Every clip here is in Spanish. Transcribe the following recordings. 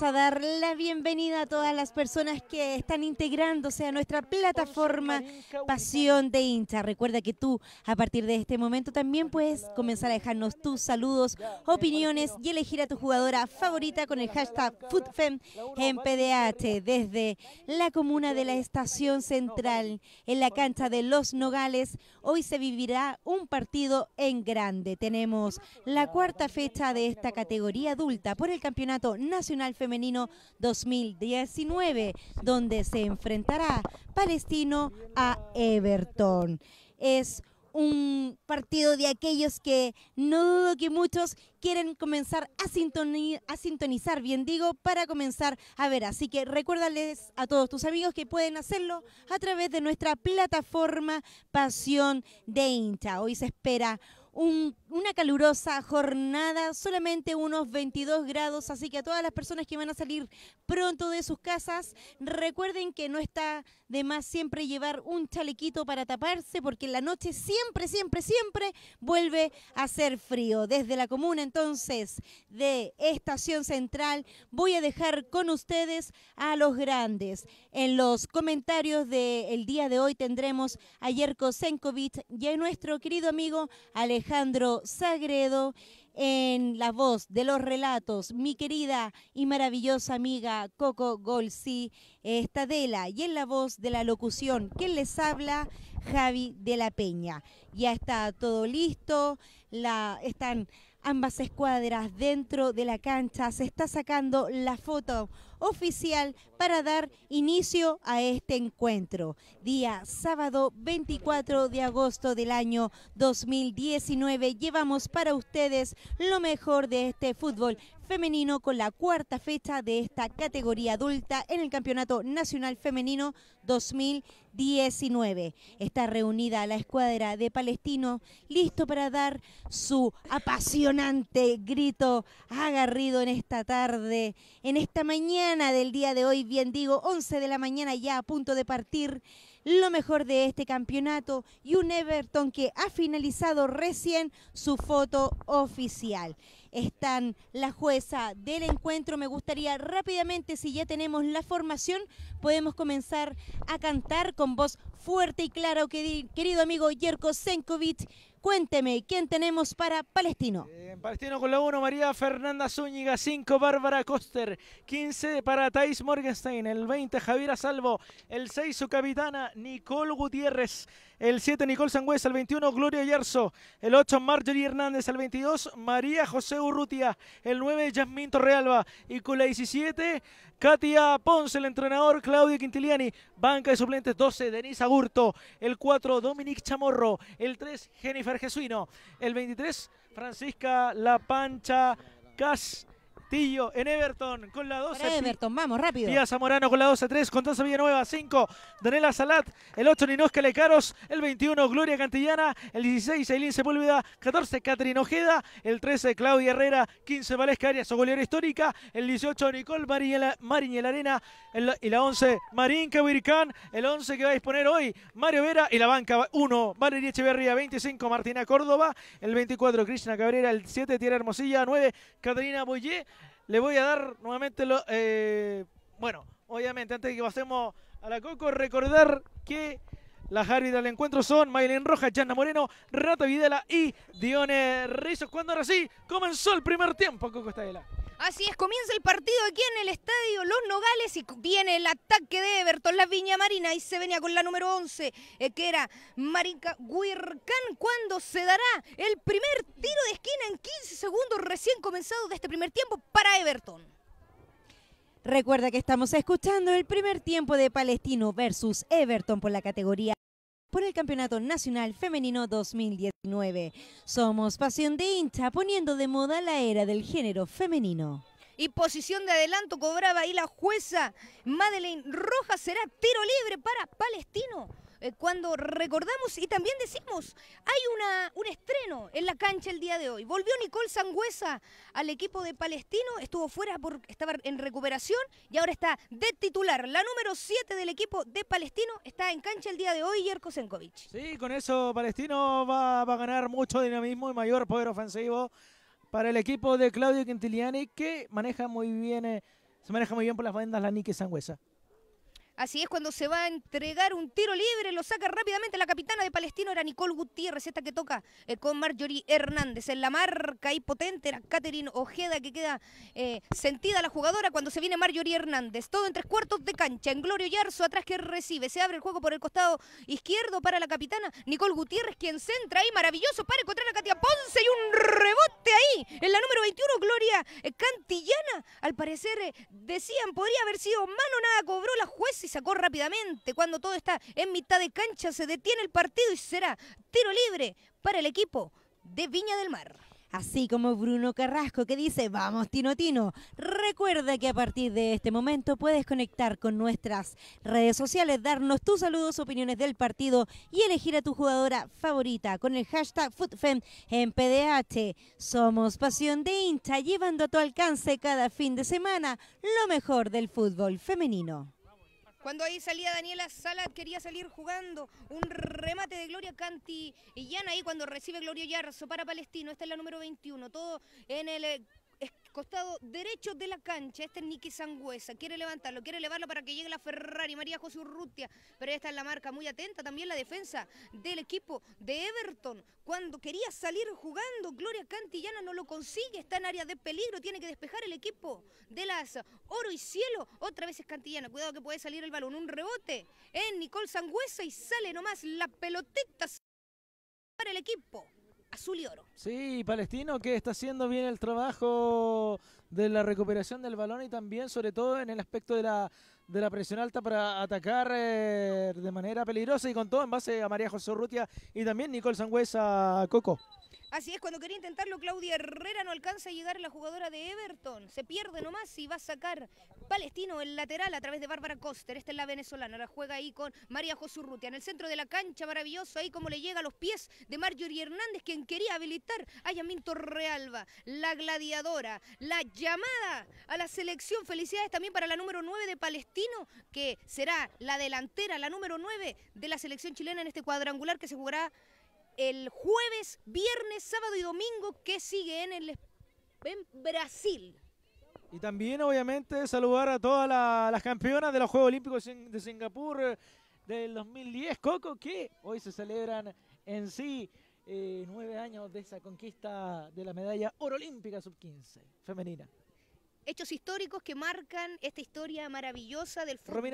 a dar la bienvenida a todas las personas que están integrándose a nuestra plataforma Pasión de Hincha. Recuerda que tú, a partir de este momento, también puedes comenzar a dejarnos tus saludos, opiniones y elegir a tu jugadora favorita con el hashtag FoodFem en PDH desde la comuna de la Estación Central, en la cancha de Los Nogales. Hoy se vivirá un partido en grande. Tenemos la cuarta fecha de esta categoría adulta por el Campeonato Nacional Femenino 2019, donde se enfrentará Palestino a Everton. Es un partido de aquellos que no dudo que muchos quieren comenzar a, sintonizar, a sintonizar, bien digo, para comenzar a ver. Así que recuérdales a todos tus amigos que pueden hacerlo a través de nuestra plataforma Pasión de Incha. Hoy se espera un una calurosa jornada, solamente unos 22 grados, así que a todas las personas que van a salir pronto de sus casas, recuerden que no está de más siempre llevar un chalequito para taparse, porque la noche siempre, siempre, siempre vuelve a ser frío. Desde la comuna entonces de Estación Central voy a dejar con ustedes a los grandes. En los comentarios del día de hoy tendremos a Yerko Senkovic y a nuestro querido amigo Alejandro Sagredo en la voz de los relatos, mi querida y maravillosa amiga Coco Golsi Estadela y en la voz de la locución, que les habla, Javi de la Peña. Ya está todo listo, la, están ambas escuadras dentro de la cancha, se está sacando la foto oficial para dar inicio a este encuentro. Día sábado 24 de agosto del año 2019 llevamos para ustedes lo mejor de este fútbol femenino con la cuarta fecha de esta categoría adulta en el Campeonato Nacional Femenino 2019. 19. Está reunida la escuadra de Palestino, listo para dar su apasionante grito agarrido en esta tarde, en esta mañana del día de hoy, bien digo, 11 de la mañana ya a punto de partir lo mejor de este campeonato y un Everton que ha finalizado recién su foto oficial están la jueza del encuentro. Me gustaría rápidamente, si ya tenemos la formación, podemos comenzar a cantar con voz fuerte y clara. Querido amigo Yerko Senkovic, cuénteme, ¿quién tenemos para Palestino? En Palestino con la 1, María Fernanda Zúñiga, 5, Bárbara Coster, 15 para Thais Morgenstein, el 20, Javier Salvo, el 6, su capitana Nicole Gutiérrez, el 7 Nicole Sangüesa, el 21 Gloria Yerso. el 8 Marjorie Hernández, el 22 María José Urrutia, el 9 Yasmín Torrealba y con la 17 Katia Ponce, el entrenador Claudio Quintiliani, banca de suplentes 12 Denise Agurto, el 4 Dominic Chamorro, el 3 Jennifer Jesuino, el 23 Francisca La Pancha Cas Castillo en Everton con la 12. Para Everton, vamos, rápido. Díaz Zamorano con la 12 3, Contanza Villanueva 5, Daniela Salat, el 8 Ninosca Lecaros, el 21 Gloria Cantillana, el 16 Ailín Sepúlveda, 14 Catherine Ojeda, el 13 Claudia Herrera, 15 Valesca Arias, goleadora histórica, el 18 Nicole Mariñela, Mariñela Arena y la 11 Marín Cabircán, el 11 que va a disponer hoy Mario Vera y la banca 1 Valeria Echeverría, 25 Martina Córdoba, el 24 Cristina Cabrera, el 7 Tierra Hermosilla, 9 Catalina Boyé, le voy a dar nuevamente lo. Eh, bueno, obviamente, antes de que pasemos a la Coco, recordar que las árbitras del encuentro son Maylin roja Yanna Moreno, Rata Videla y Dione Rizos. Cuando ahora sí comenzó el primer tiempo, Coco Estadela. Así es, comienza el partido aquí en el Estadio Los Nogales y viene el ataque de Everton, la Viña Marina, y se venía con la número 11, eh, que era Marica Huircán, cuando se dará el primer tiro de esquina en 15 segundos recién comenzado de este primer tiempo para Everton. Recuerda que estamos escuchando el primer tiempo de Palestino versus Everton por la categoría por el Campeonato Nacional Femenino 2019. Somos Pasión de Incha, poniendo de moda la era del género femenino. Y posición de adelanto cobraba ahí la jueza Madeleine Rojas. Será tiro libre para Palestino. Eh, cuando recordamos y también decimos, hay una, un estreno en la cancha el día de hoy. Volvió Nicole Sangüesa al equipo de Palestino, estuvo fuera, por, estaba en recuperación y ahora está de titular. La número 7 del equipo de Palestino está en cancha el día de hoy, Yerko Senkovic. Sí, con eso Palestino va, a ganar mucho dinamismo y mayor poder ofensivo para el equipo de Claudio Quintiliani que maneja muy bien, eh, se maneja muy bien por las bandas la Nike Sangüesa. Así es, cuando se va a entregar un tiro libre, lo saca rápidamente la capitana de Palestino, era Nicole Gutiérrez, esta que toca eh, con Marjorie Hernández. En la marca y potente era Catherine Ojeda, que queda eh, sentida la jugadora cuando se viene Marjorie Hernández. Todo en tres cuartos de cancha, en Gloria Yarzo, atrás que recibe. Se abre el juego por el costado izquierdo para la capitana Nicole Gutiérrez, quien centra ahí, maravilloso, para encontrar a Katia Ponce y un rebote ahí, en la número 21, Gloria eh, Cantillana. Al parecer, decían, podría haber sido mano, nada cobró la jueza y sacó rápidamente cuando todo está en mitad de cancha, se detiene el partido y será tiro libre para el equipo de Viña del Mar. Así como Bruno Carrasco que dice, vamos Tino Tino, recuerda que a partir de este momento puedes conectar con nuestras redes sociales, darnos tus saludos, opiniones del partido y elegir a tu jugadora favorita con el hashtag FootFem en PDH. Somos Pasión de Hincha, llevando a tu alcance cada fin de semana lo mejor del fútbol femenino. Cuando ahí salía Daniela Salas, quería salir jugando. Un remate de Gloria Canti y Cantillana ahí cuando recibe Gloria Yarzo para Palestino. Esta es la número 21. Todo en el eh, Costado derecho de la cancha, este es Nicky Sangüesa, quiere levantarlo, quiere elevarlo para que llegue la Ferrari, María José Urrutia, pero esta es la marca muy atenta, también la defensa del equipo de Everton, cuando quería salir jugando, Gloria Cantillana no lo consigue, está en área de peligro, tiene que despejar el equipo de las Oro y Cielo, otra vez es Cantillana, cuidado que puede salir el balón, un rebote en Nicole Sangüesa y sale nomás la pelotita para el equipo azul y oro. Sí, Palestino que está haciendo bien el trabajo de la recuperación del balón y también sobre todo en el aspecto de la, presión alta para atacar eh, de manera peligrosa y con todo en base a María José Urrutia y también Nicole Sangüesa Coco. Así es, cuando quería intentarlo, Claudia Herrera no alcanza a llegar a la jugadora de Everton. Se pierde nomás y va a sacar Palestino el lateral a través de Bárbara Coster. Esta es la venezolana, la juega ahí con María Josurrutia. En el centro de la cancha, maravilloso, ahí como le llega a los pies de Marjorie Hernández, quien quería habilitar a Yamín Torrealba, la gladiadora, la llamada a la selección. Felicidades también para la número 9 de Palestino, que será la delantera, la número 9 de la selección chilena en este cuadrangular que se jugará el jueves, viernes, sábado y domingo que sigue en, el, Brasil. Y también, obviamente, saludar a todas las campeonas de los Juegos Olímpicos de Singapur eh, del 2010, Coco, que hoy se celebran en sí eh, nueve años de esa conquista de la medalla oro olímpica sub-15 femenina hechos históricos que marcan esta historia maravillosa del fútbol.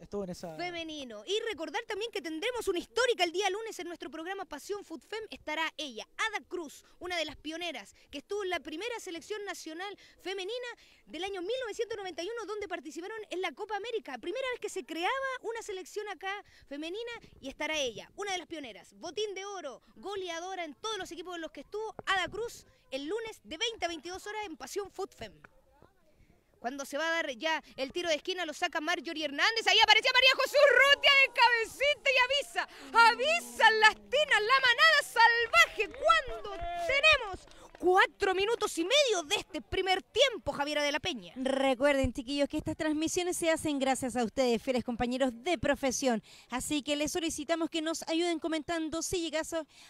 estuvo en esa. Femenino. Y recordar también que tendremos una histórica el día lunes en nuestro programa Pasión Futfem. Estará ella, Ada Cruz, una de las pioneras que estuvo en la primera selección nacional femenina del año 1991, donde participaron en la Copa América. Primera vez que se creaba una selección acá femenina y estará ella, una de las pioneras. Botín de oro, goleadora en todos los equipos en los que estuvo, Ada Cruz, el lunes de 20 a 22 horas en Pasión Futfem. Cuando se va a dar ya el tiro de esquina, lo saca Marjorie Hernández. Ahí aparecía María José Urrutia de cabecita y avisa. Avisa las tinas, la manada salvaje. Cuando tenemos cuatro minutos y medio de este primer tiempo, Javiera de la Peña. Recuerden, chiquillos, que estas transmisiones se hacen gracias a ustedes, fieles compañeros de profesión. Así que les solicitamos que nos ayuden comentando si llega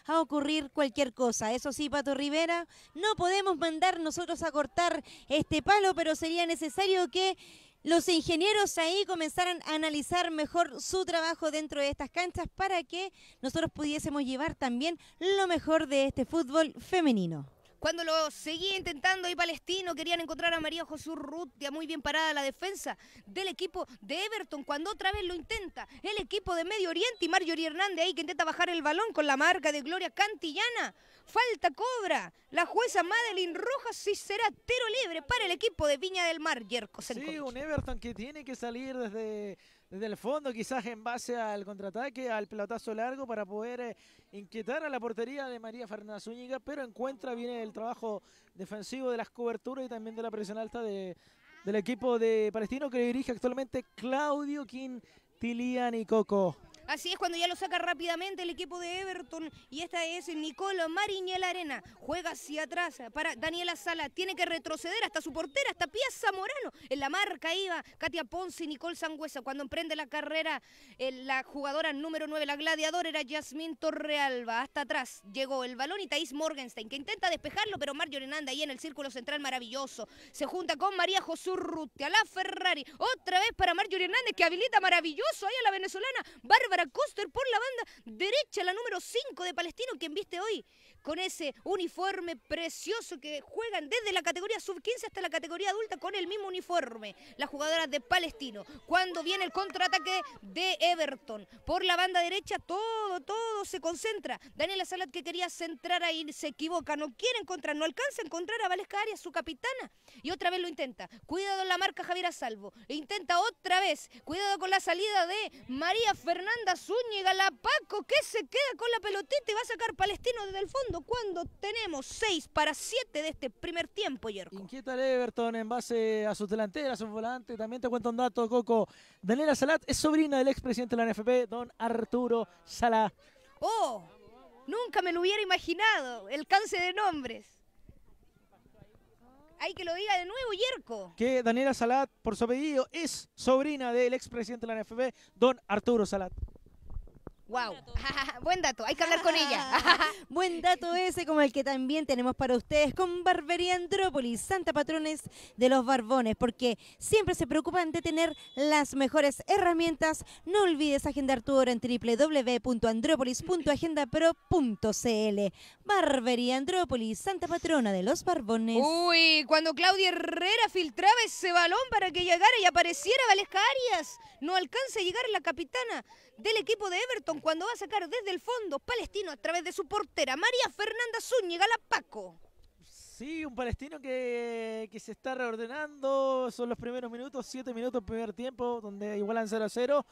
a ocurrir cualquier cosa. Eso sí, Pato Rivera, no podemos mandar nosotros a cortar este palo, pero sería necesario que los ingenieros ahí comenzaran a analizar mejor su trabajo dentro de estas canchas para que nosotros pudiésemos llevar también lo mejor de este fútbol femenino. Cuando lo seguía intentando y Palestino querían encontrar a María José Urrutia, muy bien parada la defensa del equipo de Everton. Cuando otra vez lo intenta el equipo de Medio Oriente y Marjorie Hernández ahí que intenta bajar el balón con la marca de Gloria Cantillana. Falta cobra. La jueza Madeline Rojas y será tiro libre para el equipo de Viña del Mar, Yerko Sí, un Everton que tiene que salir desde, desde el fondo, quizás en base al contraataque, al pelotazo largo para poder... Eh, inquietar a la portería de María Fernanda Zúñiga, pero encuentra bien el trabajo defensivo de las coberturas y también de la presión alta del equipo de Palestino que dirige actualmente Claudio Quintilian y Coco. Así es cuando ya lo saca rápidamente el equipo de Everton y esta es Nicolo Mariñel Arena. Juega hacia atrás para Daniela Sala. Tiene que retroceder hasta su portera, hasta Piazza Morano. En la marca iba Katia Ponce y Nicole Sangüesa. Cuando emprende la carrera, eh, la jugadora número 9, la gladiadora, era Yasmín Torrealba. Hasta atrás llegó el balón y Thais Morgenstein, que intenta despejarlo, pero Mario Hernández ahí en el círculo central maravilloso. Se junta con María José a la Ferrari. Otra vez para Mario Hernández, que habilita maravilloso ahí a la venezolana. Bárbara para Custer por la banda derecha, la número 5 de Palestino, quien viste hoy con ese uniforme precioso que juegan desde la categoría sub-15 hasta la categoría adulta con el mismo uniforme. Las jugadoras de Palestino. Cuando viene el contraataque de Everton por la banda derecha, todo, todo se concentra. Daniela Salat que quería centrar ahí se equivoca, no quiere encontrar, no alcanza a encontrar a Valesca Arias, su capitana. Y otra vez lo intenta. Cuidado en la marca Javier Salvo. E intenta otra vez. Cuidado con la salida de María Fernández Zúñiga, la Paco, que se queda con la pelotita y va a sacar Palestino desde el fondo cuando tenemos 6 para 7 de este primer tiempo, Yerko. Inquieta Everton en base a sus delanteras, a sus volantes. También te cuento un dato, Coco. Daniela Salat es sobrina del expresidente de la NFP, don Arturo Salat. ¡Oh! Nunca me lo hubiera imaginado, el cáncer de nombres. Hay que lo diga de nuevo, Yerko. Que Daniela Salat, por su apellido, es sobrina del expresidente de la NFB, don Arturo Salat. Wow, buen dato, hay que hablar con ella. buen dato ese como el que también tenemos para ustedes con Barbería Andrópolis, Santa Patrones de los Barbones, porque siempre se preocupan de tener las mejores herramientas. No olvides agendar tu hora en www.andrópolis.agendapro.cl. Barbería Andrópolis, Santa Patrona de los Barbones. Uy, cuando Claudia Herrera filtraba ese balón para que llegara y apareciera Valesca Arias, no alcanza a llegar la capitana del equipo de Everton cuando va a sacar desde el fondo palestino a través de su portera María Fernanda Zúñiga La Paco. Sí, un palestino que, se está reordenando. Son los primeros minutos, siete minutos primer tiempo, donde igualan 0 a 0.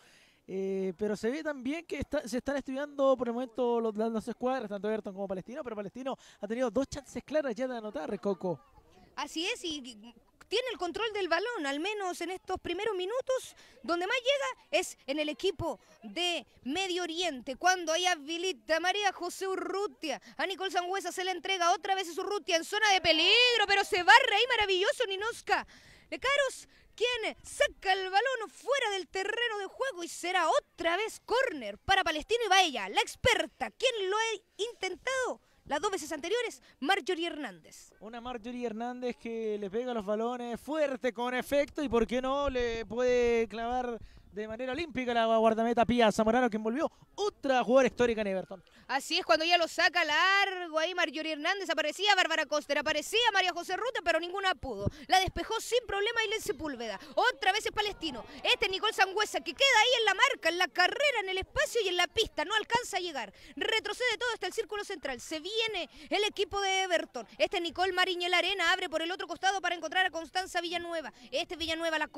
Eh, pero se ve también que se están estudiando por el momento los, las dos escuadras, tanto Everton como Palestino. Pero Palestino ha tenido dos chances claras ya de anotar, Coco. Así es, y tiene el control del balón, al menos en estos primeros minutos. Donde más llega es en el equipo de Medio Oriente, cuando ahí habilita María José Urrutia. A Nicole Sangüesa se le entrega otra vez a Urrutia en zona de peligro, pero se barre ahí maravilloso Ninoska. Lecaros, Caros, quien saca el balón fuera del terreno de juego y será otra vez córner para Palestina y va ella, la experta, quien lo ha intentado las dos veces anteriores, Marjorie Hernández. Una Marjorie Hernández que le pega los balones fuerte con efecto y por qué no le puede clavar de manera olímpica la guardameta Pía Zamorano, que envolvió otra jugadora histórica en Everton. Así es, cuando ya lo saca largo ahí Marjorie Hernández, aparecía Bárbara Coster, aparecía María José Ruta, pero ninguna pudo. La despejó sin problema y le Sepúlveda. Otra vez es Palestino. Este es Nicole Sangüesa, que queda ahí en la marca, en la carrera, en el espacio y en la pista. No alcanza a llegar. Retrocede todo hasta el círculo central. Se viene el equipo de Everton. Este es Nicole Mariñel Arena abre por el otro costado para encontrar a Constanza Villanueva. Este Villanueva, la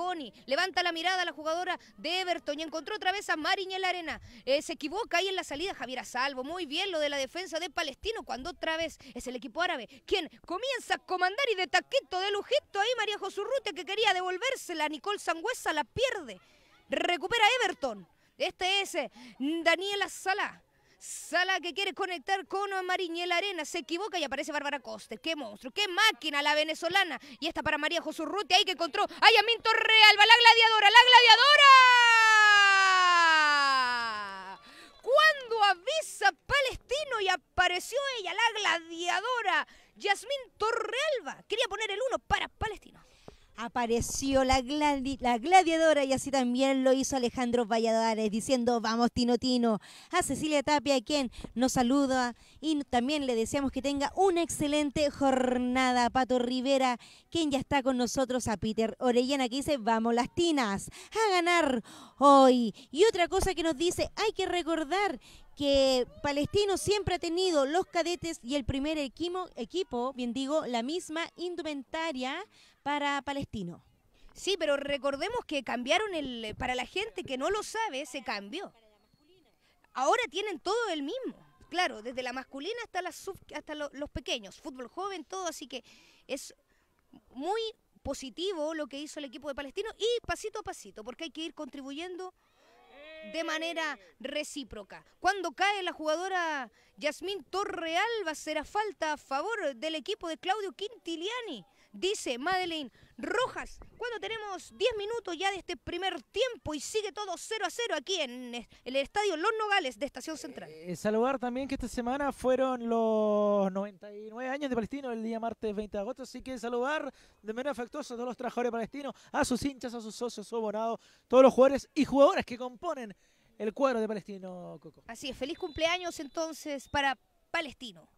Levanta la mirada a la jugadora de Everton y encontró otra vez a Mariñel en la arena. Eh, se equivoca ahí en la salida Javier a salvo. Muy bien lo de la defensa de Palestino cuando otra vez es el equipo árabe quien comienza a comandar y de taquito de lujito ahí María Josurrute que quería devolvérsela. Nicole Sangüesa la pierde. Recupera Everton. Este es eh, Daniela Sala. Sala que quiere conectar con Mariñela Arena. Se equivoca y aparece Bárbara Coster. ¡Qué monstruo! ¡Qué máquina la venezolana! Y esta para María José Ahí que encontró a Yasmin Torrealba, la gladiadora, la gladiadora. Cuando avisa Palestino y apareció ella, la gladiadora, Yasmín Torrealba. Quería poner el uno para Palestino apareció la, gladiadora y así también lo hizo Alejandro Valladares diciendo vamos Tino Tino a Cecilia Tapia quien nos saluda y también le deseamos que tenga una excelente jornada a Pato Rivera quien ya está con nosotros a Peter Orellana que dice vamos las tinas a ganar hoy y otra cosa que nos dice hay que recordar que Palestino siempre ha tenido los cadetes y el primer equipo, equipo bien digo, la misma indumentaria para Palestino. Sí, pero recordemos que cambiaron el, para la gente que no lo sabe, se cambió. Ahora tienen todo el mismo. Claro, desde la masculina hasta hasta los pequeños, fútbol joven, todo, así que es muy positivo lo que hizo el equipo de Palestino y pasito a pasito, porque hay que ir contribuyendo de manera recíproca. Cuando cae la jugadora Yasmín Torreal, va a ser a falta a favor del equipo de Claudio Quintiliani dice Madeleine Rojas. Cuando tenemos 10 minutos ya de este primer tiempo y sigue todo 0 a 0 aquí en el Estadio Los Nogales de Estación Central. Eh, eh, saludar también que esta semana fueron los 99 años de Palestino el día martes 20 de agosto, así que saludar de manera afectuosa a todos los trabajadores palestinos, a sus hinchas, a sus socios, a sus todos los jugadores y jugadoras que componen el cuadro de Palestino, Coco. Así es, feliz cumpleaños entonces para Palestino.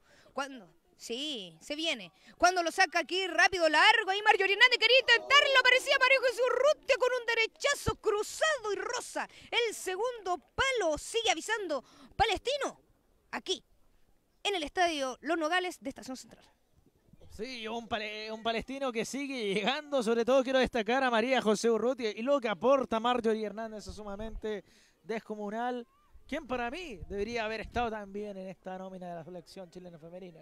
Sí, se viene. Cuando lo saca aquí, rápido, largo, ahí Mario Hernández quería intentarlo, parecía Mario José Urrutia con un derechazo cruzado y rosa. El segundo palo sigue avisando Palestino, aquí, en el estadio Los Nogales de Estación Central. Sí, un, palestino que sigue llegando, sobre todo quiero destacar a María José Urrutia y lo que aporta Marjorie Hernández es sumamente descomunal, ¿quién para mí debería haber estado también en esta nómina de la selección chilena femenina.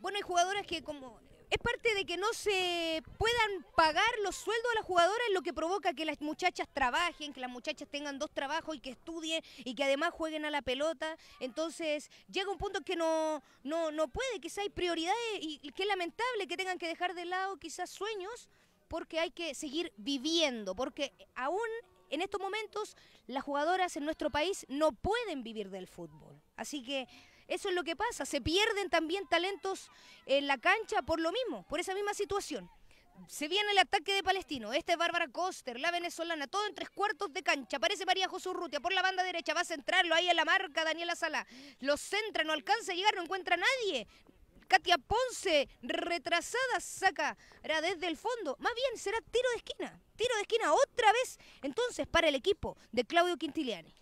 Bueno, hay jugadoras que como es parte de que no se puedan pagar los sueldos a las jugadoras, lo que provoca que las muchachas trabajen, que las muchachas tengan dos trabajos y que estudien y que además jueguen a la pelota. Entonces llega un punto que no, no, no puede, quizás hay prioridades y, y que es lamentable que tengan que dejar de lado quizás sueños porque hay que seguir viviendo, porque aún en estos momentos las jugadoras en nuestro país no pueden vivir del fútbol. Así que eso es lo que pasa. Se pierden también talentos en la cancha por lo mismo, por esa misma situación. Se viene el ataque de Palestino. este es Bárbara Coster, la venezolana, todo en tres cuartos de cancha. Aparece María José Urrutia por la banda derecha. Va a centrarlo ahí en la marca Daniela Sala. Lo centra, no alcanza a llegar, no encuentra nadie. Katia Ponce, retrasada, saca desde el fondo. Más bien será tiro de esquina. Tiro de esquina otra vez entonces para el equipo de Claudio Quintiliani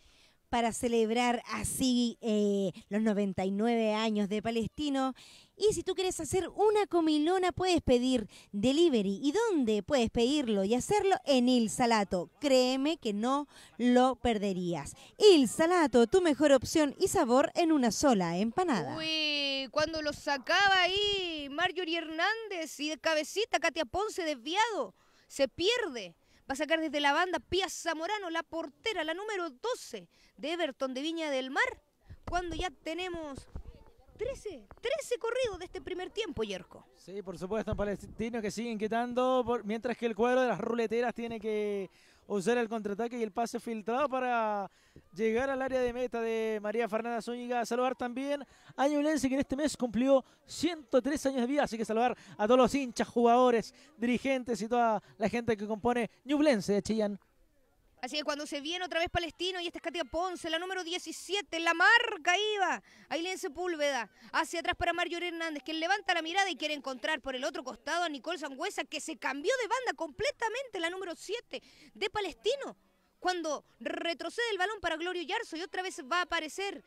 para celebrar así eh, los 99 años de Palestino. Y si tú quieres hacer una comilona, puedes pedir delivery. ¿Y dónde puedes pedirlo y hacerlo? En Il Salato. Créeme que no lo perderías. Il Salato, tu mejor opción y sabor en una sola empanada. Uy, cuando lo sacaba ahí Marjorie Hernández y de cabecita Katia Ponce desviado, se pierde. Va a sacar desde la banda Pia Zamorano, la portera, la número 12 de Everton de Viña del Mar. Cuando ya tenemos 13, 13 corridos de este primer tiempo, Yerko. Sí, por supuesto, palestinos que siguen quitando, mientras que el cuadro de las ruleteras tiene que usar el contraataque y el pase filtrado para llegar al área de meta de María Fernanda Zúñiga. Saludar también a Ñublense que en este mes cumplió 103 años de vida, así que saludar a todos los hinchas, jugadores, dirigentes y toda la gente que compone Ñublense de Chillán. Así que cuando se viene otra vez Palestino, y esta es Katia Ponce, la número 17, la marca iba. Ailén Sepúlveda, hacia atrás para Mario Hernández, quien levanta la mirada y quiere encontrar por el otro costado a Nicole Sangüesa, que se cambió de banda completamente, la número 7 de Palestino. Cuando retrocede el balón para Glorio Yarzo y otra vez va a aparecer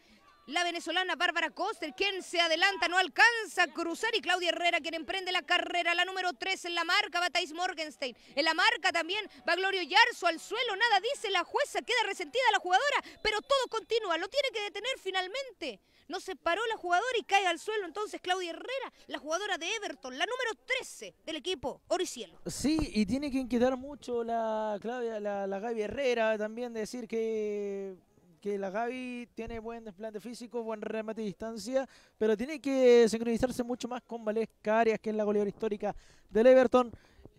la venezolana Bárbara Coster, quien se adelanta, no alcanza a cruzar, y Claudia Herrera, quien emprende la carrera, la número 3 en la marca, va Thais Morgenstein, en la marca también va Glorio Yarzo al suelo, nada dice la jueza, queda resentida la jugadora, pero todo continúa, lo tiene que detener finalmente. No se paró la jugadora y cae al suelo entonces Claudia Herrera, la jugadora de Everton, la número 13 del equipo Oricielo. Sí, y tiene que inquietar mucho la Claudia, la, Gaby Herrera también, decir que que la Gaby tiene buen desplante físico, buen remate de distancia, pero tiene que sincronizarse mucho más con Valesca Arias, que es la goleadora histórica del Everton.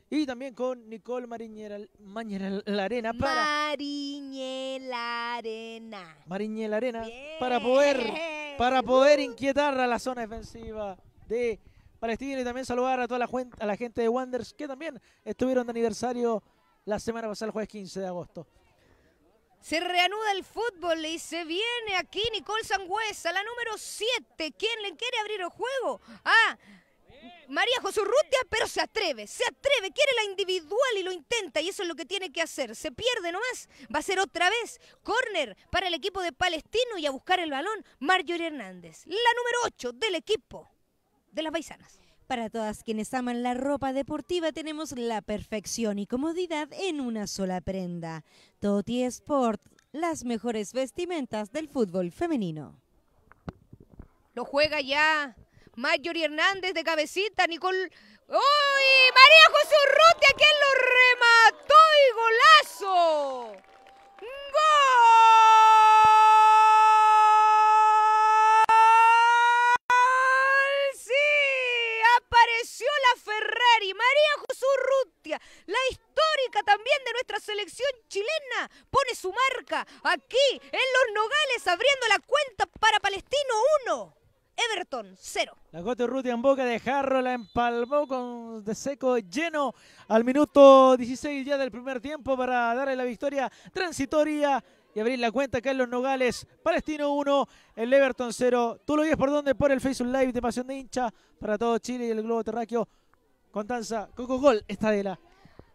Y también con Nicole Mariñera, Arena para. Mariñela Arena. Mariñela Arena. Para poder, para poder inquietar a la zona defensiva de Palestina y también saludar a toda la, gente de Wonders, que también estuvieron de aniversario la semana pasada, el jueves 15 de agosto. Se reanuda el fútbol y se viene aquí Nicole Sangüesa, la número 7. ¿Quién le quiere abrir el juego? Ah, María José Urrutia, pero se atreve, se atreve, quiere la individual y lo intenta y eso es lo que tiene que hacer. Se pierde nomás, va a ser otra vez corner para el equipo de Palestino y a buscar el balón Marjorie Hernández, la número 8 del equipo de las Paisanas. Para todas quienes aman la ropa deportiva tenemos la perfección y comodidad en una sola prenda. Toti Sport, las mejores vestimentas del fútbol femenino. Lo juega ya Mayori Hernández de cabecita, Nicole... ¡Uy! María José Urrutia, quien lo remató y golazo. ¡Gol! María José Rutia, la histórica también de nuestra selección chilena, pone su marca aquí en Los Nogales abriendo la cuenta para Palestino 1. Everton 0. La gota Urrutia en boca de Jarro la empalmó con de seco lleno al minuto 16 ya del primer tiempo para darle la victoria transitoria y abrir la cuenta en los Nogales, Palestino 1, el Everton 0. Tú lo vives por dónde, por el Facebook Live de Pasión de Hincha para todo Chile y el Globo Terráqueo Contanza, Coco Gol, Estadela. de la.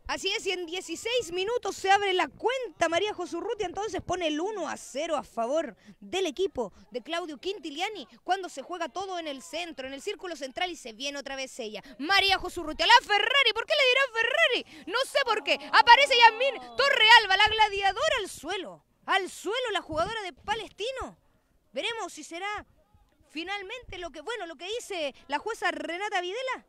Así es, y en 16 minutos se abre la cuenta. María Josurruti, entonces pone el 1 a 0 a favor del equipo de Claudio Quintiliani cuando se juega todo en el centro, en el círculo central y se viene otra vez ella. María a la Ferrari, ¿por qué le dirán Ferrari? No sé por qué. Aparece Yasmín Torrealba, la gladiadora al suelo. Al suelo la jugadora de Palestino. Veremos si será finalmente lo que, bueno, lo que dice la jueza Renata Videla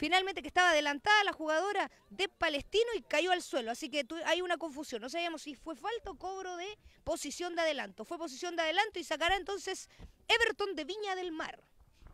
Finalmente que estaba adelantada la jugadora de Palestino y cayó al suelo. Así que hay una confusión. No sabíamos si fue falta o cobro de posición de adelanto. Fue posición de adelanto y sacará entonces Everton de Viña del Mar.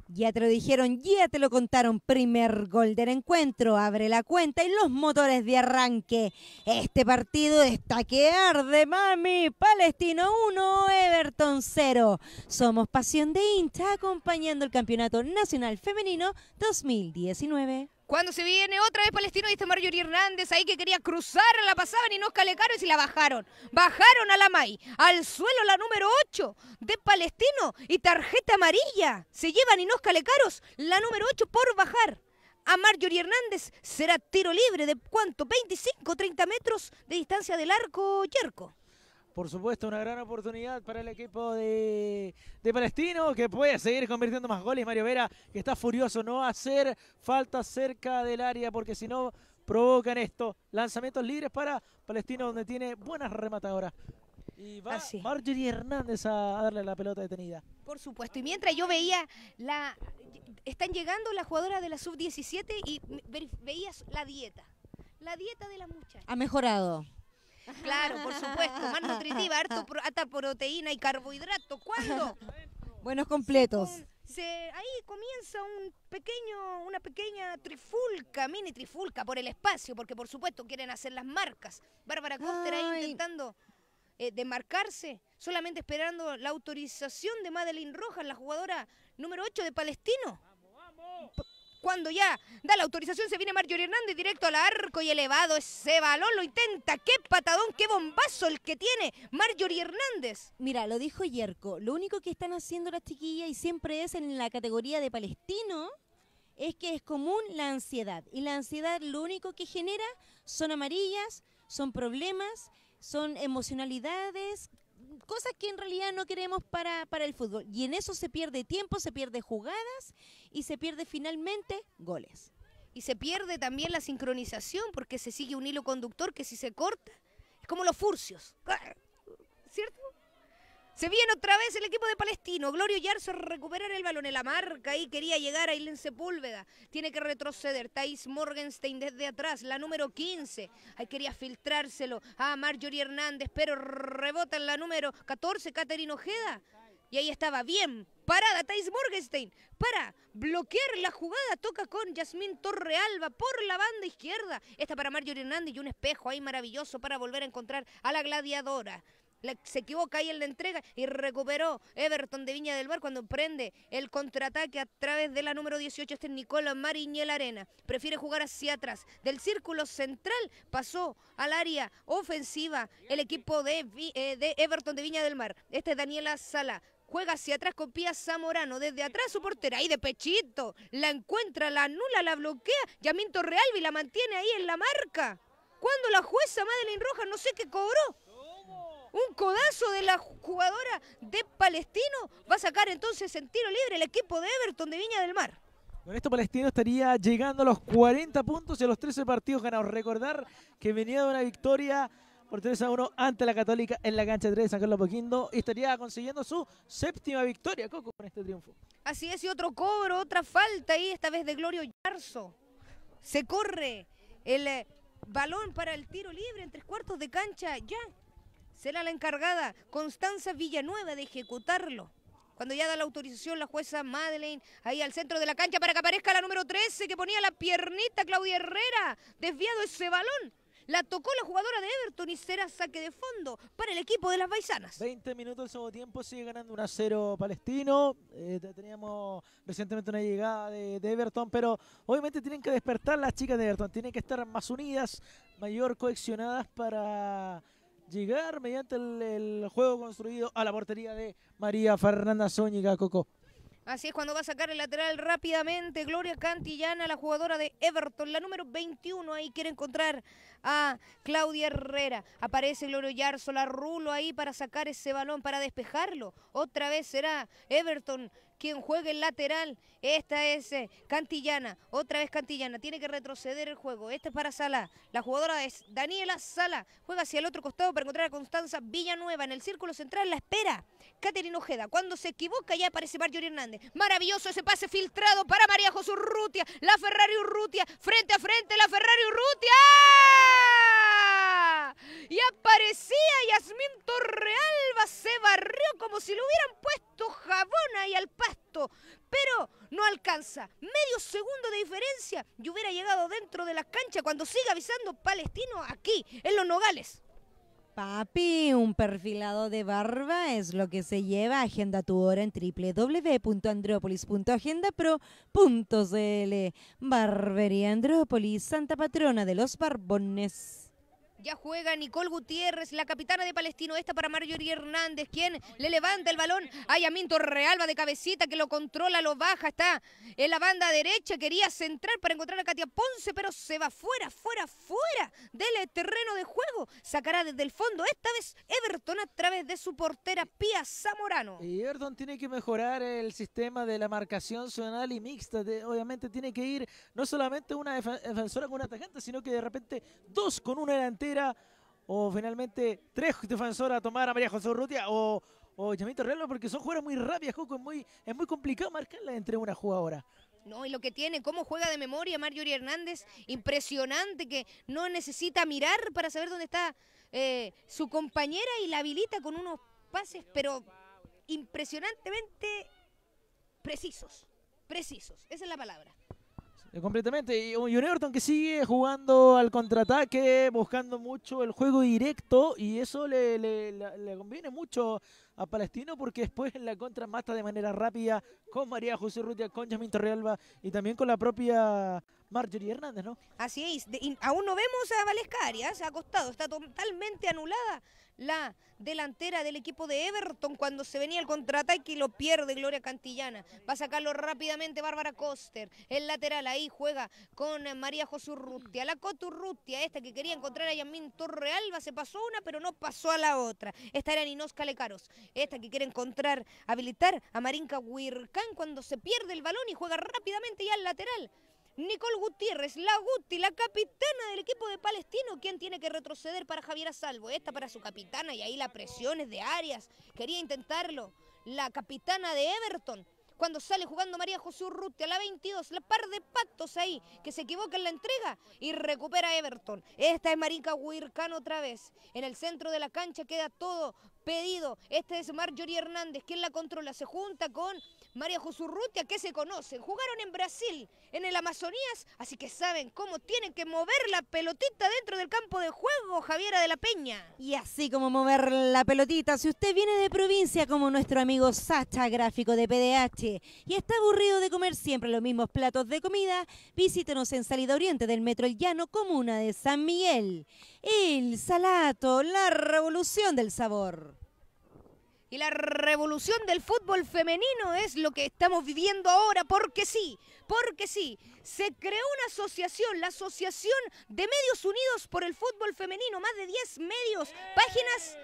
Ya te lo dijeron, ya te lo contaron. Primer gol del encuentro, abre la cuenta y los motores de arranque. Este partido está que arde, mami. Palestino 1, Everton 0. Somos Pasión de Inta acompañando el Campeonato Nacional Femenino 2019. Cuando se viene otra vez Palestino, dice Marjorie Hernández ahí que quería cruzar, la pasaban y nos calecaron y la bajaron. Bajaron a la MAI, al suelo la número 8 de Palestino y tarjeta amarilla. Se llevan y nos calecaros la número 8 por bajar. A Marjorie Hernández será tiro libre de cuánto, 25, 30 metros de distancia del arco yerco por supuesto, una gran oportunidad para el equipo de, Palestino, que puede seguir convirtiendo más goles. Mario Vera, que está furioso, no hacer falta cerca del área, porque si no provocan esto. Lanzamientos libres para Palestino, donde tiene buenas rematadoras. Y va Marjorie Hernández a, darle la pelota detenida. Por supuesto, y mientras yo veía la... Están llegando las jugadoras de la sub-17 y veías la dieta. La dieta de la muchachas. Ha mejorado. Claro, por supuesto, más nutritiva, harta proteína y carbohidrato. ¿Cuándo? Buenos completos. ahí comienza un pequeño, una pequeña trifulca, mini trifulca por el espacio, porque por supuesto quieren hacer las marcas. Bárbara Coster ahí intentando eh, demarcarse, solamente esperando la autorización de Madeline Rojas, la jugadora número 8 de Palestino. Vamos, vamos cuando ya da la autorización se viene Marjorie Hernández directo al arco y elevado ese balón, lo intenta, qué patadón, qué bombazo el que tiene Marjorie Hernández. Mira, lo dijo Yerko, lo único que están haciendo las chiquillas y siempre es en la categoría de palestino es que es común la ansiedad y la ansiedad lo único que genera son amarillas, son problemas, son emocionalidades, cosas que en realidad no queremos para, para el fútbol. Y en eso se pierde tiempo, se pierde jugadas y se pierde finalmente goles. Y se pierde también la sincronización porque se sigue un hilo conductor que si se corta es como los furcios. ¿Cierto? Se viene otra vez el equipo de Palestino. Glorio Yarzo recuperar el balón en la marca y quería llegar a Ailen Sepúlveda. Tiene que retroceder. Thais Morgenstein desde atrás, la número 15. Ahí quería filtrárselo a Marjorie Hernández, pero rebota en la número 14, Caterina Ojeda. Y ahí estaba bien parada Thais Morgenstein para bloquear la jugada. Toca con Yasmín Torrealba por la banda izquierda. Esta para Mario Hernández y un espejo ahí maravilloso para volver a encontrar a la gladiadora. se equivoca ahí en la entrega y recuperó Everton de Viña del Mar cuando prende el contraataque a través de la número 18. Este es Nicola Mariñel Arena. Prefiere jugar hacia atrás. Del círculo central pasó al área ofensiva el equipo de, eh, de Everton de Viña del Mar. Este es Daniela Sala. Juega hacia atrás con Zamorano, desde atrás su portera, ahí de pechito. La encuentra, la anula, la bloquea. Yaminto Realvi la mantiene ahí en la marca. Cuando la jueza Madeline Rojas, no sé qué cobró. Un codazo de la jugadora de Palestino va a sacar entonces en tiro libre el equipo de Everton de Viña del Mar. Con esto Palestino estaría llegando a los 40 puntos y a los 13 partidos ganados. Recordar que venía de una victoria por 3 a 1 ante la Católica en la cancha 3 de San Carlos Poquindo y estaría consiguiendo su séptima victoria, Coco, con este triunfo. Así es, y otro cobro, otra falta ahí, esta vez de Glorio Yarzo. Se corre el eh, balón para el tiro libre en tres cuartos de cancha, ya. Será la encargada Constanza Villanueva de ejecutarlo. Cuando ya da la autorización la jueza Madeleine, ahí al centro de la cancha para que aparezca la número 13 que ponía la piernita Claudia Herrera. Desviado ese balón. La tocó la jugadora de Everton y será saque de fondo para el equipo de las Baisanas. 20 minutos del segundo tiempo, sigue ganando un acero Palestino. Eh, teníamos recientemente una llegada de, Everton, pero obviamente tienen que despertar las chicas de Everton. Tienen que estar más unidas, mayor coleccionadas para llegar mediante el, juego construido a la portería de María Fernanda Zóñiga Coco. Así es cuando va a sacar el lateral rápidamente Gloria Cantillana, la jugadora de Everton, la número 21, ahí quiere encontrar a Claudia Herrera. Aparece Gloria Yarzo, la rulo ahí para sacar ese balón, para despejarlo. Otra vez será Everton quien juegue el lateral. Esta es eh, Cantillana, otra vez Cantillana, tiene que retroceder el juego. Esta es para Sala, la jugadora es Daniela Sala, juega hacia el otro costado para encontrar a Constanza Villanueva en el círculo central, la espera. Caterina Ojeda, cuando se equivoca ya aparece Marjorie Hernández. Maravilloso ese pase filtrado para María José Urrutia, la Ferrari Urrutia, frente a frente, la Ferrari Urrutia y aparecía Yasmin Torrealba, se barrió como si le hubieran puesto jabón ahí al pasto, pero no alcanza. Medio segundo de diferencia y hubiera llegado dentro de la cancha cuando siga avisando Palestino aquí, en los Nogales. Papi, un perfilado de barba es lo que se lleva. Agenda tu hora en www.andropolis.agendapro.cl Barbería Andrópolis, Santa Patrona de los Barbones. Ya juega Nicole Gutiérrez, la capitana de Palestino, esta para Marjorie Hernández, quien le levanta el balón a Yamin Torrealba de cabecita, que lo controla, lo baja, está en la banda derecha, quería centrar para encontrar a Katia Ponce, pero se va fuera, fuera, fuera del terreno de juego. Sacará desde el fondo, esta vez Everton a través de su portera Pía Zamorano. Y Everton tiene que mejorar el sistema de la marcación zonal y mixta, obviamente tiene que ir no solamente una defensora con una atacante, sino que de repente dos con una delantera o finalmente tres defensores a tomar a María José Urrutia o, o Yamito Real porque son jugadoras muy rápidas, es muy, es muy complicado marcarla entre una jugadora. No, y lo que tiene, cómo juega de memoria Marjorie Hernández, impresionante que no necesita mirar para saber dónde está eh, su compañera y la habilita con unos pases, pero impresionantemente precisos, precisos, esa es la palabra. Eh, completamente. Y un Everton que sigue jugando al contraataque, buscando mucho el juego directo, y eso le, conviene mucho a Palestino porque después en la contra mata de manera rápida con María José Rutia, con Jamín Torrealba y también con la propia Marjorie Hernández, ¿no? Así es. aún no vemos a se ha acostado, está totalmente anulada la delantera del equipo de Everton cuando se venía el contraataque y lo pierde Gloria Cantillana. Va a sacarlo rápidamente Bárbara Coster. El lateral ahí juega con María José Urrutia. La Coturrutia, esta que quería encontrar a Yamín Torrealba, se pasó una pero no pasó a la otra. Esta era Ninos Calecaros. Esta que quiere encontrar, habilitar a Marinka Huircán cuando se pierde el balón y juega rápidamente ya al lateral. Nicole Gutiérrez, la Guti, la capitana del equipo de Palestino, ¿Quién tiene que retroceder para Javier Salvo. Esta para su capitana y ahí la presión es de Arias. Quería intentarlo. La capitana de Everton. Cuando sale jugando María José Urrutia a la 22, la par de pactos ahí, que se equivoca en la entrega y recupera Everton. Esta es Marica Huircán otra vez. En el centro de la cancha queda todo pedido. Este es Marjorie Hernández, quien la controla. Se junta con María a que se conocen, jugaron en Brasil, en el Amazonías, así que saben cómo tienen que mover la pelotita dentro del campo de juego, Javiera de la Peña. Y así como mover la pelotita, si usted viene de provincia como nuestro amigo Sacha, gráfico de PDH, y está aburrido de comer siempre los mismos platos de comida, visítenos en Salida Oriente del Metro El Llano, comuna de San Miguel. El Salato, la revolución del sabor la revolución del fútbol femenino es lo que estamos viviendo ahora, porque sí, porque sí, se creó una asociación, la Asociación de Medios Unidos por el Fútbol Femenino, más de 10 medios, páginas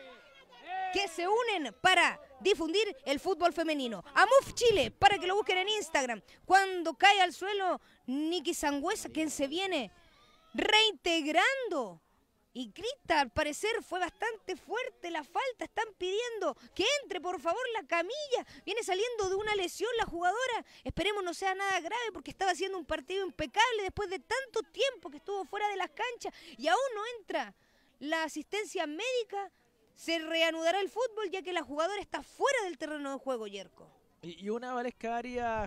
que se unen para difundir el fútbol femenino. Muf Chile, para que lo busquen en Instagram. Cuando cae al suelo Nikki Sangüesa, quien se viene reintegrando y grita, al parecer fue bastante fuerte la falta. Están pidiendo que entre, por favor, la camilla. Viene saliendo de una lesión la jugadora. Esperemos no sea nada grave porque estaba haciendo un partido impecable después de tanto tiempo que estuvo fuera de las canchas y aún no entra la asistencia médica. Se reanudará el fútbol ya que la jugadora está fuera del terreno de juego, Yerko. Y una Valesca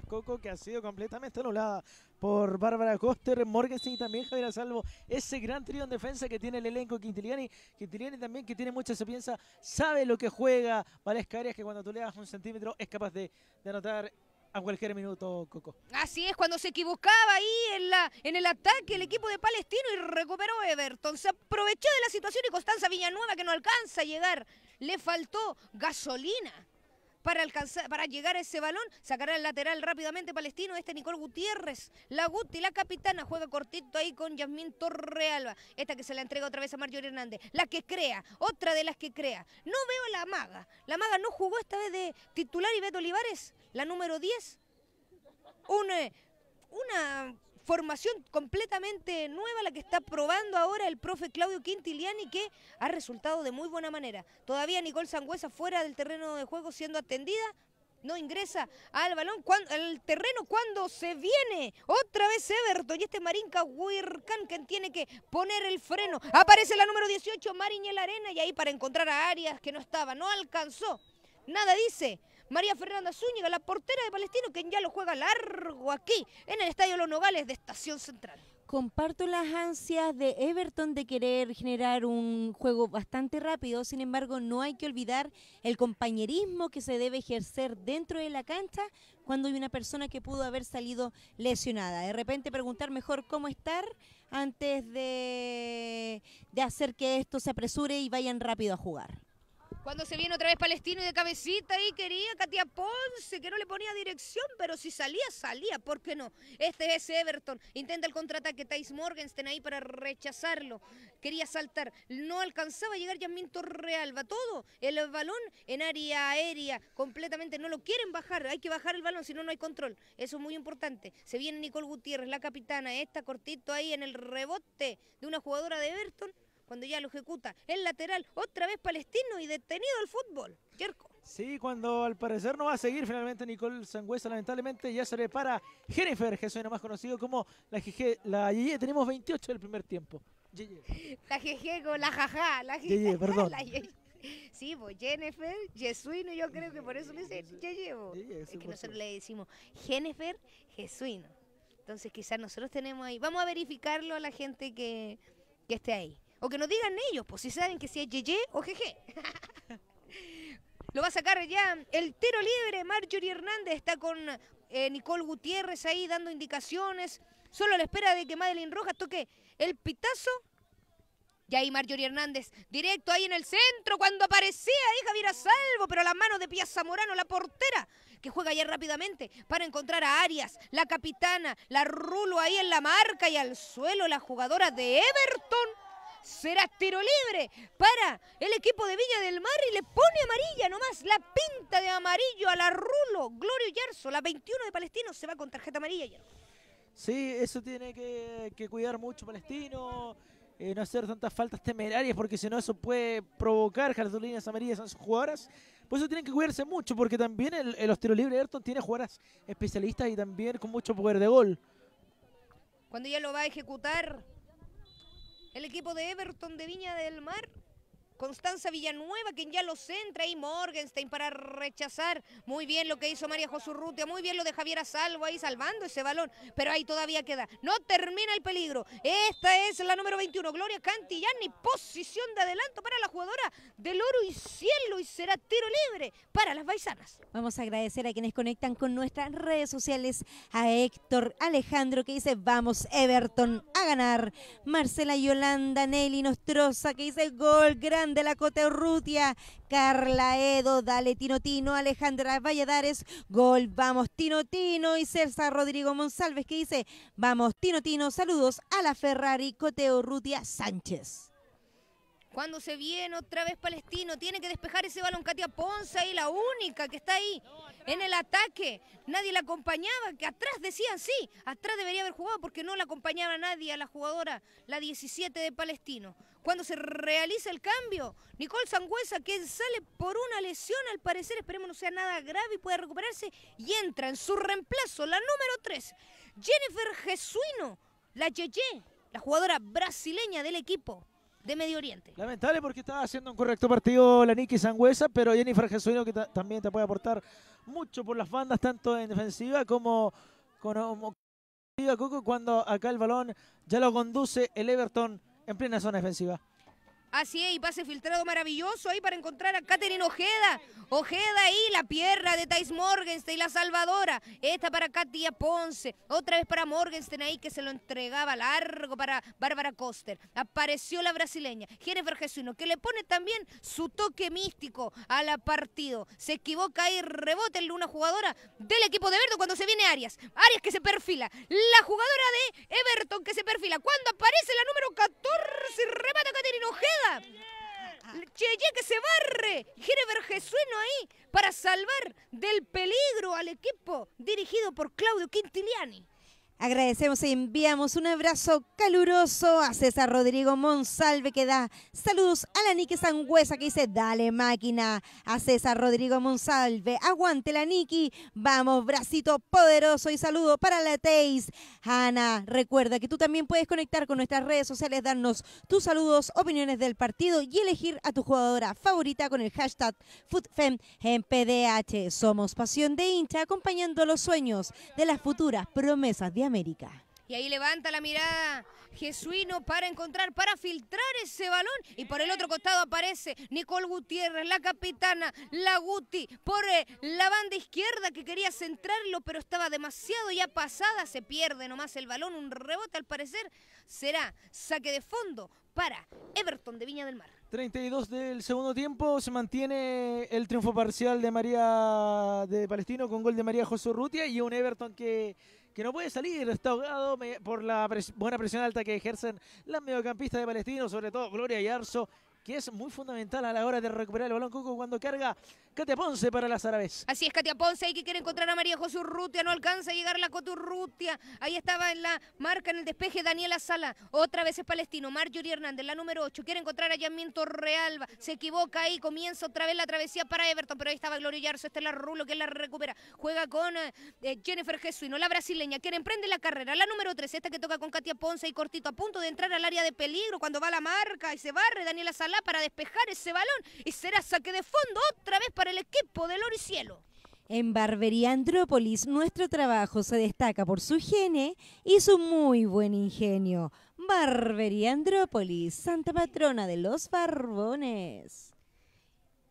Coco, que ha sido completamente anulada por Bárbara Coster, Morgensen y también Javier Salvo. Ese gran trío en defensa que tiene el elenco Quintiliani. Quintiliani también que tiene mucha sapienza, sabe lo que juega. Valesca Arias que cuando tú le das un centímetro es capaz de, de anotar a cualquier minuto, Coco. Así es, cuando se equivocaba ahí en, la, en el ataque el equipo de Palestino y recuperó Everton. Se aprovechó de la situación y Constanza Villanueva que no alcanza a llegar. Le faltó gasolina para, alcanzar, para llegar a ese balón. Sacará el lateral rápidamente palestino. Este Nicol Gutiérrez. La Guti, la capitana. Juega cortito ahí con Yasmín Torrealba. Esta que se la entrega otra vez a Marjorie Hernández. La que crea. Otra de las que crea. No veo a la maga. La maga no jugó esta vez de titular y Beto Olivares. La número 10. Eh, una una formación completamente nueva la que está probando ahora el profe Claudio Quintiliani que ha resultado de muy buena manera. Todavía Nicole Sangüesa fuera del terreno de juego siendo atendida, no ingresa al balón, cuando, al terreno cuando se viene otra vez Everton y este Marinka Wirkan que tiene que poner el freno. Aparece la número 18 Mariñel Arena y ahí para encontrar a Arias que no estaba, no alcanzó. Nada dice María Fernanda Zúñiga, la portera de Palestino, quien ya lo juega largo aquí en el Estadio Los Nogales de Estación Central. Comparto las ansias de Everton de querer generar un juego bastante rápido, sin embargo no hay que olvidar el compañerismo que se debe ejercer dentro de la cancha cuando hay una persona que pudo haber salido lesionada. De repente preguntar mejor cómo estar antes de, de hacer que esto se apresure y vayan rápido a jugar. Cuando se viene otra vez Palestino y de cabecita ahí quería Katia Ponce, que no le ponía dirección, pero si salía, salía, ¿por qué no? Este es Everton, intenta el contraataque, Thais Morgenstern ahí para rechazarlo, quería saltar, no alcanzaba a llegar Torreal, va todo el balón en área aérea, completamente, no lo quieren bajar, hay que bajar el balón, si no, no hay control, eso es muy importante. Se viene Nicole Gutiérrez, la capitana, esta cortito ahí en el rebote de una jugadora de Everton, cuando ya lo ejecuta el lateral, otra vez palestino y detenido el fútbol. Sí, cuando al parecer no va a seguir finalmente Nicole Sangüesa, lamentablemente ya se le para Jennifer, Jesuino, más conocido como la GG, la Yeye, tenemos 28 del primer tiempo. La GG con la jaja, la GG. perdón. Sí, pues Jennifer, Jesuino, yo creo que por eso le dice Yeye. Pues. que nosotros le decimos Jennifer, Jesuino. Entonces quizás nosotros tenemos ahí, vamos a verificarlo a la gente que, que esté ahí. O que nos digan ellos, pues si saben que si es Yeye o Jeje. Lo va a sacar ya el tiro libre. Marjorie Hernández está con eh, Nicole Gutiérrez ahí dando indicaciones. Solo a la espera de que Madeline Rojas toque el pitazo. Y ahí Marjorie Hernández, directo ahí en el centro, cuando aparecía ahí Javier a salvo, pero la mano de Piazza Morano, la portera, que juega ya rápidamente para encontrar a Arias, la capitana, la rulo ahí en la marca y al suelo la jugadora de Everton será tiro libre para el equipo de Villa del Mar y le pone amarilla nomás, la pinta de amarillo a la Rulo, Gloria Yarzo, la 21 de Palestino se va con tarjeta amarilla. Sí, eso tiene que, cuidar mucho Palestino, eh, no hacer tantas faltas temerarias porque si no eso puede provocar cartulinas amarillas a sus jugadoras. Por eso tienen que cuidarse mucho porque también el, el los tiros libres Ayrton tiene jugadoras especialistas y también con mucho poder de gol. Cuando ella lo va a ejecutar, el equipo de Everton de Viña del Mar Constanza Villanueva, quien ya lo centra, y Morgenstein para rechazar. Muy bien lo que hizo María Josurrutia, muy bien lo de Javier Salvo ahí salvando ese balón, pero ahí todavía queda. No termina el peligro. Esta es la número 21, Gloria Cantillani, posición de adelanto para la jugadora del Oro y Cielo, y será tiro libre para las Baisanas. Vamos a agradecer a quienes conectan con nuestras redes sociales, a Héctor Alejandro que dice, vamos Everton a ganar. Marcela Yolanda Nelly Nostrosa que dice, gol grande de la Rutia, Carla Edo, Dale Tino Tino, Alejandra Valladares, Gol, vamos Tino Tino y César Rodrigo Monsalves que dice, vamos Tino Tino, saludos a la Ferrari Rutia Sánchez. Cuando se viene otra vez Palestino, tiene que despejar ese balón Katia Ponza y la única que está ahí en el ataque. Nadie la acompañaba, que atrás decían sí, atrás debería haber jugado porque no la acompañaba nadie a la jugadora, la 17 de Palestino cuando se realiza el cambio. Nicole Sangüesa que sale por una lesión, al parecer, esperemos no sea nada grave y pueda recuperarse. Y entra en su reemplazo la número 3, Jennifer Jesuino, la Yeye, la jugadora brasileña del equipo de Medio Oriente. Lamentable porque estaba haciendo un correcto partido la Nikki Sangüesa, pero Jennifer Jesuino que también te puede aportar mucho por las bandas, tanto en defensiva como, con. cuando acá el balón ya lo conduce el Everton en plena zona defensiva. Así es, y pase filtrado maravilloso ahí para encontrar a Katherine Ojeda. Ojeda ahí, la pierna de Thais Morgenstein, la salvadora. Esta para Katia Ponce. Otra vez para Morgenstein ahí que se lo entregaba largo para Bárbara Coster. Apareció la brasileña, Jennifer Jesuino, que le pone también su toque místico a la partido. Se equivoca ahí, rebote en una jugadora del equipo de verde cuando se viene Arias. Arias que se perfila. La jugadora de Everton que se perfila. Cuando aparece la número 14, remata Katherine Ojeda Cheye que se barre. ver Jesueno ahí para salvar del peligro al equipo dirigido por Claudio Quintiliani. Agradecemos y e enviamos un abrazo caluroso a César Rodrigo Monsalve que da saludos a la Niki Sangüesa que dice dale máquina a César Rodrigo Monsalve, aguante la Niki, vamos bracito poderoso y saludo para la Teis. Ana, recuerda que tú también puedes conectar con nuestras redes sociales, darnos tus saludos, opiniones del partido y elegir a tu jugadora favorita con el hashtag FootFem en PDH. Somos Pasión de Hincha acompañando los sueños de las futuras promesas de América. Y ahí levanta la mirada Jesuino para encontrar, para filtrar ese balón. Y por el otro costado aparece Nicole Gutiérrez, la capitana, la Guti, por eh, la banda izquierda que quería centrarlo, pero estaba demasiado ya pasada. Se pierde nomás el balón, un rebote al parecer. Será saque de fondo para Everton de Viña del Mar. 32 del segundo tiempo, se mantiene el triunfo parcial de María de Palestino con gol de María José Urrutia y un Everton que que no puede salir, está ahogado por la buena presión alta que ejercen las mediocampistas de Palestino, sobre todo Gloria y Arzo que es muy fundamental a la hora de recuperar el balón Coco cuando carga Katia Ponce para las árabes. Así es, Katia Ponce, ahí que quiere encontrar a María José Urrutia, no alcanza a llegar la Coturrutia. Ahí estaba en la marca, en el despeje, Daniela Sala. Otra vez es Palestino, Marjorie Hernández, la número 8, quiere encontrar a Yasmin Torrealba. Se equivoca ahí, comienza otra vez la travesía para Everton, pero ahí estaba Gloria Yarzo, es este la Rulo que la recupera. Juega con eh, eh, Jennifer Jesuino, la brasileña, quiere emprende la carrera. La número 3, esta que toca con Katia Ponce y cortito, a punto de entrar al área de peligro cuando va la marca y se barre Daniela Sala para despejar ese balón y será saque de fondo otra vez para el equipo del Cielo. En Barbería Andrópolis, nuestro trabajo se destaca por su higiene y su muy buen ingenio. Barbería Andrópolis, Santa Patrona de los Barbones.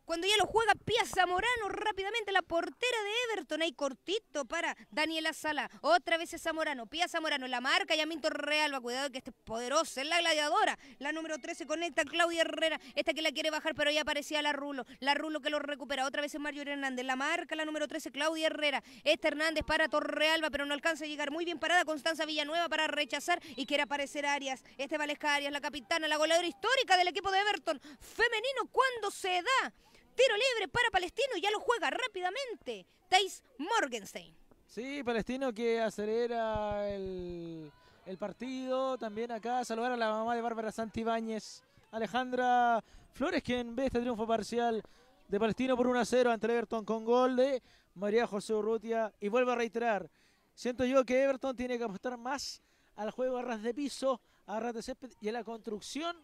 Cuando ya lo juega Pia Zamorano rápidamente, la portera de Everton. Ahí cortito para Daniela Sala. Otra vez es Zamorano. Pia Zamorano, la marca Yamin Torrealba. Cuidado que este es poderoso. Es la gladiadora. La número 13 conecta Claudia Herrera. Esta que la quiere bajar, pero ya aparecía la Rulo. La Rulo que lo recupera. Otra vez es Mario Hernández. La marca la número 13, Claudia Herrera. Este Hernández para Torrealba, pero no alcanza a llegar. Muy bien parada Constanza Villanueva para rechazar y quiere aparecer Arias. Este Valesca Arias, la capitana, la goleadora histórica del equipo de Everton. Femenino, cuando se da? Tiro libre para Palestino, y ya lo juega rápidamente. Thais Morgenstein. Sí, Palestino que acelera el, el partido. También acá saludar a la mamá de Bárbara Santibáñez, Alejandra Flores, quien ve este triunfo parcial de Palestino por 1 a 0 ante Everton con gol de María José Urrutia. Y vuelvo a reiterar, siento yo que Everton tiene que apostar más al juego a ras de piso, a ras de césped y a la construcción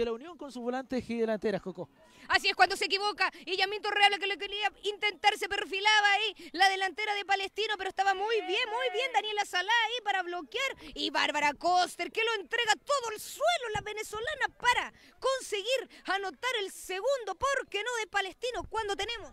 y la unión con sus volantes y delanteras, Coco. Así es cuando se equivoca. Y Yamín real que lo quería intentar, se perfilaba ahí la delantera de Palestino, pero estaba muy bien, muy bien Daniela Salá ahí para bloquear. Y Bárbara Coster que lo entrega todo el suelo, la venezolana, para conseguir anotar el segundo, porque no de Palestino, cuando tenemos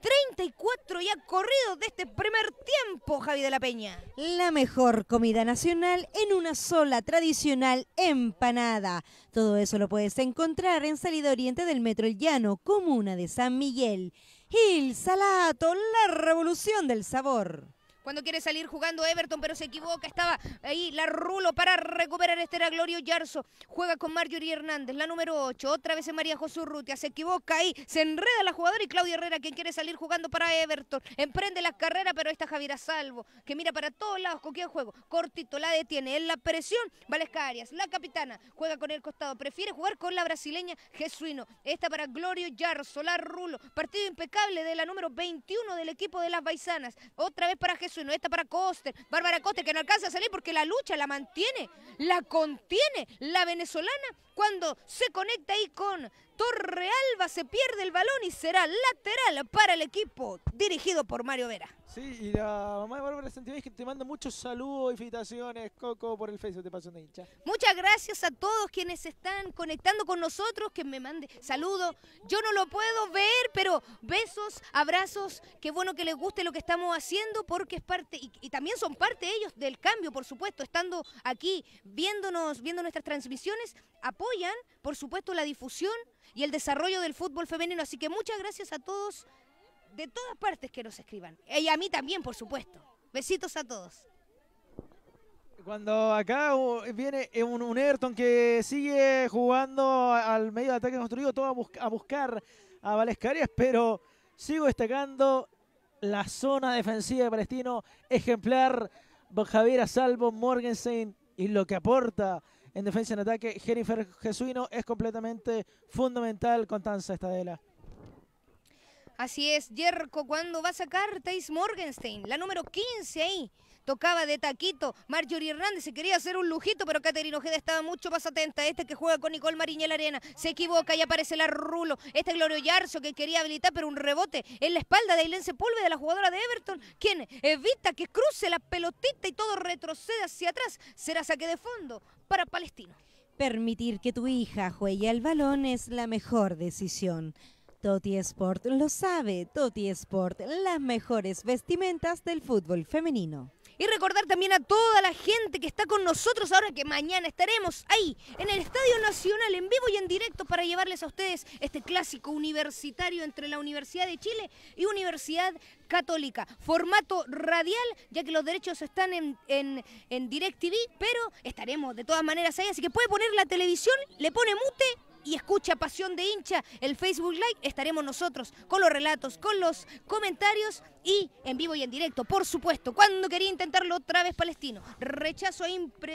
34 ya corrido de este primer tiempo, Javi de la Peña. La mejor comida nacional en una sola tradicional empanada. Todo eso lo puedes encontrar en Salida Oriente del Metro El Llano, comuna de San Miguel. Gil Salato, la revolución del sabor cuando quiere salir jugando Everton, pero se equivoca. Estaba ahí la Rulo para recuperar este era Glorio Yarzo. Juega con Marjorie Hernández, la número 8. Otra vez es María José Urrutia. Se equivoca ahí, se enreda la jugadora y Claudia Herrera, quien quiere salir jugando para Everton. Emprende la carrera, pero esta está Javier Salvo, que mira para todos lados. ¿Con quién juego? Cortito, la detiene. En la presión, Valesca Arias, la capitana, juega con el costado. Prefiere jugar con la brasileña Jesuino. Esta para Glorio Yarzo, la Rulo. Partido impecable de la número 21 del equipo de las Baisanas. Otra vez para Jesuino y no está para Coster. Bárbara Coster que no alcanza a salir porque la lucha la mantiene, la contiene la venezolana cuando se conecta ahí con Torrealba se pierde el balón y será lateral para el equipo dirigido por Mario Vera. Sí, y la mamá de Bárbara Santibáñez que te manda muchos saludos y Coco, por el Facebook te paso de Hincha. Muchas gracias a todos quienes están conectando con nosotros, que me mande saludos. Yo no lo puedo ver, pero besos, abrazos, qué bueno que les guste lo que estamos haciendo porque es parte, y, y también son parte ellos del cambio, por supuesto, estando aquí, viéndonos, viendo nuestras transmisiones, apoyan por supuesto, la difusión y el desarrollo del fútbol femenino. Así que muchas gracias a todos de todas partes que nos escriban. Eh, y a mí también, por supuesto. Besitos a todos. Cuando acá uh, viene eh, un, Ayrton que sigue jugando al medio de ataque construido, todo a, buscar a Valescarias, pero sigo destacando la zona defensiva de Palestino, ejemplar, Javier Salvo, Morgensen y lo que aporta en defensa y en ataque. Jennifer Jesuino es completamente fundamental. con tanza Estadela. Así es, Jerko, cuando va a sacar teis Morgenstein, la número 15 ahí tocaba de taquito. Marjorie Hernández se quería hacer un lujito, pero Caterina Ojeda estaba mucho más atenta. Este que juega con Nicole Mariñel Arena se equivoca y aparece la Rulo. Este Glorio Yarzo que quería habilitar, pero un rebote en la espalda de Ailén de la jugadora de Everton, quien evita que cruce la pelotita y todo retrocede hacia atrás. Será saque de fondo para Palestino. Permitir que tu hija juegue al balón es la mejor decisión. Toti Sport lo sabe. Toti Sport, las mejores vestimentas del fútbol femenino. Y recordar también a toda la gente que está con nosotros ahora que mañana estaremos ahí en el Estadio Nacional en vivo y en directo para llevarles a ustedes este clásico universitario entre la Universidad de Chile y Universidad Católica. Formato radial, ya que los derechos están en, en, DirecTV, pero estaremos de todas maneras ahí. Así que puede poner la televisión, le pone mute y escucha Pasión de Hincha, el Facebook Live, estaremos nosotros con los relatos, con los comentarios y en vivo y en directo, por supuesto. Cuando quería intentarlo otra vez palestino, rechazo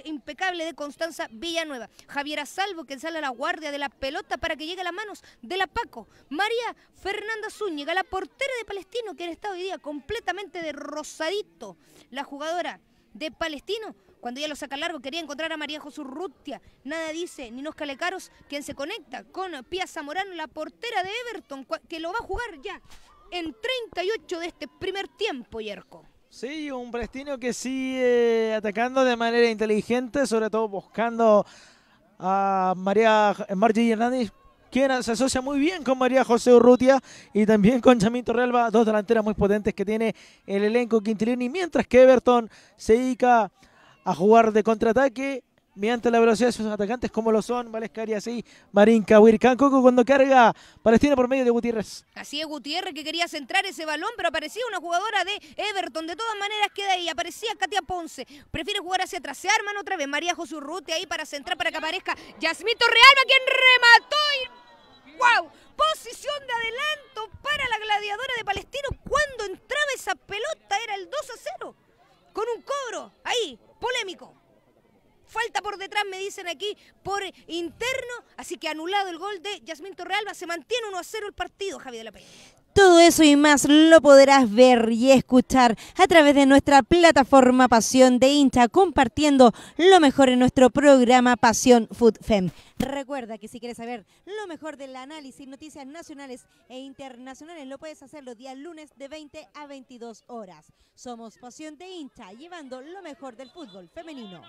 impecable de Constanza Villanueva. Javiera Salvo que sale a la guardia de la pelota para que llegue a las manos de la Paco. María Fernanda Zúñiga, la portera de Palestino, que estado hoy día completamente de rosadito. La jugadora de Palestino cuando ya lo saca largo, quería encontrar a María José Urrutia. Nada dice ni nos calecaros, quien se conecta con Pia Zamorano, la portera de Everton, que lo va a jugar ya en 38 de este primer tiempo, Yerko. Sí, un Prestino que sigue atacando de manera inteligente, sobre todo buscando a María eh, Margie Hernández, quien se asocia muy bien con María José Urrutia y también con Yamito realba dos delanteras muy potentes que tiene el elenco Quintilini, mientras que Everton se dedica a jugar de contraataque mediante la velocidad de sus atacantes, como lo son Valescaria, así Marín Wirkan Coco cuando carga Palestina por medio de Gutiérrez. Así es Gutiérrez que quería centrar ese balón, pero aparecía una jugadora de Everton. De todas maneras queda ahí, aparecía Katia Ponce. Prefiere jugar hacia atrás, se arman otra vez. María José Rute ahí para centrar, para que aparezca Yasmito Torrealba, quien remató y... ¡Wow! Posición de adelanto para la gladiadora de Palestino. Cuando entraba esa pelota era el 2 a 0. Con un cobro, ahí, polémico. Falta por detrás, me dicen aquí, por interno. Así que anulado el gol de Yasmín Torrealba. Se mantiene 1 a 0 el partido, Javier de la Peña. Todo eso y más lo podrás ver y escuchar a través de nuestra plataforma Pasión de Incha, compartiendo lo mejor en nuestro programa Pasión Food Fem. Recuerda que si quieres saber lo mejor del análisis, noticias nacionales e internacionales, lo puedes hacer los días lunes de 20 a 22 horas. Somos Pasión de Incha, llevando lo mejor del fútbol femenino.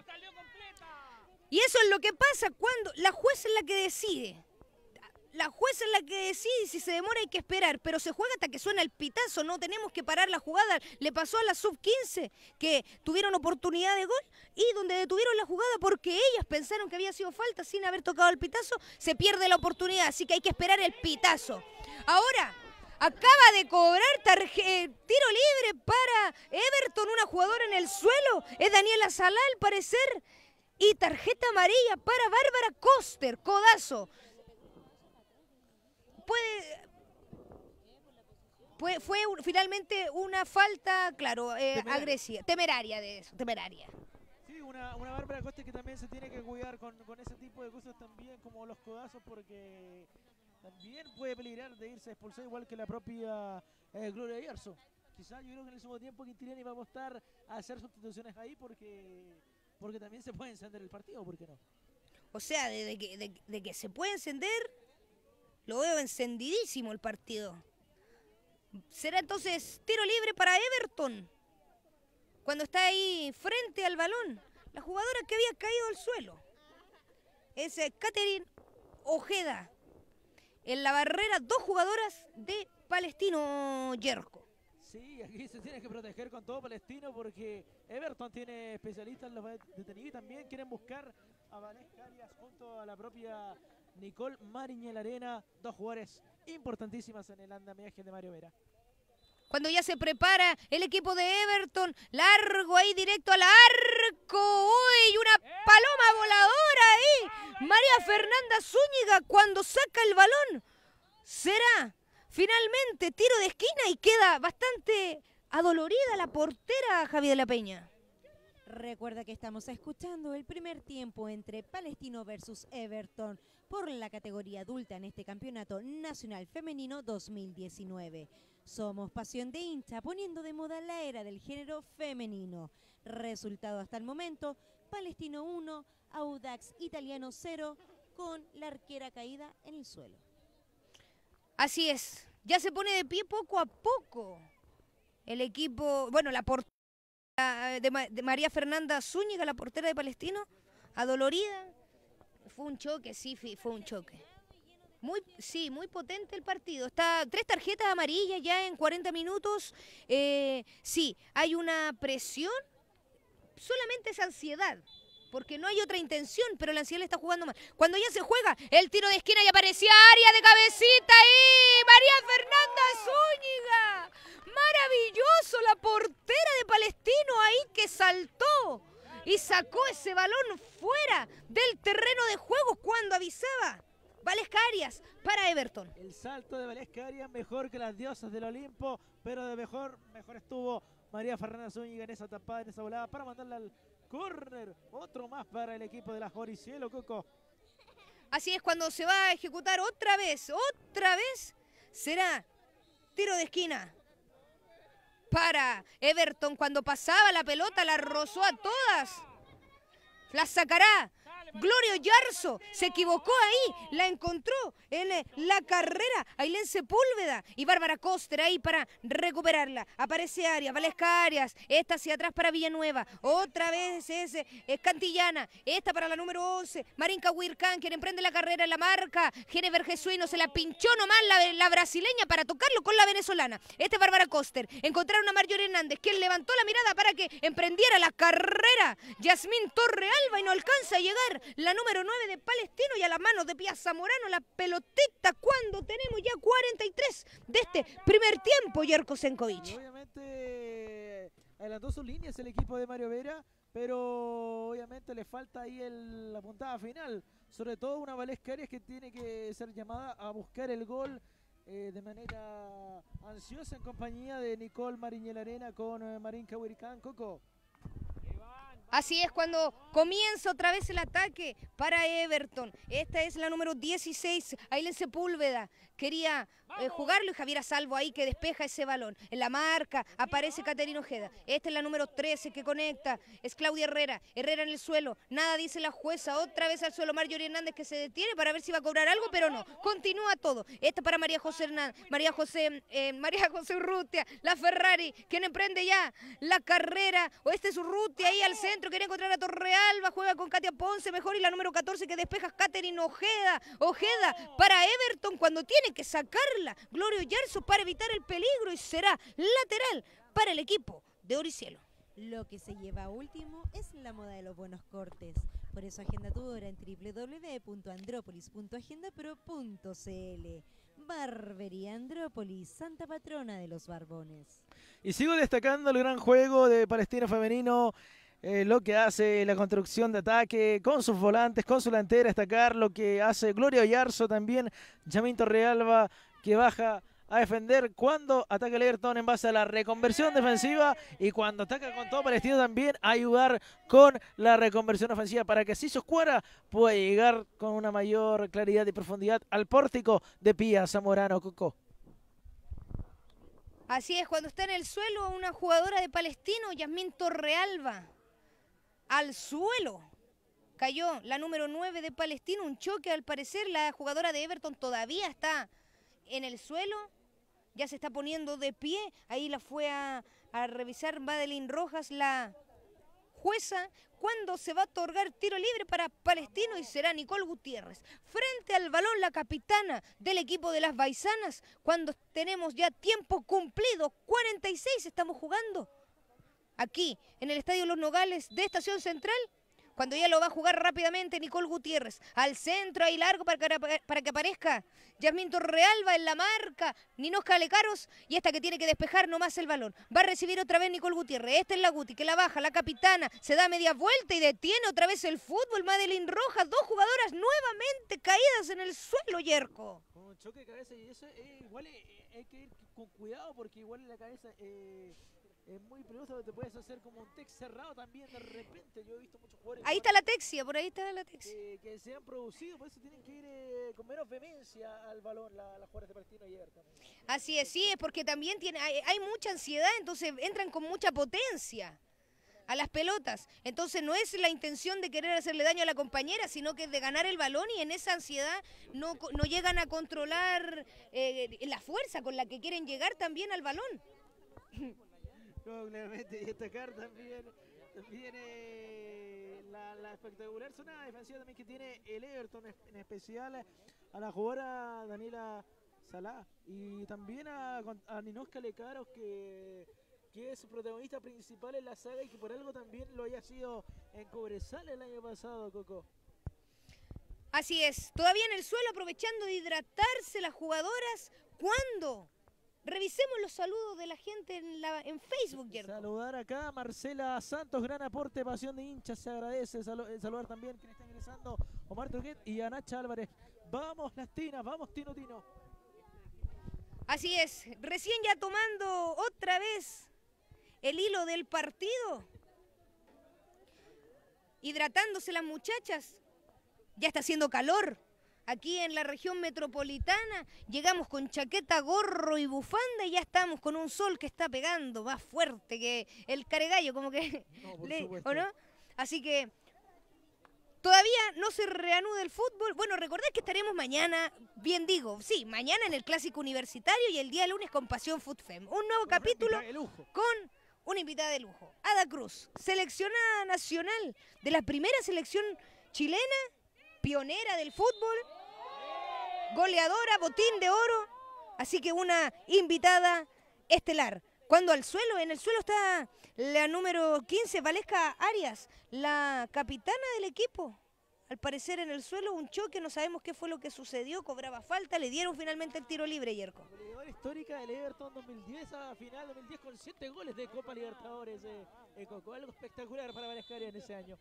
Y eso es lo que pasa cuando la jueza es la que decide la jueza es la que decide, si se demora hay que esperar, pero se juega hasta que suena el pitazo, no tenemos que parar la jugada. Le pasó a la sub-15 que tuvieron oportunidad de gol y donde detuvieron la jugada porque ellas pensaron que había sido falta sin haber tocado el pitazo, se pierde la oportunidad, así que hay que esperar el pitazo. Ahora, acaba de cobrar eh, tiro libre para Everton, una jugadora en el suelo, es Daniela Salá al parecer, y tarjeta amarilla para Bárbara Coster, codazo fue, fue finalmente una falta, claro, eh, agresiva, temeraria de eso, temeraria. Sí, una, una Bárbara coste que también se tiene que cuidar con, con, ese tipo de cosas también, como los codazos, porque también puede peligrar de irse expulsar, igual que la propia eh, Gloria Yerso. Quizás yo creo que en el segundo tiempo Quintiliani va a apostar a hacer sustituciones ahí porque, porque también se puede encender el partido, ¿por qué no? O sea, de, que, de que se puede encender lo veo encendidísimo el partido. Será entonces tiro libre para Everton. Cuando está ahí frente al balón, la jugadora que había caído al suelo. Es eh, Catherine Ojeda. En la barrera, dos jugadoras de Palestino Yerko. Sí, aquí se tiene que proteger con todo Palestino porque Everton tiene especialistas en los detenidos y también quieren buscar a Vanessa junto a la propia Nicole Mariñel Arena, dos jugadores importantísimas en el andamiaje de Mario Vera. Cuando ya se prepara el equipo de Everton, largo ahí directo al arco. ¡Uy! Una paloma voladora ahí. María Fernanda Zúñiga cuando saca el balón. Será finalmente tiro de esquina y queda bastante adolorida la portera Javier de la Peña. Recuerda que estamos escuchando el primer tiempo entre Palestino versus Everton por la categoría adulta en este Campeonato Nacional Femenino 2019. Somos Pasión de Hincha, poniendo de moda la era del género femenino. Resultado hasta el momento, Palestino 1, Audax Italiano 0, con la arquera caída en el suelo. Así es, ya se pone de pie poco a poco el equipo, bueno, la portera eh, de, María Fernanda Zúñiga, la portera de Palestino, adolorida, fue un choque, sí, fue un choque. Muy, sí, muy potente el partido. Está tres tarjetas amarillas ya en 40 minutos. Eh, sí, hay una presión, solamente es ansiedad, porque no hay otra intención, pero la ansiedad le está jugando mal. Cuando ya se juega, el tiro de esquina y aparecía área de cabecita ahí. María Fernanda Zúñiga. Maravilloso la portera de Palestino ahí que saltó y sacó ese balón fuera del terreno de juego cuando avisaba. Valesca Arias para Everton. El salto de Valesca Arias mejor que las diosas del Olimpo, pero de mejor, mejor estuvo María Fernanda Zúñiga en esa tapada, en esa volada para mandarla al córner. Otro más para el equipo de la Joricielo, Coco. Así es, cuando se va a ejecutar otra vez, otra vez, será tiro de esquina para Everton cuando pasaba la pelota, la rozó a todas. La sacará Gloria Yarzo se equivocó ahí, la encontró en eh, la carrera. Ailén Sepúlveda y Bárbara Coster ahí para recuperarla. Aparece Arias, Valesca Arias, esta hacia atrás para Villanueva. Otra vez es, eh, Cantillana, esta para la número 11. Marinka Huircán, quien emprende la carrera en la marca. Genever Jesuino se la pinchó nomás la, la brasileña para tocarlo con la venezolana. Este es Bárbara Coster. Encontraron a Marjorie Hernández, quien levantó la mirada para que emprendiera la carrera. Yasmín Torrealba y no alcanza a llegar la número 9 de Palestino y a la mano de Piazza Morano la pelotita cuando tenemos ya 43 de este primer tiempo, Yerko Senkovic. Obviamente adelantó eh, sus líneas el equipo de Mario Vera, pero obviamente le falta ahí la puntada final. Sobre todo una Valesca que tiene que ser llamada a buscar el gol eh, de manera ansiosa en compañía de Nicole Mariñel Arena con Marinka eh, Marín Coco. Así es cuando comienza otra vez el ataque para Everton. Esta es la número 16, Ailen Sepúlveda, quería eh, jugarlo y Javier salvo ahí que despeja ese balón. En la marca aparece Caterina Ojeda. Esta es la número 13 que conecta. Es Claudia Herrera. Herrera en el suelo. Nada dice la jueza. Otra vez al suelo Marjorie Hernández que se detiene para ver si va a cobrar algo, pero no. Continúa todo. Esta para María José Hernández. María José, eh, María José Urrutia. La Ferrari. Quien emprende ya la carrera. O este es Urrutia ahí al centro. Quiere encontrar a Torrealba. Juega con Katia Ponce mejor. Y la número 14 que despeja Caterina Ojeda. Ojeda para Everton cuando tiene que sacarla Gloria Yarzo para evitar el peligro y será lateral para el equipo de Oricielo. Lo que se lleva último es la moda de los buenos cortes. Por eso agenda tu hora en www.andrópolis.agendapro.cl. Barbería Andrópolis, Santa Patrona de los Barbones. Y sigo destacando el gran juego de Palestina Femenino eh, lo que hace la construcción de ataque con sus volantes, con su delantera, destacar lo que hace Gloria Yarzo también, Yamín Realba que baja a defender cuando ataca el Everton en base a la reconversión defensiva y cuando ataca con todo Palestino también ayudar con la reconversión ofensiva para que si Soscuara pueda llegar con una mayor claridad y profundidad al pórtico de Pía Zamorano Coco. Así es, cuando está en el suelo una jugadora de Palestino, Yasmín Torrealba, al suelo. Cayó la número 9 de Palestina, un choque al parecer. La jugadora de Everton todavía está en el suelo, ya se está poniendo de pie. Ahí la fue a, revisar Madeline Rojas, la jueza, cuando se va a otorgar tiro libre para Palestino y será Nicole Gutiérrez. Frente al balón la capitana del equipo de las Baisanas, cuando tenemos ya tiempo cumplido, 46 estamos jugando aquí en el Estadio Los Nogales de Estación Central cuando ya lo va a jugar rápidamente Nicole Gutiérrez. Al centro, ahí largo para que, para que aparezca Yasmín Torrealba en la marca, Ninosca Calecaros y esta que tiene que despejar nomás el balón. Va a recibir otra vez Nicole Gutiérrez. Esta es la Guti, que la baja, la capitana, se da media vuelta y detiene otra vez el fútbol. Madeline Rojas, dos jugadoras nuevamente caídas en el suelo, Yerko. Un choque de cabeza, y eso eh, igual eh, hay que ir con cuidado porque igual en la cabeza... Eh, es muy peligroso puedes hacer como tex cerrado también de repente. Ahí está la texia, por ahí está la texia. que se han producido, por eso tienen que ir eh, con menos vehemencia al balón jugadoras de Así es, sí, es porque también tiene, hay, mucha ansiedad, entonces entran con mucha potencia a las pelotas. Entonces no es la intención de querer hacerle daño a la compañera, sino que es de ganar el balón y en esa ansiedad no, no llegan a controlar eh, la fuerza con la que quieren llegar también al balón. No, claramente, y esta también, eh, la, espectacular zona defensiva también que tiene el Everton, en especial a la jugadora Daniela Salá y también a, a Ninoska Lecaros que, que es su protagonista principal en la saga y que por algo también lo haya sido en Cobresal el año pasado, Coco. Así es, todavía en el suelo aprovechando de hidratarse las jugadoras. ¿Cuándo? Revisemos los saludos de la gente en, la, en Facebook, Saludar acá Marcela Santos, gran aporte, pasión de hinchas, se agradece. Eh, saludar también quien está ingresando, Omar Truquet y Anacha Álvarez. Vamos las vamos Tino Tino. Así es, recién ya tomando otra vez el hilo del partido. Hidratándose las muchachas. Ya está haciendo calor. Aquí en la región metropolitana llegamos con chaqueta, gorro y bufanda y ya estamos con un sol que está pegando más fuerte que el caregallo, como que... No, ¿O no? Así que todavía no se reanuda el fútbol. Bueno, recordad que estaremos mañana, bien digo, sí, mañana en el Clásico Universitario y el día lunes con Pasión FUTFEM. Un nuevo capítulo con una invitada de lujo. Ada Cruz, seleccionada nacional de la primera selección chilena, pionera del fútbol goleadora, botín de oro. Así que una invitada estelar. Cuando al suelo, en el suelo está la número 15, Valesca Arias, la capitana del equipo. Al parecer en el suelo un choque, no sabemos qué fue lo que sucedió, cobraba falta, le dieron finalmente el tiro libre, Yerko. Goleadora histórica del Everton 2010 a final 2010 con 7 goles de Copa Libertadores. Eh, eh, algo espectacular para Valesca Arias en ese año.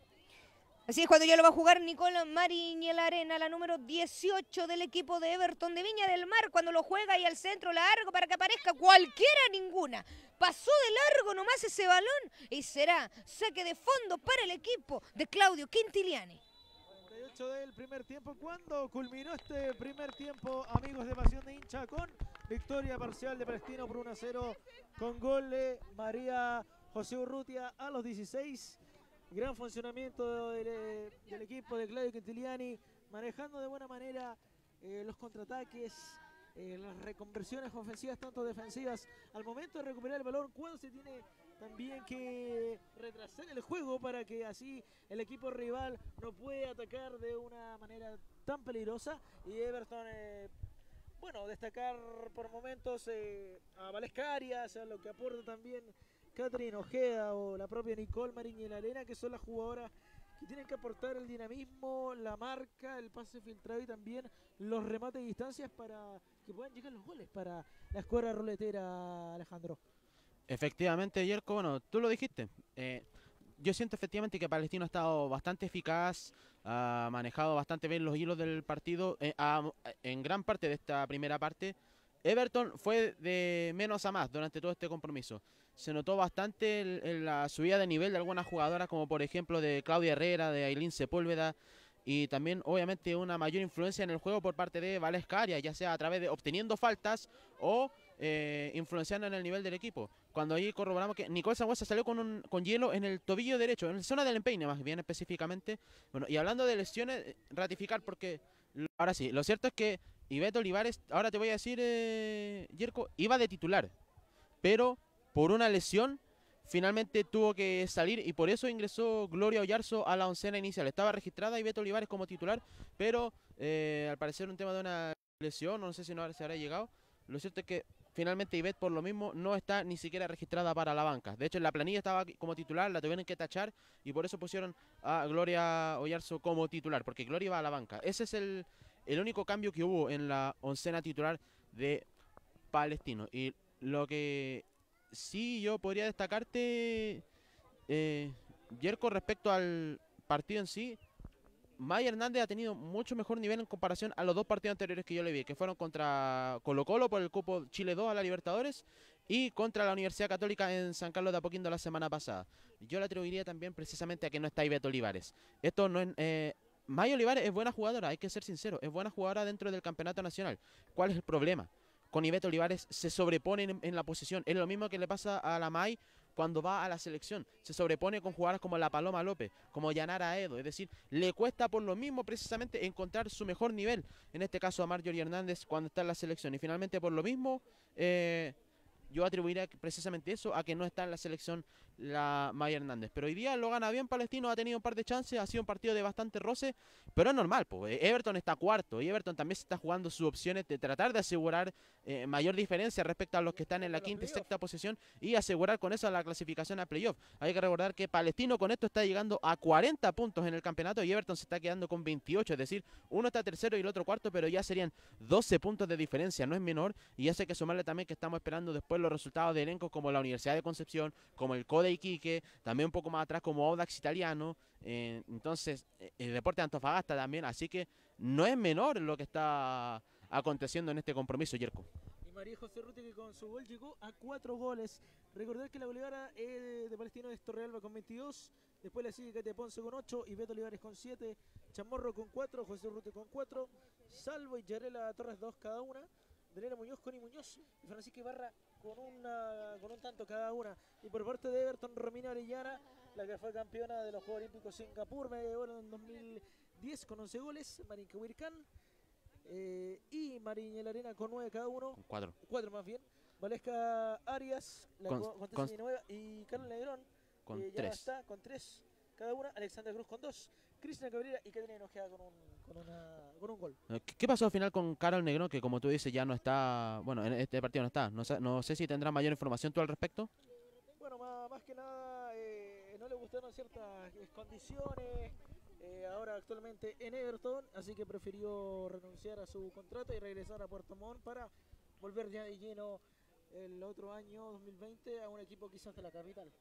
Así es, cuando ya lo va a jugar Nicolás Mariñe la arena, la número 18 del equipo de Everton de Viña del Mar, cuando lo juega y al centro largo para que aparezca cualquiera, ninguna. Pasó de largo nomás ese balón y será saque de fondo para el equipo de Claudio Quintiliani del primer tiempo cuando culminó este primer tiempo amigos de Pasión de Hincha con victoria parcial de Palestino por 1 0 con gol de María José Urrutia a los 16 Gran funcionamiento eh, del, equipo de Claudio Quintiliani, manejando de buena manera eh, los contraataques, eh, las reconversiones ofensivas, tanto defensivas. Al momento de recuperar el valor, cuando se tiene también que retrasar el juego para que así el equipo rival no puede atacar de una manera tan peligrosa. Y Everton, bueno, destacar por momentos a Valescaria, lo que aporta también Catherine Ojeda o la propia Nicole Marín y arena que son las jugadoras que tienen que aportar el dinamismo, la marca, el pase filtrado y también los remates de distancias para que puedan llegar los goles para la escuadra roletera, Alejandro. Efectivamente, Jerko, bueno, tú lo dijiste. Eh, yo siento efectivamente que Palestino ha estado bastante eficaz, ha manejado bastante bien los hilos del partido eh, en gran parte de esta primera parte. Everton fue de menos a más durante todo este compromiso se notó bastante la subida de nivel de algunas jugadoras, como por ejemplo de Claudia Herrera, de Ailín Sepúlveda, y también obviamente una mayor influencia en el juego por parte de Valescaria, ya sea a través de obteniendo faltas o eh, influenciando en el nivel del equipo. Cuando ahí corroboramos que Nicole Sangüesa salió con, un, con hielo en el tobillo derecho, en la zona del empeine más bien específicamente. Bueno, y hablando de lesiones, ratificar porque ahora sí, lo cierto es que Ivette Olivares, ahora te voy a decir, eh, Yerko, iba de titular, pero por una lesión, finalmente tuvo que salir y por eso ingresó Gloria Ollarzo a la oncena inicial. Estaba registrada y Olivares como titular, pero eh, al parecer un tema de una lesión, no sé si no se habrá llegado. Lo cierto es que finalmente Ivette por lo mismo no está ni siquiera registrada para la banca. De hecho, la planilla estaba como titular, la tuvieron que tachar y por eso pusieron a Gloria Ollarzo como titular, porque Gloria va a la banca. Ese es el, el único cambio que hubo en la oncena titular de Palestino. Y lo que sí, yo podría destacarte, eh, Yerko, respecto al partido en sí. Maya Hernández ha tenido mucho mejor nivel en comparación a los dos partidos anteriores que yo le vi, que fueron contra Colo Colo por el cupo Chile 2 a la Libertadores y contra la Universidad Católica en San Carlos de Apoquindo la semana pasada. Yo le atribuiría también precisamente a que no está Ibeto Olivares. Esto no es... Eh, Maya Olivares es buena jugadora, hay que ser sincero, es buena jugadora dentro del campeonato nacional. ¿Cuál es el problema? con Ivete Olivares se sobrepone en, la posición. Es lo mismo que le pasa a la MAI cuando va a la selección. Se sobrepone con jugadoras como la Paloma López, como Yanara Edo. Es decir, le cuesta por lo mismo precisamente encontrar su mejor nivel. En este caso a Marjorie Hernández cuando está en la selección. Y finalmente por lo mismo... Eh, yo atribuiría precisamente eso a que no está en la selección la Maya Hernández. Pero hoy día lo gana bien Palestino, ha tenido un par de chances, ha sido un partido de bastante roce, pero es normal, pues Everton está cuarto y Everton también se está jugando sus opciones de tratar de asegurar eh, mayor diferencia respecto a los que están en la quinta y sexta posición y asegurar con eso la clasificación a playoff. Hay que recordar que Palestino con esto está llegando a 40 puntos en el campeonato y Everton se está quedando con 28, es decir, uno está tercero y el otro cuarto, pero ya serían 12 puntos de diferencia, no es menor y hace que sumarle también que estamos esperando después los resultados de elencos como la Universidad de Concepción, como el Código de Iquique, también un poco más atrás como Audax Italiano, eh, entonces eh, el deporte de Antofagasta también, así que no es menor lo que está aconteciendo en este compromiso, Yerko. Y María José Ruti que con su gol llegó a cuatro goles. Recordar que la goleada es eh, de Palestino de Torrealba con 22, después le sigue Cate Ponce con 8 y Beto Olivares con 7, Chamorro con 4, José Ruti con 4, Salvo y Yarela Torres 2 cada una, Daniela Muñoz, Connie Muñoz y Francisco Ibarra con, con un tanto cada una. Y por parte de Everton, Romina Orellana, la que fue campeona de los Juegos Olímpicos Singapur, me de en 2010 con 11 goles, Marinka Wirkan. Eh, y la Arena con 9 cada uno. 4. 4 más bien. Valesca Arias, la con, 19, y Carlos Negrón. Con 3. con 3 cada una. Alexander Cruz con 2. Cristina Cabrera y Catalina Enojeada con un gol. Eh, ¿Qué pasó al final con Carol Negro, que como tú dices ya no está, bueno, en este partido no está? No sé, si tendrá mayor información tú al respecto. Bueno, más, que nada, eh, no le gustaron ciertas eh, condiciones, ahora actualmente en Everton, así que prefirió renunciar a su contrato y regresar a Puerto Montt para volver ya de lleno el otro año 2020 a un equipo quizás de la capital.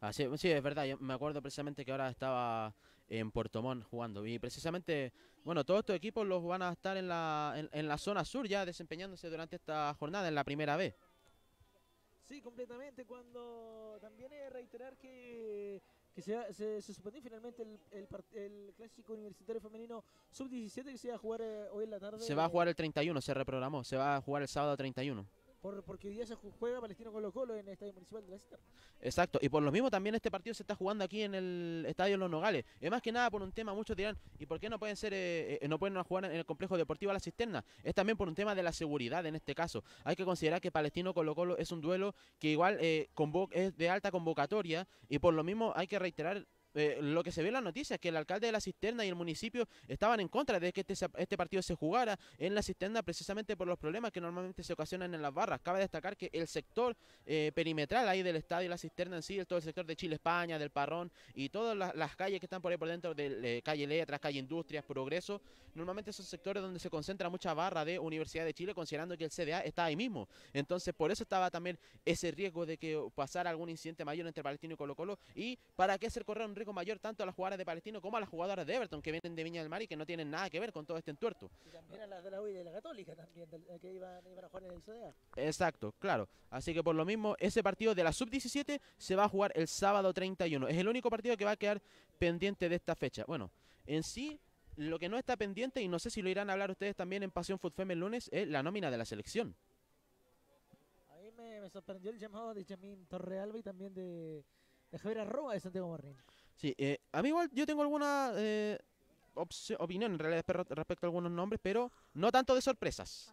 ah, sí, es verdad, yo me acuerdo precisamente que ahora estaba en Puerto Montt jugando y precisamente, bueno, todos estos equipos los van a estar en la, en, la zona sur ya desempeñándose durante esta jornada en la primera B. Sí, completamente, cuando también es reiterar que se, se, finalmente el, el, clásico universitario femenino sub-17 que se va a jugar eh, hoy en la tarde. Se va a jugar el 31, se reprogramó, se va a jugar el sábado 31 porque hoy día se juega Palestino Colo Colo en el Estadio Municipal de la Cisterna. Exacto, y por lo mismo también este partido se está jugando aquí en el Estadio Los Nogales. es más que nada por un tema, muchos dirán, ¿y por qué no pueden ser eh, eh, no pueden jugar en el complejo deportivo a la Cisterna? Es también por un tema de la seguridad en este caso. Hay que considerar que Palestino Colo Colo es un duelo que igual eh, es de alta convocatoria y por lo mismo hay que reiterar eh, lo que se ve en las noticias es que el alcalde de la cisterna y el municipio estaban en contra de que este, este, partido se jugara en la cisterna precisamente por los problemas que normalmente se ocasionan en las barras. Cabe destacar que el sector eh, perimetral ahí del estadio y la cisterna en sí, todo el sector de Chile, España, del Parrón y todas las, calles que están por ahí por dentro, de Calle eh, calle Letras, calle Industrias, Progreso, normalmente son sectores donde se concentra mucha barra de Universidad de Chile, considerando que el CDA está ahí mismo. Entonces, por eso estaba también ese riesgo de que pasara algún incidente mayor entre Palestino y Colo Colo y para qué hacer correr un riesgo mayor tanto a las jugadoras de Palestino como a las jugadoras de Everton, que vienen de Viña del Mar y que no tienen nada que ver con todo este entuerto. Y también a las de la de Católica, también, eh, que iban, a jugar en el Exacto, claro. Así que por lo mismo, ese partido de la sub-17 se va a jugar el sábado 31. Es el único partido que va a quedar pendiente de esta fecha. Bueno, en sí, lo que no está pendiente, y no sé si lo irán a hablar ustedes también en Pasión Fútbol el lunes, es la nómina de la selección. A mí me, sorprendió el llamado de Jamín Torrealba y también de, Javier Arroba de Santiago Morín. Sí, eh, a mí igual yo tengo alguna eh, opinión en realidad respecto a algunos nombres, pero no tanto de sorpresas.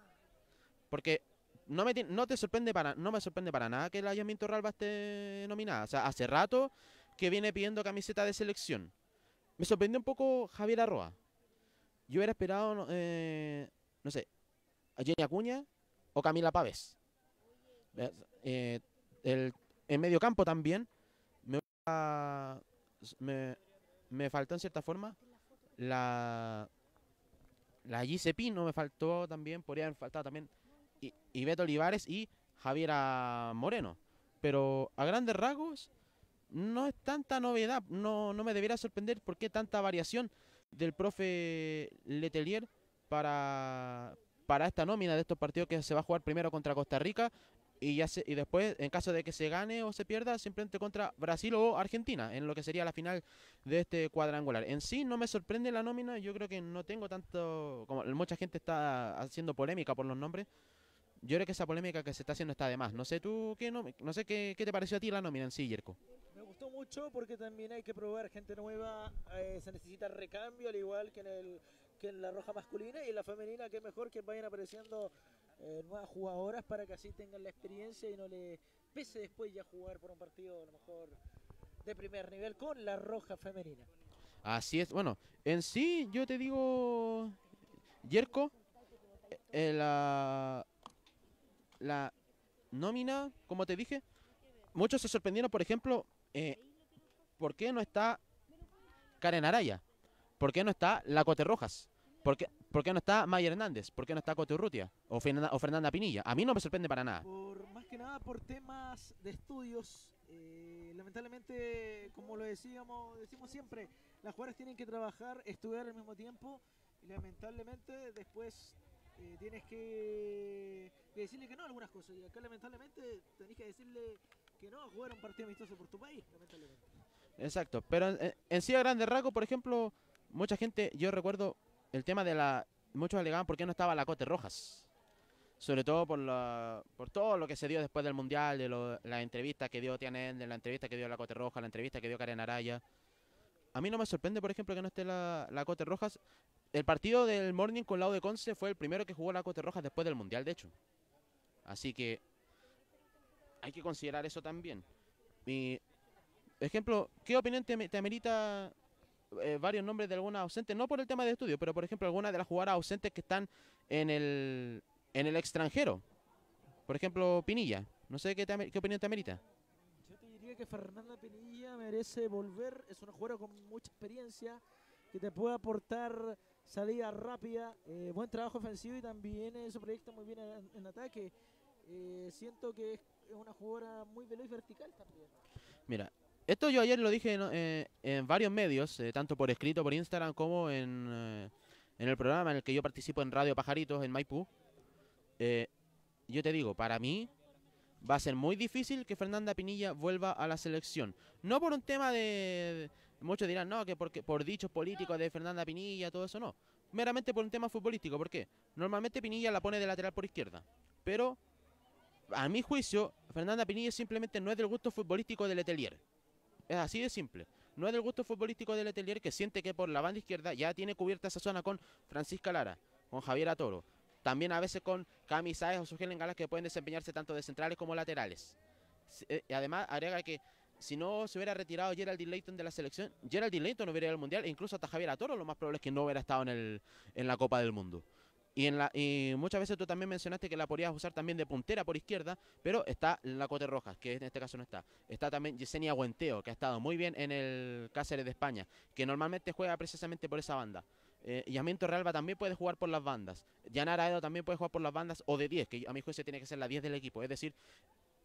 Porque no me no te sorprende para no me sorprende para nada que el Ayuntamiento Torralba esté nominada. O sea, hace rato que viene pidiendo camiseta de selección. Me sorprendió un poco Javier Arroa. Yo hubiera esperado, no eh, sé, a Jenny Acuña o Camila Paves. en medio campo también. Me hubiera me, faltó en cierta forma la la no me faltó también, haber faltado también y beto Olivares y Javier Moreno. Pero a grandes rasgos no es tanta novedad, no, no me debería sorprender por qué tanta variación del profe Letelier para, para esta nómina de estos partidos que se va a jugar primero contra Costa Rica y, y después, en caso de que se gane o se pierda, simplemente contra Brasil o Argentina, en lo que sería la final de este cuadrangular. En sí, no me sorprende la nómina, yo creo que no tengo tanto, como mucha gente está haciendo polémica por los nombres, yo creo que esa polémica que se está haciendo está de más. No sé tú, qué no, no sé qué, qué te pareció a ti la nómina en sí, Yerko. Me gustó mucho porque también hay que probar gente nueva, eh, se necesita recambio, al igual que en, el, que en la roja masculina y en la femenina, que mejor que vayan apareciendo eh, nuevas jugadoras para que así tengan la experiencia y no le pese después ya jugar por un partido a lo mejor de primer nivel con la roja femenina. Así es, bueno, en sí yo te digo, Yerko, eh, eh, la, la nómina, como te dije, muchos se sorprendieron, por ejemplo, eh, ¿por qué no está Karen Araya? ¿Por qué no está la Cote Rojas? ¿Por qué, ¿Por qué no está Mayer Hernández? ¿Por qué no está Cote Urrutia? O Fernanda, Pinilla. A mí no me sorprende para nada. Por, más que nada por temas de estudios. Eh, lamentablemente, como lo decíamos, decimos siempre, las jugadoras tienen que trabajar, estudiar al mismo tiempo. Y lamentablemente después eh, tienes que, decirle que no a algunas cosas. Y acá lamentablemente tenés que decirle que no a jugar un partido amistoso por tu país, Exacto, pero en, en Grande a por ejemplo, mucha gente, yo recuerdo el tema de la... Muchos alegaban por qué no estaba la Cote Rojas. Sobre todo por, la, por todo lo que se dio después del Mundial, de la entrevista que dio Tianen, de la entrevista que dio la Cote roja la entrevista que dio Karen Araya. A mí no me sorprende, por ejemplo, que no esté la, Cote Rojas. El partido del Morning con Lau de Conce fue el primero que jugó la Cote Rojas después del Mundial, de hecho. Así que hay que considerar eso también. Mi ejemplo, ¿qué opinión te, te amerita eh, varios nombres de algunas ausentes, no por el tema de estudio, pero por ejemplo algunas de las jugadoras ausentes que están en el, extranjero. Por ejemplo, Pinilla. No sé qué, qué opinión te amerita. Yo te diría que Fernanda Pinilla merece volver. Es una jugadora con mucha experiencia que te puede aportar salida rápida, eh, buen trabajo ofensivo y también es eh, se proyecta muy bien en, ataque. siento que es una jugadora muy veloz y vertical también. Mira, esto yo ayer lo dije eh, en, varios medios, eh, tanto por escrito, por Instagram, como en, eh, en, el programa en el que yo participo en Radio Pajaritos, en Maipú. yo te digo, para mí va a ser muy difícil que Fernanda Pinilla vuelva a la selección. No por un tema de... Muchos dirán, no, que porque, por dichos políticos de Fernanda Pinilla, todo eso no. Meramente por un tema futbolístico, ¿por qué? Normalmente Pinilla la pone de lateral por izquierda, pero a mi juicio, Fernanda Pinilla simplemente no es del gusto futbolístico del Letelier. Es así de simple. No es del gusto futbolístico del Letelier que siente que por la banda izquierda ya tiene cubierta esa zona con Francisca Lara, con Javier Atoro. También a veces con Cami Saez o Sugelen Galas que pueden desempeñarse tanto de centrales como laterales. Eh, y además, agrega que si no se hubiera retirado Geraldine Leighton de la selección, Geraldine Leighton no hubiera ido al Mundial e incluso hasta Javier Atoro lo más probable es que no hubiera estado en, el, en la Copa del Mundo. Y, en la, y muchas veces tú también mencionaste que la podrías usar también de puntera por izquierda, pero está la Cote roja, que en este caso no está. Está también Yesenia Guenteo, que ha estado muy bien en el Cáceres de España, que normalmente juega precisamente por esa banda. Eh, Yamiento Realba también puede jugar por las bandas. Yanara Edo también puede jugar por las bandas o de 10, que a mi juicio tiene que ser la 10 del equipo. Es decir,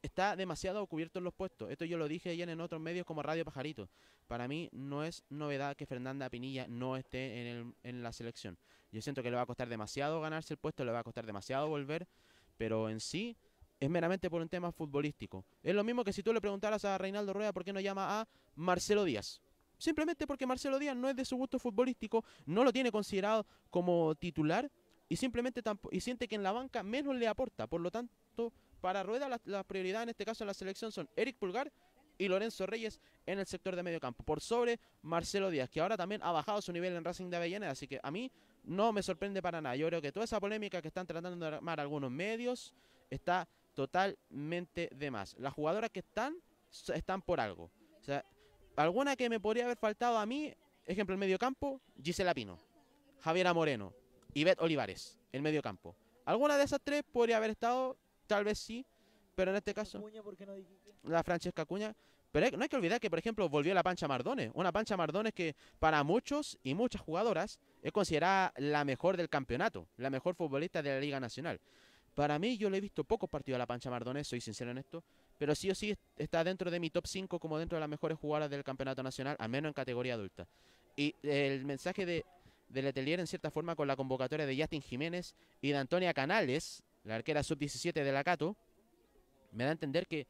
está demasiado cubierto en los puestos. Esto yo lo dije ayer en otros medios como Radio Pajarito. Para mí no es novedad que Fernanda Pinilla no esté en, en la selección. Yo siento que le va a costar demasiado ganarse el puesto, le va a costar demasiado volver, pero en sí es meramente por un tema futbolístico. Es lo mismo que si tú le preguntaras a Reinaldo Rueda por qué no llama a Marcelo Díaz. Simplemente porque Marcelo Díaz no es de su gusto futbolístico, no lo tiene considerado como titular y simplemente y siente que en la banca menos le aporta. Por lo tanto, para Rueda la prioridad en este caso en la selección son Eric Pulgar y Lorenzo Reyes en el sector de medio campo. Por sobre Marcelo Díaz, que ahora también ha bajado su nivel en Racing de Avellaneda. Así que a mí no me sorprende para nada. Yo creo que toda esa polémica que están tratando de armar algunos medios está totalmente de más. Las jugadoras que están, están por algo. O sea, alguna que me podría haber faltado a mí, ejemplo, el campo, Gisela Pino, Javiera Moreno, Ivette Olivares, el campo, Alguna de esas tres podría haber estado, tal vez sí, pero en este caso... La Francesca Cuña. Pero no hay que olvidar que, por ejemplo, volvió la Pancha Mardones. Una Pancha Mardones que para muchos y muchas jugadoras es considerada la mejor del campeonato, la mejor futbolista de la Liga Nacional. Para mí, yo le he visto pocos partidos a la Pancha Mardones, soy sincero en esto, pero sí o sí está dentro de mi top 5 como dentro de las mejores jugadoras del campeonato nacional, al menos en categoría adulta. Y eh, el mensaje de, de Letelier, en cierta forma, con la convocatoria de Justin Jiménez y de Antonia Canales, la arquera sub-17 de la Cato, me da a entender que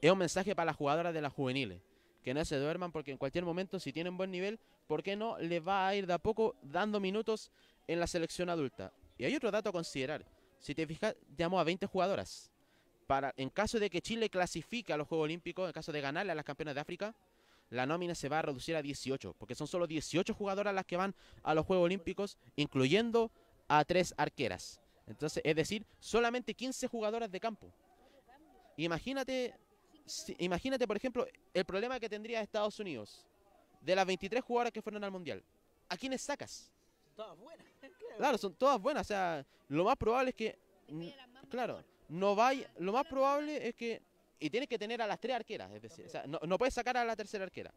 es un mensaje para las jugadoras de las juveniles que no se duerman porque en cualquier momento, si tienen buen nivel, ¿por qué no les va a ir de a poco dando minutos en la selección adulta? Y hay otro dato a considerar. Si te fijas, llamó a 20 jugadoras. Para, en caso de que Chile clasifique a los Juegos Olímpicos, en caso de ganarle a las campeonas de África, la nómina se va a reducir a 18, porque son solo 18 jugadoras las que van a los Juegos Olímpicos, incluyendo a tres arqueras. Entonces, es decir, solamente 15 jugadoras de campo. Imagínate imagínate, por ejemplo, el problema que tendría Estados Unidos de las 23 jugadoras que fueron al Mundial. ¿A quiénes sacas? Todas buenas. Claro, son todas buenas. O sea, lo más probable es que... Claro, no vaya... Lo más probable es que... Y tienes que tener a las tres arqueras, es decir, no, no puedes sacar a la tercera arquera.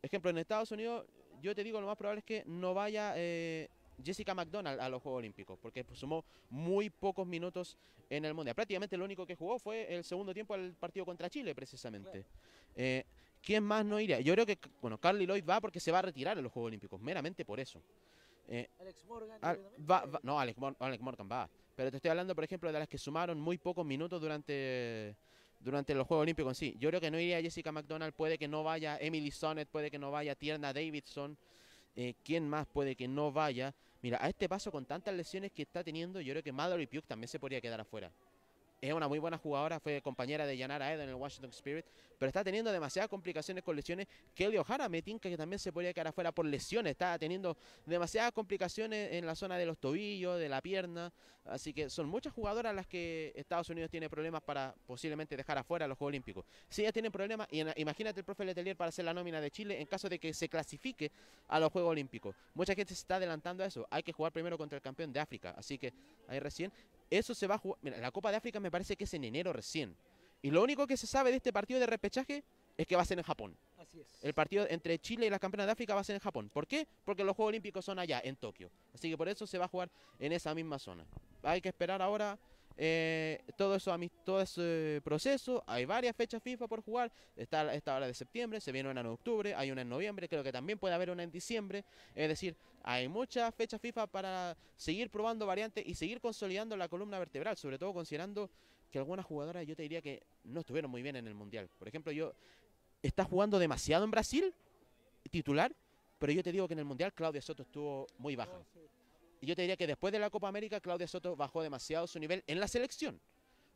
Ejemplo, en Estados Unidos, yo te digo, lo más probable es que no vaya eh, Jessica McDonald a los Juegos Olímpicos, porque sumó muy pocos minutos en el Mundial. Prácticamente lo único que jugó fue el segundo tiempo del partido contra Chile, precisamente. Eh, ¿Quién más no iría? Yo creo que, bueno, Carly Lloyd va porque se va a retirar a los Juegos Olímpicos, meramente por eso. Eh, Alex Morgan. va, no, Alex, Morgan va. Pero te estoy hablando, por ejemplo, de las que sumaron muy pocos minutos durante durante los Juegos Olímpicos en sí. Yo creo que no iría Jessica McDonald, puede que no vaya Emily Sonnet, puede que no vaya Tierna Davidson. Eh, ¿Quién más puede que no vaya? Mira, a este paso con tantas lesiones que está teniendo, yo creo que Maddow y Puk también se podría quedar afuera es una muy buena jugadora, fue compañera de Yanara Eden en el Washington Spirit, pero está teniendo demasiadas complicaciones con lesiones. Kelly O'Hara me que también se podría quedar afuera por lesiones, está teniendo demasiadas complicaciones en la zona de los tobillos, de la pierna, así que son muchas jugadoras las que Estados Unidos tiene problemas para posiblemente dejar afuera los Juegos Olímpicos. Si ya tienen problemas, imagínate el profe Letelier para hacer la nómina de Chile en caso de que se clasifique a los Juegos Olímpicos. Mucha gente se está adelantando a eso, hay que jugar primero contra el campeón de África, así que ahí recién eso se va a jugar. Mira, la Copa de África me parece que es en enero recién. Y lo único que se sabe de este partido de repechaje es que va a ser en Japón. Así es. El partido entre Chile y la Campeona de África va a ser en Japón. ¿Por qué? Porque los Juegos Olímpicos son allá, en Tokio. Así que por eso se va a jugar en esa misma zona. Hay que esperar ahora eh, todo eso a todo ese proceso, hay varias fechas FIFA por jugar, está esta hora de septiembre, se viene una en octubre, hay una en noviembre, creo que también puede haber una en diciembre, es decir, hay muchas fechas FIFA para seguir probando variantes y seguir consolidando la columna vertebral, sobre todo considerando que algunas jugadoras yo te diría que no estuvieron muy bien en el Mundial. Por ejemplo, yo está jugando demasiado en Brasil, titular, pero yo te digo que en el Mundial Claudia Soto estuvo muy baja. Y yo te diría que después de la Copa América, Claudia Soto bajó demasiado su nivel en la selección.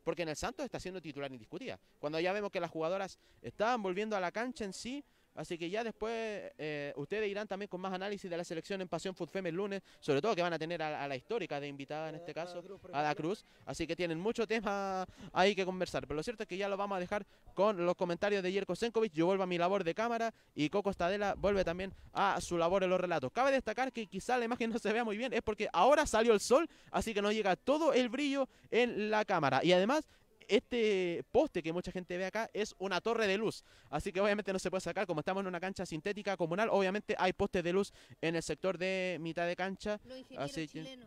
Porque en el Santos está siendo titular indiscutida. Cuando ya vemos que las jugadoras estaban volviendo a la cancha en sí, Así que ya después eh, ustedes irán también con más análisis de la selección en Pasión Food el lunes, sobre todo que van a tener a, la histórica de invitada en este caso, a la Cruz. Así que tienen mucho tema ahí que conversar. Pero lo cierto es que ya lo vamos a dejar con los comentarios de Jerko Senkovic. Yo vuelvo a mi labor de cámara y Coco Estadela vuelve también a su labor en los relatos. Cabe destacar que quizá la imagen no se vea muy bien, es porque ahora salió el sol, así que no llega todo el brillo en la cámara. Y además este poste que mucha gente ve acá es una torre de luz. Así que obviamente no se puede sacar. Como estamos en una cancha sintética comunal, obviamente hay postes de luz en el sector de mitad de cancha. así que...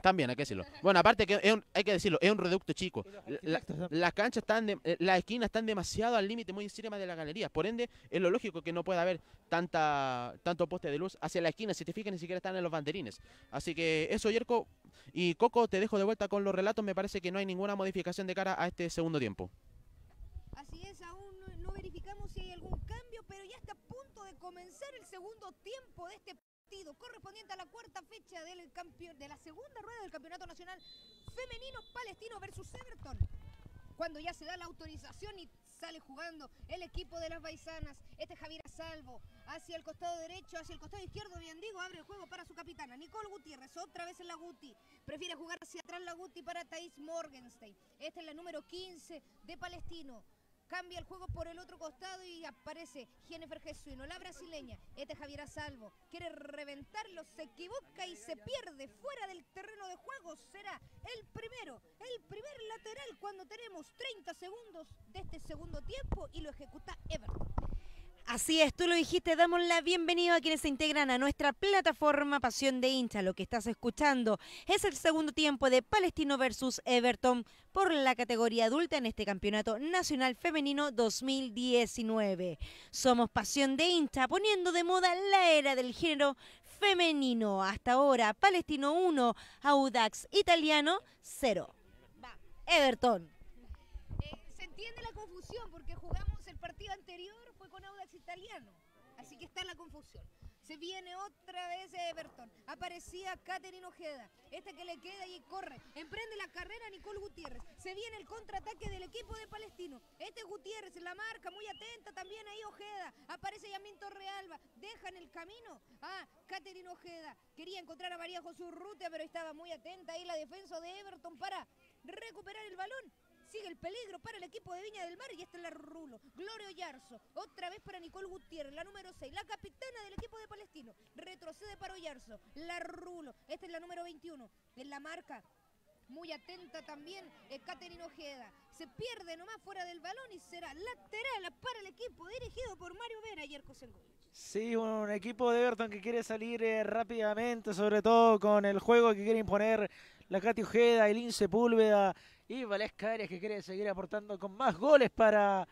También hay que decirlo. Bueno, aparte que hay que decirlo, es un reducto chico. las canchas están, de, eh, las esquinas están demasiado al límite muy encima de la galería. Por ende, es lo lógico que no pueda haber tanta, tanto poste de luz hacia la esquina. Si te fijas, ni siquiera están en los banderines. Así que eso, Yerko. Y Coco, te dejo de vuelta con los relatos. Me parece que no hay ninguna modificación de cara a este segundo tiempo. Así es, aún no verificamos si hay algún cambio, pero ya está a punto de comenzar el segundo tiempo de este correspondiente a la cuarta fecha del de la segunda rueda del Campeonato Nacional Femenino Palestino versus Everton. Cuando ya se da la autorización y sale jugando el equipo de las baizanas, este Javier a salvo, hacia el costado derecho, hacia el costado izquierdo, bien digo, abre el juego para su capitana, Nicole Gutiérrez, otra vez en la Guti, prefiere jugar hacia atrás la Guti para Thais Morgenstein, esta es la número 15 de Palestino, Cambia el juego por el otro costado y aparece Jennifer Jesuino, la brasileña. Este Javier a salvo. Quiere reventarlo, se equivoca y se pierde fuera del terreno de juego. Será el primero, el primer lateral cuando tenemos 30 segundos de este segundo tiempo y lo ejecuta Everton. Así es, tú lo dijiste, damos la bienvenida a quienes se integran a nuestra plataforma Pasión de Hincha. Lo que estás escuchando es el segundo tiempo de Palestino versus Everton por la categoría adulta en este Campeonato Nacional Femenino 2019. Somos Pasión de Hincha, poniendo de moda la era del género femenino. Hasta ahora, Palestino 1, Audax Italiano 0. Everton. Eh, se entiende la confusión porque jugamos el partido anterior Así que está la confusión. Se viene otra vez Everton. Aparecía Caterina Ojeda. Esta que le queda y corre. Emprende la carrera Nicole Gutiérrez. Se viene el contraataque del equipo de Palestino. Este Gutiérrez en la marca muy atenta también ahí Ojeda. Aparece Yamín Torrealba. Dejan el camino a ah, Ojeda. Quería encontrar a María José Urrutia, pero estaba muy atenta ahí la defensa de Everton para recuperar el balón. Sigue el peligro para el equipo de Viña del Mar y es este la rulo. Gloria Oyarzo, otra vez para Nicole Gutiérrez, la número 6, la capitana del equipo de Palestino. Retrocede para Oyarzo, la rulo. Esta es la número 21, en la marca muy atenta también eh, Caterina Ojeda. Se pierde nomás fuera del balón y será lateral para el equipo dirigido por Mario Vera y Erco Sí, un equipo de Everton que quiere salir eh, rápidamente, sobre todo con el juego que quiere imponer la Cati Ojeda, El Sepúlveda, y Valesca Arias que quiere seguir aportando con más goles para,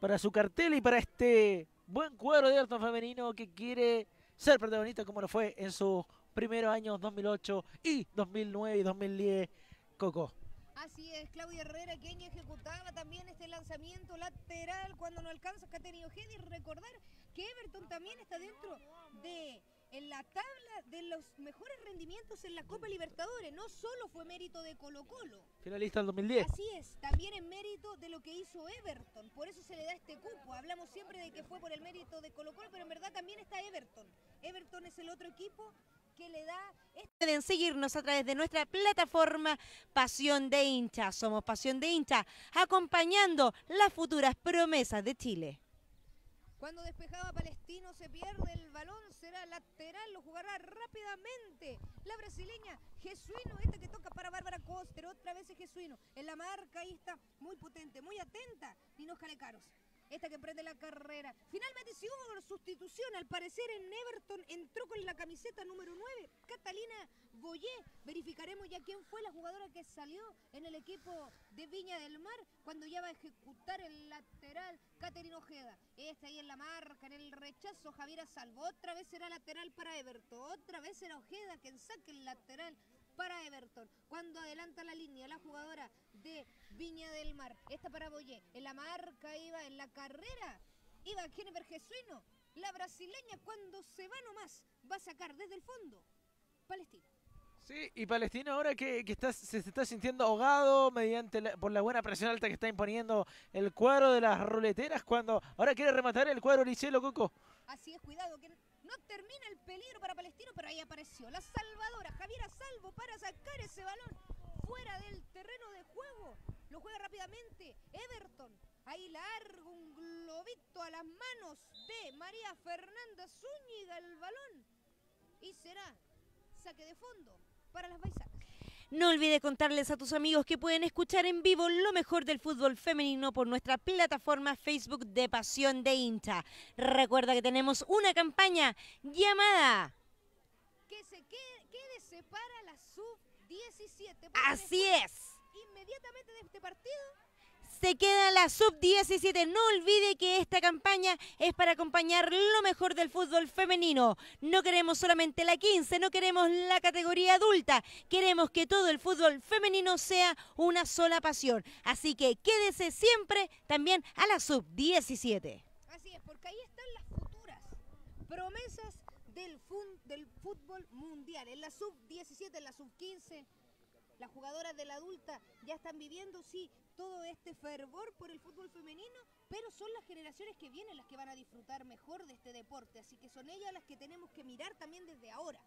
para su cartel y para este buen cuadro de Everton femenino que quiere ser protagonista como lo fue en sus primeros años 2008 y 2009 y 2010 Coco. Así es, Claudia Herrera, quien ejecutaba también este lanzamiento lateral cuando no alcanza tenido Y Recordar que Everton también está dentro de en la tabla de los mejores rendimientos en la Copa Libertadores. No solo fue mérito de Colo Colo. Finalista en 2010. Así es, también en mérito de lo que hizo Everton. Por eso se le da este cupo. Hablamos siempre de que fue por el mérito de Colo Colo, pero en verdad también está Everton. Everton es el otro equipo que le da... Este Pueden seguirnos a través de nuestra plataforma Pasión de Hincha. Somos Pasión de Hincha, acompañando las futuras promesas de Chile. Cuando despejaba Palestino se pierde el balón, será lateral, lo jugará rápidamente. La brasileña Jesuino, esta que toca para Bárbara Coster, otra vez es Jesuino. En la marca ahí está muy potente, muy atenta. y jale Calecaros esta que prende la carrera. Finalmente, si hubo sustitución, al parecer en Everton entró con la camiseta número 9, Catalina Goyé. Verificaremos ya quién fue la jugadora que salió en el equipo de Viña del Mar cuando ya va a ejecutar el lateral Caterina Ojeda. está ahí en la marca, en el rechazo, Javiera Salvo. Otra vez será lateral para Everton, otra vez será Ojeda quien saque el lateral para Everton. Cuando adelanta la línea la jugadora de Viña del Mar. Esta para Boye En la marca iba, en la carrera iba Jennifer Jesuino. La brasileña cuando se va nomás va a sacar desde el fondo Palestina. Sí, y Palestina ahora que, está, se está sintiendo ahogado mediante por la buena presión alta que está imponiendo el cuadro de las ruleteras cuando ahora quiere rematar el cuadro Licelo Coco. Así es, cuidado, que no termina el peligro para Palestino, pero ahí apareció la salvadora Javiera Salvo para sacar ese balón fuera del terreno de juego. Lo juega rápidamente Everton. Ahí largo un globito a las manos de María Fernanda Zúñiga el balón. Y será saque de fondo para las paisanas. No olvides contarles a tus amigos que pueden escuchar en vivo lo mejor del fútbol femenino por nuestra plataforma Facebook de Pasión de Incha. Recuerda que tenemos una campaña llamada... Que se quede, quédese 17. Así es. Inmediatamente de este partido se queda la sub-17. No olvide que esta campaña es para acompañar lo mejor del fútbol femenino. No queremos solamente la 15, no queremos la categoría adulta. Queremos que todo el fútbol femenino sea una sola pasión. Así que quédese siempre también a la sub-17. Así es, porque ahí están las futuras promesas del, fútbol mundial. En la sub-17, en la sub-15, las jugadoras de la adulta ya están viviendo, sí, todo este fervor por el fútbol femenino, pero son las generaciones que vienen las que van a disfrutar mejor de este deporte, así que son ellas las que tenemos que mirar también desde ahora.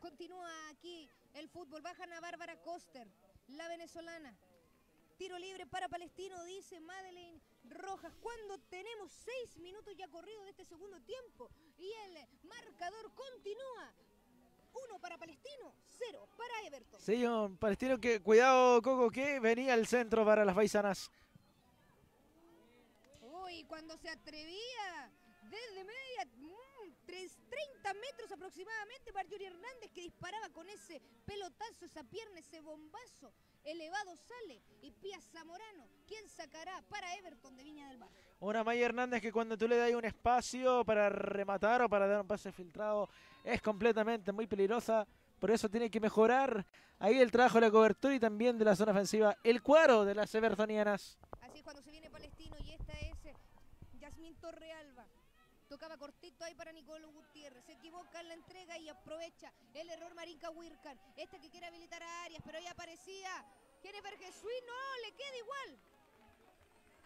Continúa aquí el fútbol, bajan a Bárbara Coster, la venezolana, tiro libre para Palestino, dice Madeleine Rojas. Cuando tenemos seis minutos ya corridos de este segundo tiempo y el marcador continúa. Uno para Palestino, cero para Everton. Sí, Palestino, que cuidado Coco, que venía el centro para las paisanas. Uy, cuando se atrevía desde media, 30 mm, metros aproximadamente, Yuri Hernández que disparaba con ese pelotazo, esa pierna, ese bombazo elevado sale y Pia Zamorano, quien sacará para Everton de Viña del Mar. Una Maya Hernández que cuando tú le das un espacio para rematar o para dar un pase filtrado es completamente muy peligrosa. Por eso tiene que mejorar ahí el trabajo de la cobertura y también de la zona ofensiva. El cuadro de las evertonianas. Así es cuando se viene Palestino y esta es eh, Yasmín Torrealba. Tocaba cortito ahí para Nicolás Gutiérrez. Se equivoca en la entrega y aprovecha el error Marinka Wirkan. Este que quiere habilitar a Arias, pero ahí aparecía Jennifer Jesuit. No, le queda igual.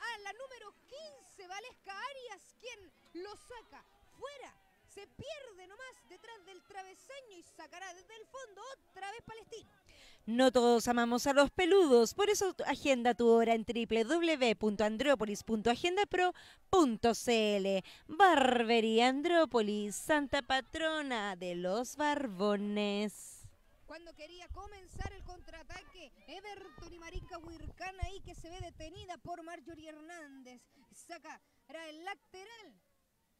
A la número 15, Valesca Arias, quien lo saca fuera. Se pierde nomás detrás del travesaño y sacará desde el fondo otra vez Palestina. No todos amamos a los peludos, por eso agenda tu hora en www.andrópolis.agendapro.cl. Barbería Andrópolis, Santa Patrona de los Barbones. Cuando quería comenzar el contraataque, Everton y Marica Huircana ahí que se ve detenida por Marjorie Hernández. Saca el lateral.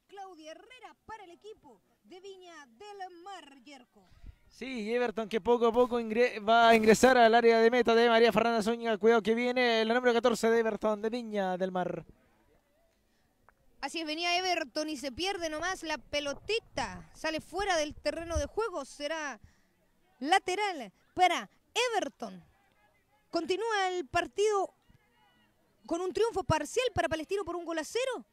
Claudia Herrera para el equipo de Viña del Mar Yerco. Sí, Everton que poco a poco va a ingresar al área de meta de María Fernanda Zúñiga. Cuidado que viene el número 14 de Everton de Viña del Mar. Así es, venía Everton y se pierde nomás la pelotita. Sale fuera del terreno de juego. Será lateral para Everton. Continúa el partido con un triunfo parcial para Palestino por un gol a cero.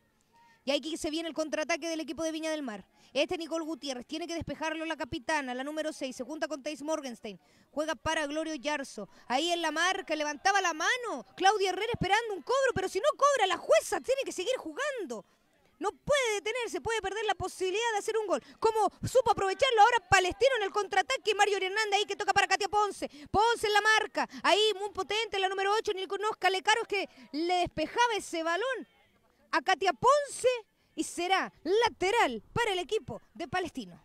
Y aquí se viene el contraataque del equipo de Viña del Mar. Este Nicole Gutiérrez tiene que despejarlo la capitana, la número 6. Se junta con Thais Morgenstein. Juega para Glorio Yarzo. Ahí en la marca, levantaba la mano. Claudia Herrera esperando un cobro, pero si no cobra, la jueza tiene que seguir jugando. No puede detenerse, puede perder la posibilidad de hacer un gol. Como supo aprovecharlo ahora Palestino en el contraataque. Mario Hernández ahí que toca para Katia Ponce. Ponce en la marca. Ahí muy potente la número 8. Ni conozca es que le despejaba ese balón a Katia Ponce y será lateral para el equipo de Palestino.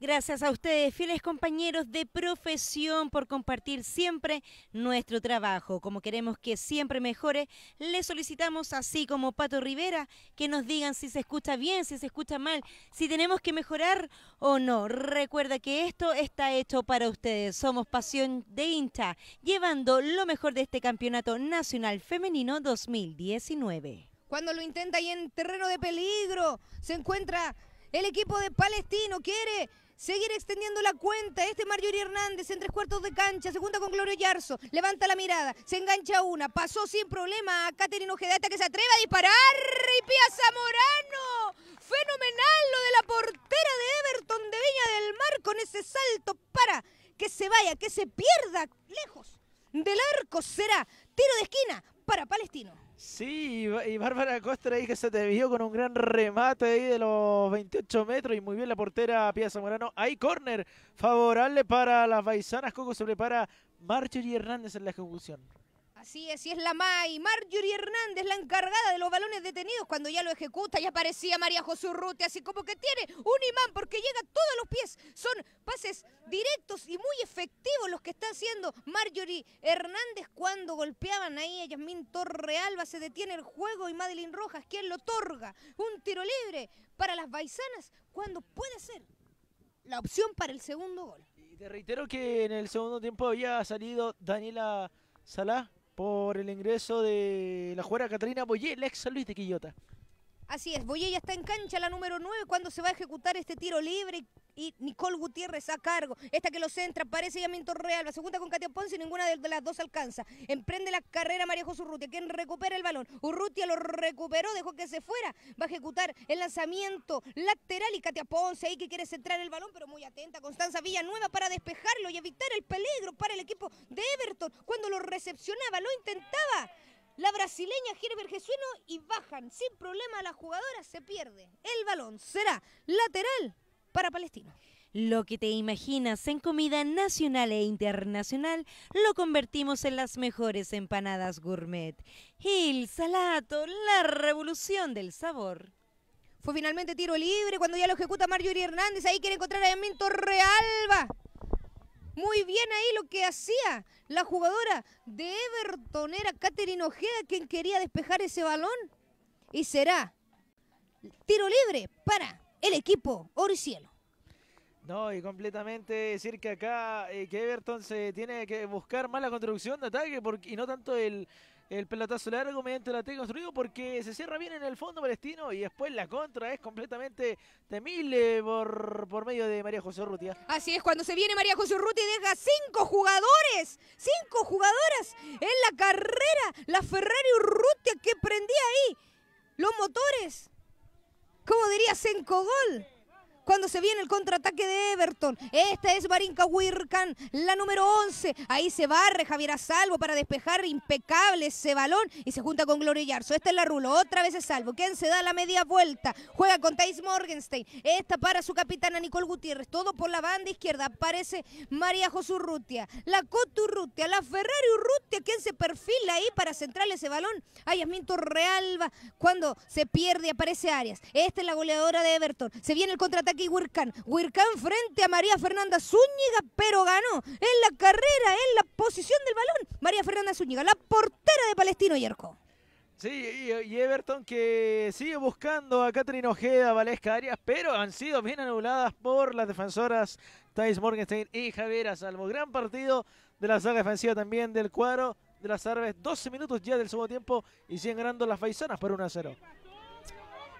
Gracias a ustedes, fieles compañeros de profesión, por compartir siempre nuestro trabajo. Como queremos que siempre mejore, les solicitamos, así como Pato Rivera, que nos digan si se escucha bien, si se escucha mal, si tenemos que mejorar o no. Recuerda que esto está hecho para ustedes. Somos Pasión de Inta, llevando lo mejor de este Campeonato Nacional Femenino 2019. Cuando lo intenta y en terreno de peligro se encuentra el equipo de Palestino. Quiere seguir extendiendo la cuenta. Este Marjorie Hernández en tres cuartos de cancha, se junta con Gloria Yarzo. Levanta la mirada, se engancha una, pasó sin problema a Caterina Ojedata que se atreve a disparar. Y Pía Zamorano, fenomenal lo de la portera de Everton de Viña del Mar con ese salto para que se vaya, que se pierda lejos del arco. Será tiro de esquina para Palestino. Sí, y, Bárbara Costa ahí que se vio con un gran remate ahí de los 28 metros y muy bien la portera Pía Zamorano. Hay corner favorable para las Baisanas. Coco se prepara y Hernández en la ejecución. Así es, y es la MAI. Marjorie Hernández, la encargada de los balones detenidos, cuando ya lo ejecuta, ya parecía María José Urrutia, así como que tiene un imán porque llega a todos los pies. Son pases directos y muy efectivos los que está haciendo Marjorie Hernández cuando golpeaban ahí a Yasmín Torrealba. Se detiene el juego y Madeline Rojas, quien lo otorga. Un tiro libre para las baizanas cuando puede ser la opción para el segundo gol. Y te reitero que en el segundo tiempo había salido Daniela Salah por el ingreso de la jugadora Catalina Boyé, la ex Luis de Quillota. Así es, Boye está en cancha la número 9 cuando se va a ejecutar este tiro libre y Nicole Gutiérrez a cargo. Esta que lo centra, parece llamamiento Real. La segunda con Katia Ponce y ninguna de las dos alcanza. Emprende la carrera María José Urrutia, quien recupera el balón. Urrutia lo recuperó, dejó que se fuera. Va a ejecutar el lanzamiento lateral y Katia Ponce ahí que quiere centrar el balón, pero muy atenta. Constanza Villanueva para despejarlo y evitar el peligro para el equipo de Everton. Cuando lo recepcionaba, lo intentaba la brasileña Gerber Jesueno y bajan sin problema la jugadora, se pierde. El balón será lateral para Palestina. Lo que te imaginas en comida nacional e internacional lo convertimos en las mejores empanadas gourmet. El salato, la revolución del sabor. Fue finalmente tiro libre cuando ya lo ejecuta Marjorie Hernández. Ahí quiere encontrar a Mento Realba. Muy bien ahí lo que hacía la jugadora de Everton era Caterina Ojeda quien quería despejar ese balón. Y será tiro libre para el equipo Cielo. No, y completamente decir que acá eh, que Everton se tiene que buscar más la construcción de ataque porque, y no tanto el, el pelotazo largo mediante la T construido porque se cierra bien en el fondo palestino y después la contra es completamente temible por, medio de María José Urrutia. Así es, cuando se viene María José Urrutia y deja cinco jugadores, cinco jugadoras en la carrera. La Ferrari Urrutia que prendía ahí los motores. ¿Cómo diría gol cuando se viene el contraataque de Everton. Esta es Barinka Wirkan, la número 11. Ahí se barre Javier Asalvo salvo para despejar impecable ese balón y se junta con Gloria Yarzo. Esta es la Rulo, otra vez es salvo. ¿Quién se da la media vuelta, juega con Thais Morgenstein. Esta para su capitana Nicole Gutiérrez, todo por la banda izquierda. Aparece María José Urrutia, la Coturrutia. la Ferrari Urrutia, ¿Quién se perfila ahí para centrar ese balón. es Yasmin Torrealba, cuando se pierde, aparece Arias. Esta es la goleadora de Everton. Se viene el contraataque aquí Huercán. Huercán frente a María Fernanda Zúñiga, pero ganó en la carrera, en la posición del balón. María Fernanda Zúñiga, la portera de Palestino Yerko. Sí, y, Everton que sigue buscando a Catherine Ojeda, Valesca Arias, pero han sido bien anuladas por las defensoras Thais Morgenstein y Javiera Salvo. Gran partido de la saga defensiva también del cuadro de las Arbes, 12 minutos ya del segundo tiempo y siguen ganando las Faisanas por 1 a 0.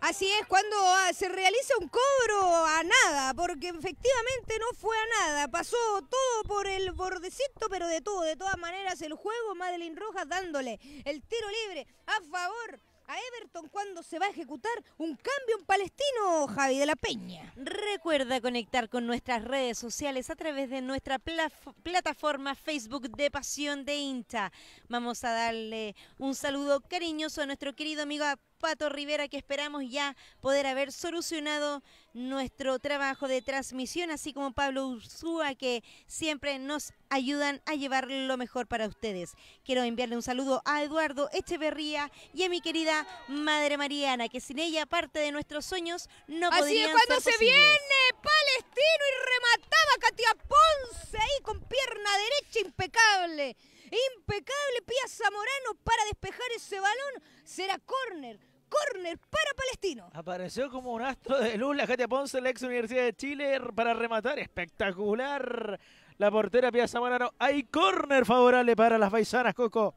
Así es, cuando ah, se realiza un cobro a nada, porque efectivamente no fue a nada, pasó todo por el bordecito, pero de todo, de todas maneras el juego, Madeline Rojas dándole el tiro libre a favor a Everton cuando se va a ejecutar un cambio en Palestino, Javi de la Peña. Recuerda conectar con nuestras redes sociales a través de nuestra plataforma Facebook de Pasión de Inta. Vamos a darle un saludo cariñoso a nuestro querido amigo Pato Rivera que esperamos ya poder haber solucionado nuestro trabajo de transmisión, así como Pablo Ursúa que siempre nos ayudan a llevar lo mejor para ustedes. Quiero enviarle un saludo a Eduardo Echeverría y a mi querida Madre Mariana, que sin ella parte de nuestros sueños no Así ser. Así es cuando se viene Palestino y remataba Katia Ponce ahí con pierna derecha impecable. Impecable piazza Zamorano para despejar ese balón. Será córner. Corner para Palestino. Apareció como un astro de luz la Katia Ponce, la ex Universidad de Chile, para rematar. Espectacular. La portera Pia Zamorano. Hay corner favorable para las paisanas, Coco.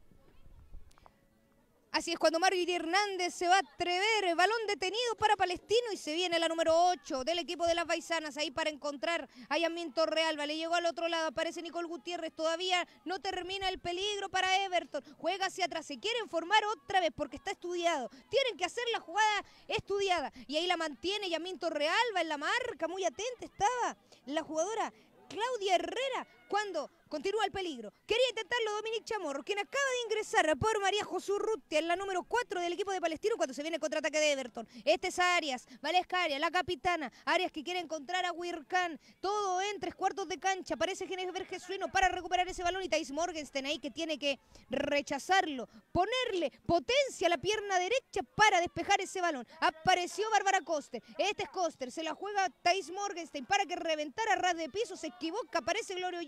Así es, cuando Mario Hernández se va a atrever, balón detenido para Palestino y se viene la número 8 del equipo de las Baisanas ahí para encontrar a Yaminto Torrealba. Le llegó al otro lado, aparece Nicole Gutiérrez, todavía no termina el peligro para Everton. Juega hacia atrás, se quieren formar otra vez porque está estudiado. Tienen que hacer la jugada estudiada y ahí la mantiene Yaminto Torrealba en la marca, muy atenta estaba la jugadora Claudia Herrera cuando continúa el peligro. Quería intentarlo Dominic Chamorro, quien acaba de ingresar por María José en la número 4 del equipo de Palestino cuando se viene el contraataque de Everton. Este es Arias, Valesca Arias, la capitana. Arias que quiere encontrar a Wirkan. Todo en tres cuartos de cancha. Parece Genesis Vergesuino para recuperar ese balón y Thais Morgenstein ahí que tiene que rechazarlo. Ponerle potencia a la pierna derecha para despejar ese balón. Apareció Bárbara Coster. Este es Coster. Se la juega Thais Morgenstein para que reventara a ras de piso. Se equivoca. Aparece Glorio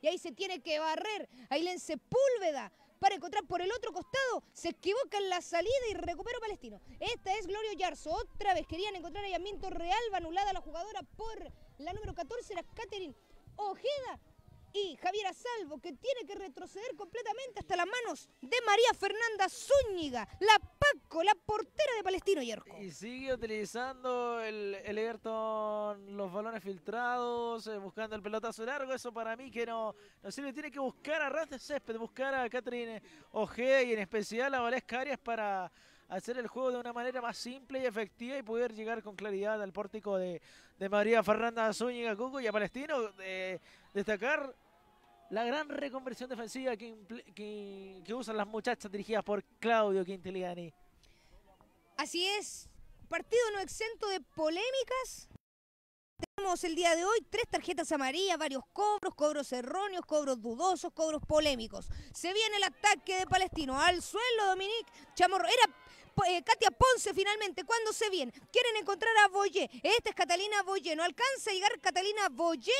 y ahí se tiene que barrer Ailén Sepúlveda para encontrar por el otro costado. Se equivoca en la salida y recupero Palestino. Esta es Gloria Yarzo. Otra vez querían encontrar a Real, va anulada la jugadora por la número 14, era Catherine Ojeda y Javier Salvo, que tiene que retroceder completamente hasta las manos de María Fernanda Zúñiga, la Paco, la portera de Palestino Yerko. Y sigue utilizando el, el los balones filtrados, eh, buscando el pelotazo largo, eso para mí que no, no sirve. Tiene que buscar a Raz de Césped, buscar a Catherine Ojeda y en especial a Valés Carias para hacer el juego de una manera más simple y efectiva y poder llegar con claridad al pórtico de, de María Fernanda Zúñiga Cucu y a Palestino. destacar la gran reconversión defensiva que, usan las muchachas dirigidas por Claudio Quintiliani Así es, partido no exento de polémicas. Tenemos el día de hoy tres tarjetas amarillas, varios cobros, cobros erróneos, cobros dudosos, cobros polémicos. Se viene el ataque de Palestino al suelo, Dominique Chamorro. Era eh, Katia Ponce finalmente, cuando se viene? Quieren encontrar a Boye, Esta es Catalina Boye, No alcanza a llegar Catalina boyer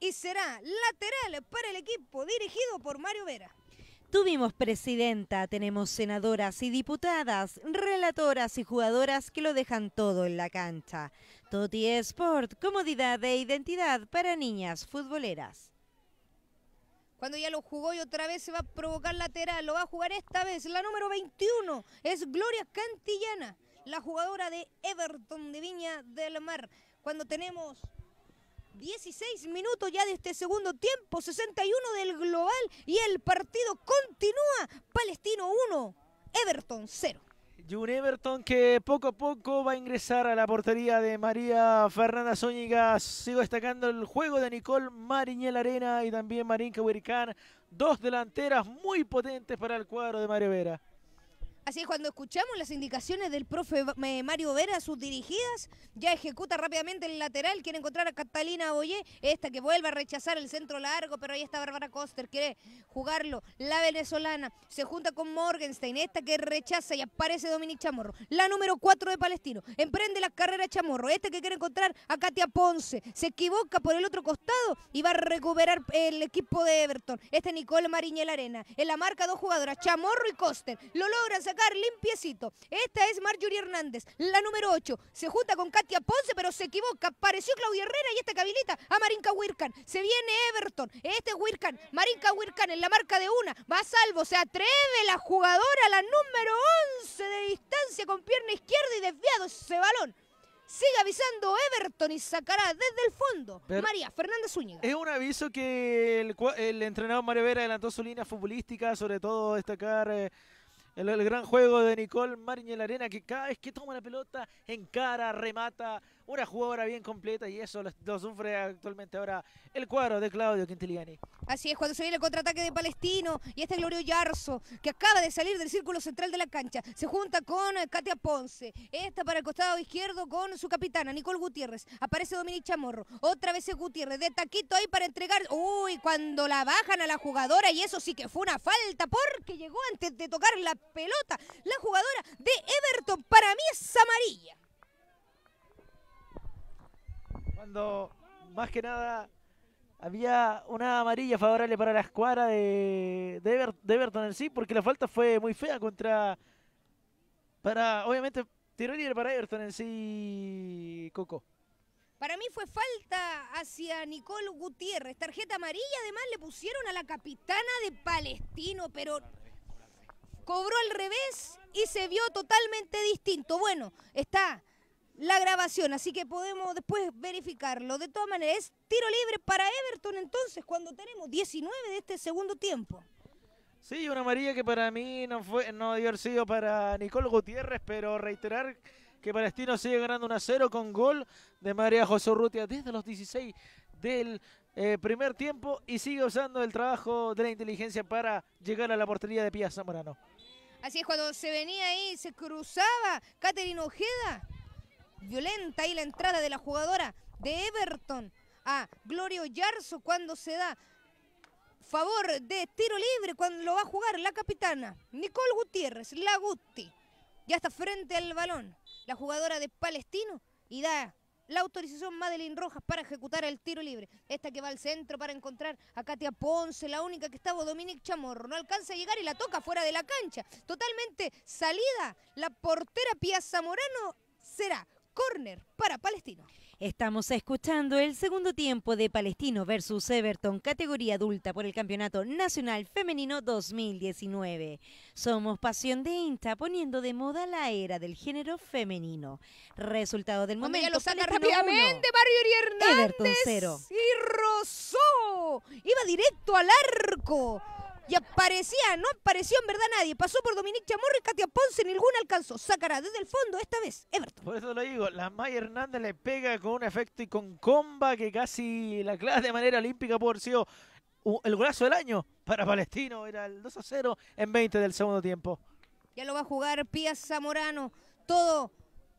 y será lateral para el equipo dirigido por Mario Vera. Tuvimos presidenta, tenemos senadoras y diputadas, relatoras y jugadoras que lo dejan todo en la cancha. Toti Sport, comodidad e identidad para niñas futboleras. Cuando ya lo jugó y otra vez se va a provocar lateral, lo va a jugar esta vez la número 21, es Gloria Cantillana, la jugadora de Everton de Viña del Mar. Cuando tenemos 16 minutos ya de este segundo tiempo, 61 del global y el partido continúa. Palestino 1, Everton 0 y Everton que poco a poco va a ingresar a la portería de María Fernanda Zúñiga. Sigo destacando el juego de Nicole Mariñel Arena y también Marín Cabericán. Dos delanteras muy potentes para el cuadro de Mario Vera. Así es, cuando escuchamos las indicaciones del profe Mario Vera, sus dirigidas, ya ejecuta rápidamente el lateral, quiere encontrar a Catalina Boyé, esta que vuelve a rechazar el centro largo, pero ahí está Bárbara Coster, quiere jugarlo, la venezolana, se junta con Morgenstein, esta que rechaza y aparece Dominique Chamorro, la número 4 de Palestino, emprende la carrera Chamorro, esta que quiere encontrar a Katia Ponce, se equivoca por el otro costado y va a recuperar el equipo de Everton, este Nicole Mariñel Arena, en la marca dos jugadoras, Chamorro y Coster, lo logran sacar limpiecito. Esta es Marjorie Hernández, la número 8. Se junta con Katia Ponce, pero se equivoca. apareció Claudia Herrera y esta cabilita a Marinka Wirkan. Se viene Everton. Este es Wirkan. Marinka Wirkan en la marca de una. Va a salvo. Se atreve la jugadora, la número 11 de distancia con pierna izquierda y desviado ese balón. Sigue avisando Everton y sacará desde el fondo María Fernández Zúñiga. Es un aviso que el, entrenador Mario Vera adelantó su línea futbolística, sobre todo destacar eh, el, gran juego de Nicole Mariñel Arena que cada vez que toma la pelota encara, remata, una jugadora bien completa y eso lo, sufre actualmente ahora el cuadro de Claudio Quintiliani. Así es, cuando se viene el contraataque de Palestino y este Glorio Yarzo, que acaba de salir del círculo central de la cancha, se junta con eh, Katia Ponce, esta para el costado izquierdo con su capitana, Nicole Gutiérrez, aparece Dominique Chamorro, otra vez es Gutiérrez, de taquito ahí para entregar, uy, cuando la bajan a la jugadora y eso sí que fue una falta porque llegó antes de tocar la pelota la jugadora de Everton, para mí es amarilla. Cuando más que nada había una amarilla favorable para la escuadra de, de, Everton en sí, porque la falta fue muy fea contra. Para, obviamente, tiro libre para Everton en sí, Coco. Para mí fue falta hacia Nicole Gutiérrez. Tarjeta amarilla, además le pusieron a la capitana de Palestino, pero cobró al revés y se vio totalmente distinto. Bueno, está la grabación, así que podemos después verificarlo. De todas maneras, es tiro libre para Everton entonces cuando tenemos 19 de este segundo tiempo. Sí, una amarilla que para mí no fue no sido para Nicole Gutiérrez, pero reiterar que Palestino sigue ganando 1-0 con gol de María José Urrutia desde los 16 del eh, primer tiempo y sigue usando el trabajo de la inteligencia para llegar a la portería de Pía Zamorano. Así es, cuando se venía ahí, se cruzaba Caterina Ojeda Violenta ahí la entrada de la jugadora de Everton a Glorio Yarzo cuando se da favor de tiro libre cuando lo va a jugar la capitana Nicole Gutiérrez, la Guti. Ya está frente al balón la jugadora de Palestino y da la autorización Madeline Rojas para ejecutar el tiro libre. Esta que va al centro para encontrar a Katia Ponce, la única que estaba Dominique Chamorro. No alcanza a llegar y la toca fuera de la cancha. Totalmente salida. La portera Piazza Zamorano será corner para Palestino. Estamos escuchando el segundo tiempo de Palestino versus Everton, categoría adulta por el Campeonato Nacional Femenino 2019. Somos Pasión de Insta, poniendo de moda la era del género femenino. Resultado del momento. lo saca rápidamente, Mario Hernández. Everton cero. Y rosó Iba directo al arco. Y aparecía, no apareció en verdad nadie. Pasó por Dominique Chamorro y Katia Ponce, Ningún alcanzó. Sacará desde el fondo esta vez Everton. Por eso lo digo, la Maya Hernández le pega con un efecto y con comba que casi la clase de manera olímpica por sido el golazo del año para Palestino. Era el 2 a 0 en 20 del segundo tiempo. Ya lo va a jugar Pías Zamorano. Todo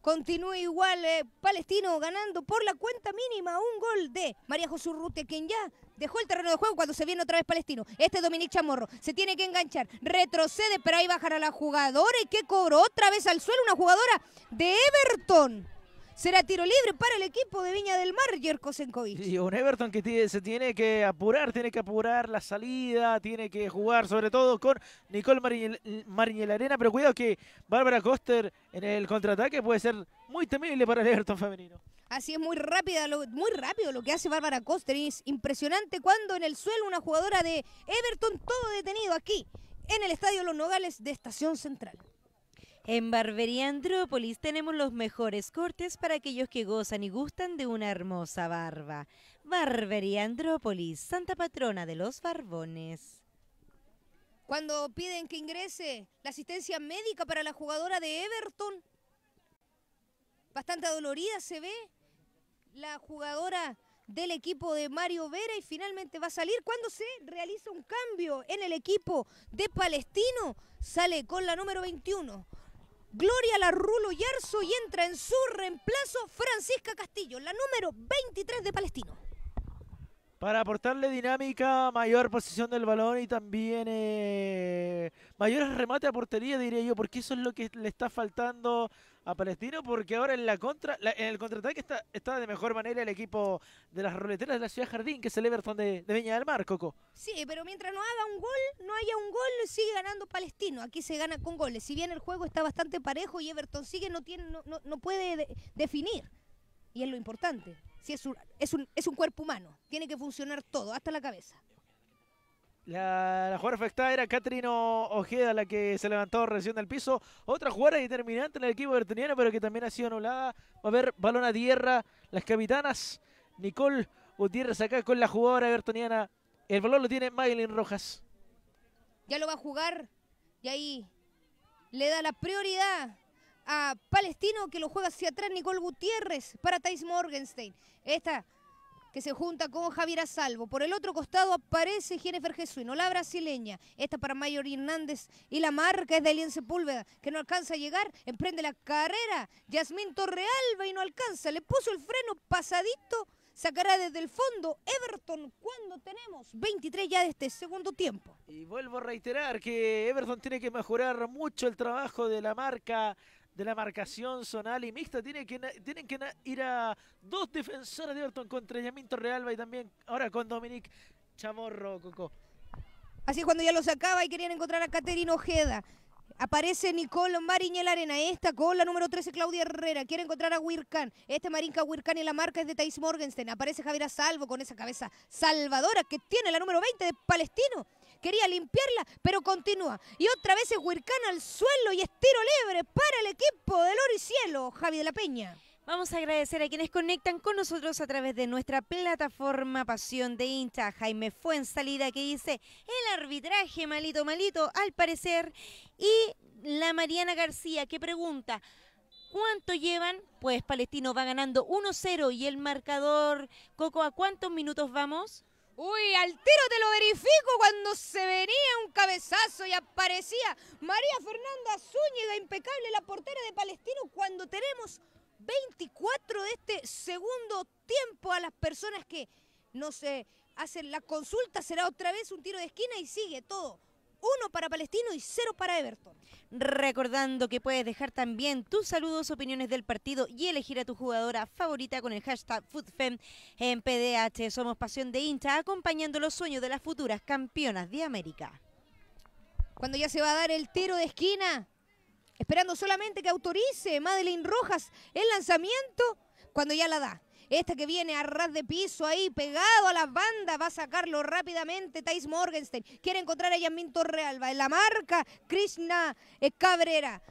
Continúa igual eh, Palestino ganando por la cuenta mínima un gol de María José quien ya dejó el terreno de juego cuando se viene otra vez Palestino. Este es Chamorro se tiene que enganchar, retrocede, pero ahí bajará la jugadora y que cobró otra vez al suelo una jugadora de Everton. Será tiro libre para el equipo de Viña del Mar, Jerko Senkovic. Y un Everton que se tiene que apurar, tiene que apurar la salida, tiene que jugar sobre todo con Nicole Mariñel, Arena. Pero cuidado que Bárbara Coster en el contraataque puede ser muy temible para el Everton femenino. Así es, muy, rápida, muy rápido lo que hace Bárbara Coster. Es impresionante cuando en el suelo una jugadora de Everton, todo detenido aquí, en el Estadio Los Nogales de Estación Central. En Barbería Andrópolis tenemos los mejores cortes para aquellos que gozan y gustan de una hermosa barba. Barbería Andrópolis, santa patrona de los barbones. Cuando piden que ingrese la asistencia médica para la jugadora de Everton, bastante dolorida se ve la jugadora del equipo de Mario Vera y finalmente va a salir cuando se realiza un cambio en el equipo de Palestino. Sale con la número 21. Gloria la Rulo y entra en su reemplazo Francisca Castillo, la número 23 de Palestino. Para aportarle dinámica, mayor posición del balón y también mayor eh, mayores remates a portería, diría yo, porque eso es lo que le está faltando a Palestino porque ahora en la contra en el contraataque está, está de mejor manera el equipo de las roleteras de la Ciudad Jardín, que es el Everton de, Viña del Mar, Coco. Sí, pero mientras no haga un gol, no haya un gol, sigue ganando Palestino. Aquí se gana con goles. Si bien el juego está bastante parejo y Everton sigue, no, tiene, no, no, puede definir. Y es lo importante. Si es es, un, es un cuerpo humano, tiene que funcionar todo, hasta la cabeza. La, jugada afectada era Catrino Ojeda, la que se levantó recién del piso. Otra jugada determinante en el equipo vertoniano, pero que también ha sido anulada. Va a haber balón a tierra. Las capitanas, Nicole Gutiérrez acá con la jugadora bertoniana. El balón lo tiene Maylin Rojas. Ya lo va a jugar y ahí le da la prioridad a Palestino que lo juega hacia atrás Nicole Gutiérrez para Thais Morgenstein. Esta que se junta con Javier Salvo. Por el otro costado aparece Jennifer Jesuino, la brasileña. Esta para Mayor Hernández y la marca es de Alien Sepúlveda, que no alcanza a llegar, emprende la carrera. Yasmín Torrealba y no alcanza, le puso el freno pasadito, sacará desde el fondo Everton cuando tenemos 23 ya de este segundo tiempo. Y vuelvo a reiterar que Everton tiene que mejorar mucho el trabajo de la marca de la marcación zonal y mixta. Tienen que, tienen que ir a dos defensores de Everton contra Yaminto Realba. y también ahora con Dominic Chamorro, Coco. Así es cuando ya lo sacaba y querían encontrar a Caterina Ojeda. Aparece Nicole Mariñel arena. Esta con la número 13, Claudia Herrera. Quiere encontrar a Wirkan. Este Marinka Wirkan y la marca es de Thais Morgenstern. Aparece Javier a Salvo con esa cabeza salvadora que tiene la número 20 de Palestino. Quería limpiarla, pero continúa. Y otra vez es Wirkan al suelo y es tiro libre para el equipo del Oro y Cielo, Javi de la Peña. Vamos a agradecer a quienes conectan con nosotros a través de nuestra plataforma Pasión de Incha. Jaime fue en salida que dice el arbitraje malito, malito, al parecer. Y la Mariana García que pregunta, ¿cuánto llevan? Pues Palestino va ganando 1-0 y el marcador, Coco, ¿a cuántos minutos vamos? Uy, al tiro te lo verifico cuando se venía un cabezazo y aparecía María Fernanda Zúñiga, impecable la portera de Palestino, cuando tenemos 24 de este segundo tiempo a las personas que no se hacen la consulta. Será otra vez un tiro de esquina y sigue todo. Uno para Palestino y cero para Everton. Recordando que puedes dejar también tus saludos, opiniones del partido y elegir a tu jugadora favorita con el hashtag FoodFem en PDH. Somos Pasión de Hincha, acompañando los sueños de las futuras campeonas de América. Cuando ya se va a dar el tiro de esquina, esperando solamente que autorice Madeline Rojas el lanzamiento cuando ya la da. Esta que viene a ras de piso ahí, pegado a la banda, va a sacarlo rápidamente Thais Morgenstein. Quiere encontrar a real Va En la marca, Krishna eh, Cabrera.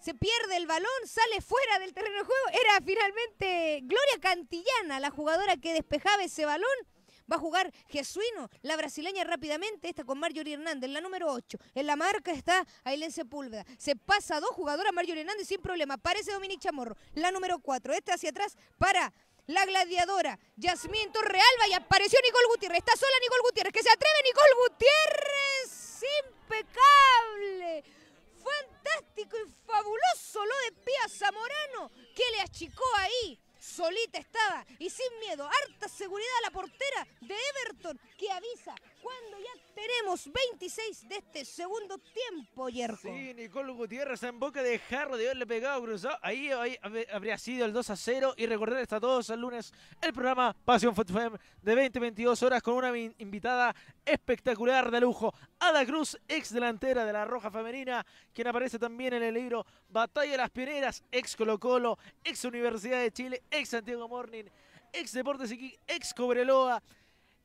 Se pierde el balón, sale fuera del terreno de juego. Era finalmente Gloria Cantillana, la jugadora que despejaba ese balón. Va a jugar Jesuino, la brasileña rápidamente, esta con Marjorie Hernández, la número 8. En la marca está Ailén Sepúlveda. Se pasa a dos jugadoras, Marjorie Hernández sin problema. Aparece Dominique Chamorro, la número 4. Esta hacia atrás para la gladiadora Yasmín Torrealba y apareció Nicole Gutiérrez. Está sola Nicole Gutiérrez, que se atreve Nicole Gutiérrez. Impecable. Fantástico y fabuloso lo de Pía Zamorano, que le achicó ahí solita estaba y sin miedo, harta seguridad la portera de Everton que avisa cuando ya tenemos 26 de este segundo tiempo, Yerko. Sí, Nicolás Gutiérrez en boca de jarro de haberle pegado cruzado. Ahí, ahí, habría sido el 2 a 0. Y recordar hasta todos el lunes el programa Pasión Femme de 20 22 horas con una invitada espectacular de lujo, Ada Cruz, ex delantera de la Roja Femenina, quien aparece también en el libro Batalla de las Pioneras, ex Colo Colo, ex Universidad de Chile, ex Santiago Morning ex Deportes Iquique, ex Cobreloa,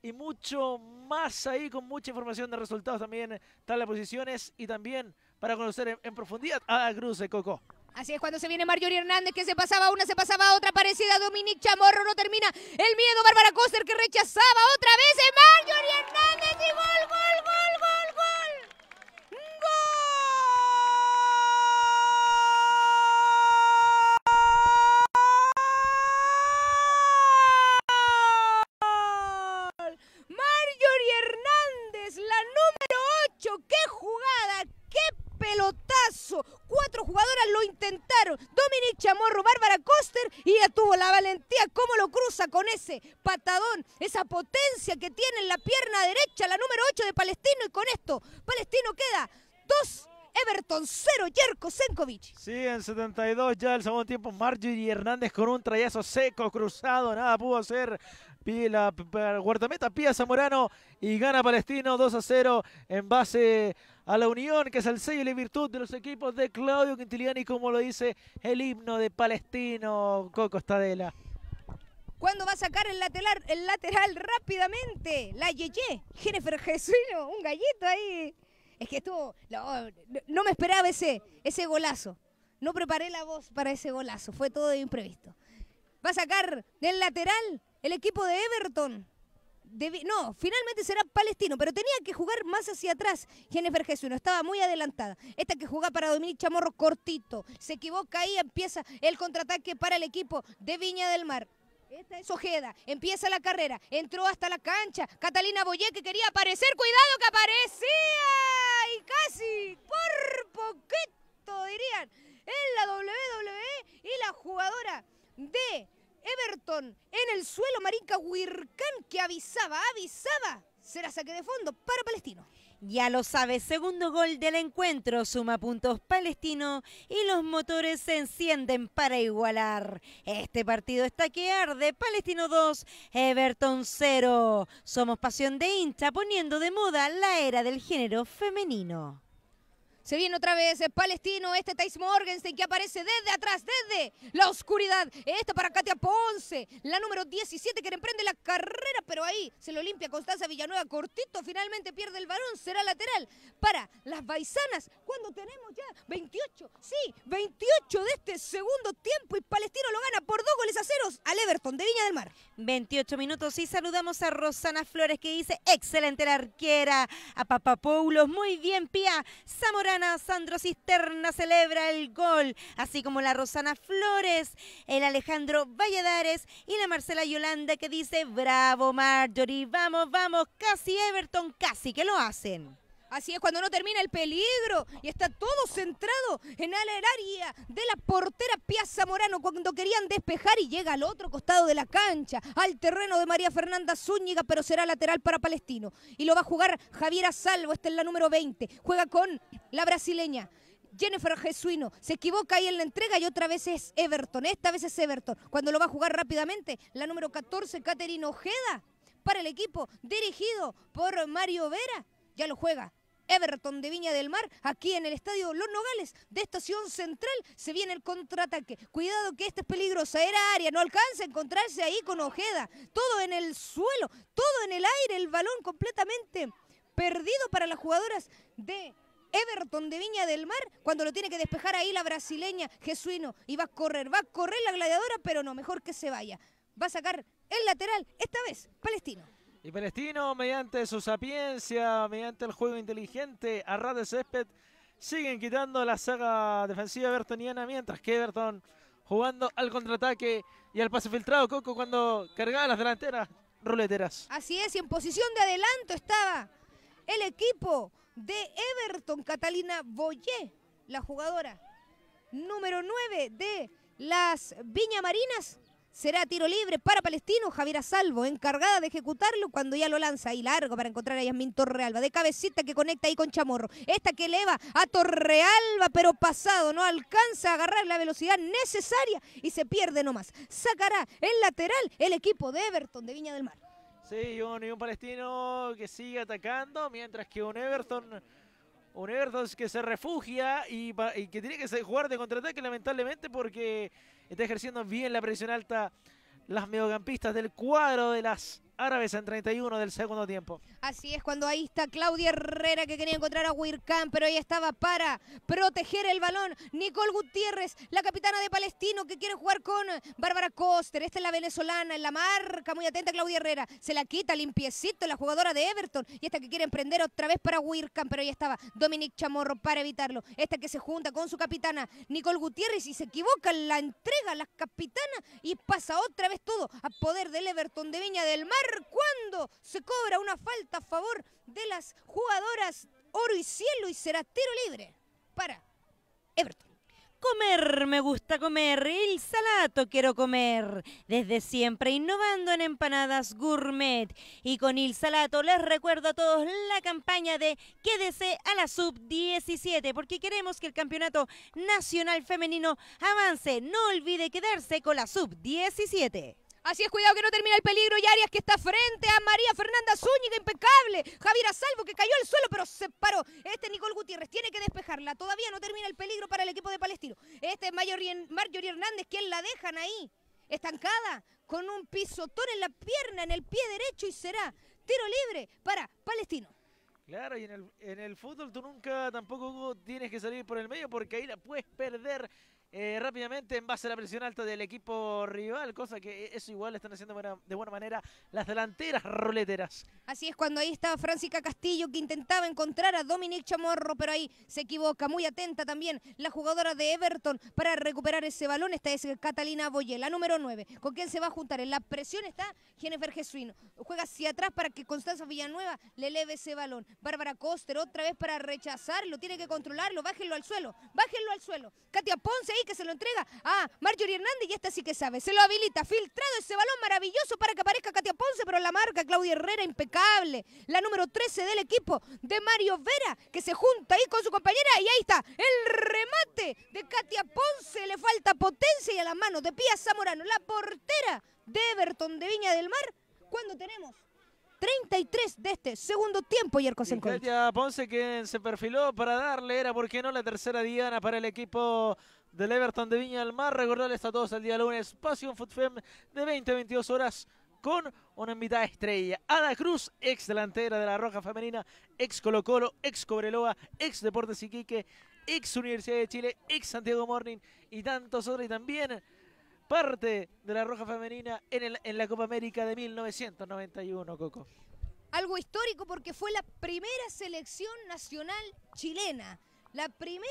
y mucho más ahí con mucha información de resultados también, Están las posiciones y también para conocer en, profundidad a Cruz de Coco. Así es cuando se viene Marjorie Hernández, que se pasaba una, se pasaba otra, parecida Dominique Chamorro, no termina el miedo, Bárbara Coster que rechazaba otra vez, Marjorie Hernández y gol, gol, gol, gol. intentaron Dominic Chamorro, Bárbara Coster y ya tuvo la valentía, cómo lo cruza con ese patadón, esa potencia que tiene en la pierna derecha, la número 8 de Palestino y con esto Palestino queda 2, Everton 0, Jerko Senkovic. Sí, en 72 ya el segundo tiempo, Marjorie Hernández con un trayazo seco, cruzado, nada pudo hacer. La guardameta Pía Zamorano y gana Palestino 2 a 0 en base a la Unión, que es el sello y la virtud de los equipos de Claudio Quintiliani, como lo dice el himno de Palestino, Coco Estadela. ¿Cuándo va a sacar el lateral, el lateral rápidamente, la Yeye, Jennifer Jesuino, un gallito ahí. Es que estuvo, no, no me esperaba ese, ese golazo. No preparé la voz para ese golazo, fue todo de imprevisto. Va a sacar del lateral el equipo de Everton, no, finalmente será palestino, pero tenía que jugar más hacia atrás. Jennifer Jesús no estaba muy adelantada. Esta que juega para Dominique Chamorro cortito. Se equivoca ahí, empieza el contraataque para el equipo de Viña del Mar. Esta es Ojeda, empieza la carrera, entró hasta la cancha. Catalina Boyé que quería aparecer, cuidado que aparecía y casi por poquito dirían en la WWE y la jugadora de Everton en el suelo, Marica Huircán que avisaba, avisaba. Será saque de fondo para Palestino. Ya lo sabe, segundo gol del encuentro suma puntos palestino y los motores se encienden para igualar. Este partido está que arde, Palestino 2, Everton 0. Somos pasión de hincha poniendo de moda la era del género femenino. Se viene otra vez el Palestino, este Tais Morgenstein que aparece desde atrás, desde la oscuridad. Esta para Katia Ponce, la número 17 que emprende la carrera, pero ahí se lo limpia Constanza Villanueva. Cortito, finalmente pierde el balón, será lateral para las Baizanas. Cuando tenemos ya 28, sí, 28 de este segundo tiempo y Palestino lo gana por dos goles a ceros al Everton de Viña del Mar. 28 minutos y saludamos a Rosana Flores que dice, excelente la arquera, a Papapoulos, muy bien Pia, Zamora Sandro Cisterna celebra el gol, así como la Rosana Flores, el Alejandro Valladares y la Marcela Yolanda que dice, bravo Marjorie, vamos, vamos, casi Everton, casi que lo hacen. Así es, cuando no termina el peligro y está todo centrado en el área de la portera Piazza Morano cuando querían despejar y llega al otro costado de la cancha, al terreno de María Fernanda Zúñiga, pero será lateral para Palestino. Y lo va a jugar Javier Salvo, esta es la número 20. Juega con la brasileña. Jennifer Jesuino se equivoca ahí en la entrega y otra vez es Everton. Esta vez es Everton. Cuando lo va a jugar rápidamente, la número 14, Caterina Ojeda, para el equipo dirigido por Mario Vera. Ya lo juega Everton de Viña del Mar, aquí en el estadio Los Nogales de Estación Central, se viene el contraataque. Cuidado que esta es peligrosa, era área, no alcanza a encontrarse ahí con Ojeda. Todo en el suelo, todo en el aire, el balón completamente perdido para las jugadoras de Everton de Viña del Mar, cuando lo tiene que despejar ahí la brasileña Jesuino. Y va a correr, va a correr la gladiadora, pero no, mejor que se vaya. Va a sacar el lateral, esta vez Palestino. Y Palestino, mediante su sapiencia, mediante el juego inteligente, a ras de césped, siguen quitando la saga defensiva evertoniana, mientras que Everton jugando al contraataque y al pase filtrado. Coco cuando cargaba las delanteras ruleteras. Así es, y en posición de adelanto estaba el equipo de Everton, Catalina Boyé, la jugadora número 9 de las Viña Marinas, Será tiro libre para Palestino, Javier Salvo, encargada de ejecutarlo cuando ya lo lanza y largo para encontrar a Yasmin Torrealba. De cabecita que conecta ahí con Chamorro. Esta que eleva a Torrealba, pero pasado, no alcanza a agarrar la velocidad necesaria y se pierde nomás. Sacará el lateral el equipo de Everton de Viña del Mar. Sí, un palestino que sigue atacando, mientras que un Everton un que se refugia y, y que tiene que jugar de contraataque lamentablemente porque está ejerciendo bien la presión alta las mediocampistas del cuadro de las árabes en 31 del segundo tiempo. Así es, cuando ahí está Claudia Herrera que quería encontrar a Wirkan, pero ahí estaba para proteger el balón. Nicole Gutiérrez, la capitana de Palestino, que quiere jugar con Bárbara Coster. Esta es la venezolana, en la marca, muy atenta Claudia Herrera. Se la quita limpiecito la jugadora de Everton. Y esta que quiere emprender otra vez para Wirkan, pero ahí estaba Dominique Chamorro para evitarlo. Esta que se junta con su capitana Nicole Gutiérrez y se equivoca la entrega a la capitana y pasa otra vez todo a poder del Everton de Viña del Mar cuando se cobra una falta a favor de las jugadoras Oro y Cielo y será tiro libre para Everton. Comer, me gusta comer, el salato quiero comer. Desde siempre innovando en empanadas gourmet. Y con el salato les recuerdo a todos la campaña de Quédese a la sub-17 porque queremos que el campeonato nacional femenino avance. No olvide quedarse con la sub-17. Así es, cuidado que no termina el peligro y Arias que está frente a María Fernanda Zúñiga, impecable. Javier salvo que cayó al suelo, pero se paró. Este Nicole Gutiérrez tiene que despejarla. Todavía no termina el peligro para el equipo de Palestino. Este es Marjorie Hernández, quien la dejan ahí, estancada, con un pisotón en la pierna, en el pie derecho y será tiro libre para Palestino. Claro, y en el, en el fútbol tú nunca tampoco tienes que salir por el medio porque ahí la puedes perder eh, rápidamente en base a la presión alta del equipo rival, cosa que e, eso igual están haciendo de buena manera las delanteras roleteras. Así es, cuando ahí está Francisca Castillo que intentaba encontrar a Dominique Chamorro, pero ahí se equivoca, muy atenta también la jugadora de Everton para recuperar ese balón, esta es Catalina Boyé, la número 9, con quién se va a juntar en la presión está Jennifer Jesuino, juega hacia atrás para que Constanza Villanueva le eleve ese balón, Bárbara Coster otra vez para rechazarlo, tiene que controlarlo, bájenlo al suelo, bájenlo al suelo, Katia Ponce ahí que se lo entrega a ah, Marjorie Hernández y esta sí que sabe. Se lo habilita, filtrado ese balón maravilloso para que aparezca Katia Ponce, pero la marca Claudia Herrera impecable. La número 13 del equipo de Mario Vera, que se junta ahí con su compañera y ahí está el remate de Katia Ponce. Le falta potencia y a las manos de Pía Zamorano, la portera de Everton de Viña del Mar. Cuando tenemos? 33 de este segundo tiempo y Katia Ponce que se perfiló para darle, era porque no la tercera diana para el equipo del Everton de Viña del Mar. Recordarles a todos el día lunes, Pasión FootFem de 20 a 22 horas con una invitada estrella, Ada Cruz, ex delantera de la Roja Femenina, ex Colo Colo, ex Cobreloa, ex Deportes Iquique, ex Universidad de Chile, ex Santiago Morning y tantos otros y también parte de la Roja Femenina en, el, en la Copa América de 1991, Coco. Algo histórico porque fue la primera selección nacional chilena, la primera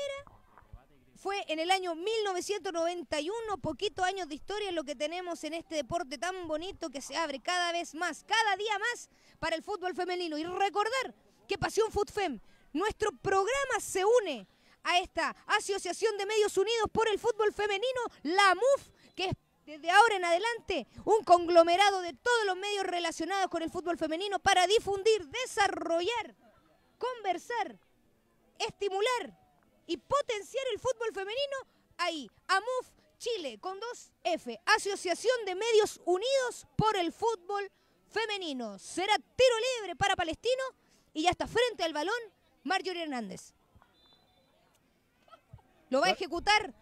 fue en el año 1991, poquito años de historia lo que tenemos en este deporte tan bonito que se abre cada vez más, cada día más para el fútbol femenino. Y recordar que Pasión Fem, nuestro programa se une a esta Asociación de Medios Unidos por el Fútbol Femenino, la MUF, que es desde ahora en adelante un conglomerado de todos los medios relacionados con el fútbol femenino para difundir, desarrollar, conversar, estimular y potenciar el fútbol femenino ahí. AMUF Chile con dos F, Asociación de Medios Unidos por el Fútbol Femenino. Será tiro libre para Palestino y ya está frente al balón Marjorie Hernández. Lo va a ejecutar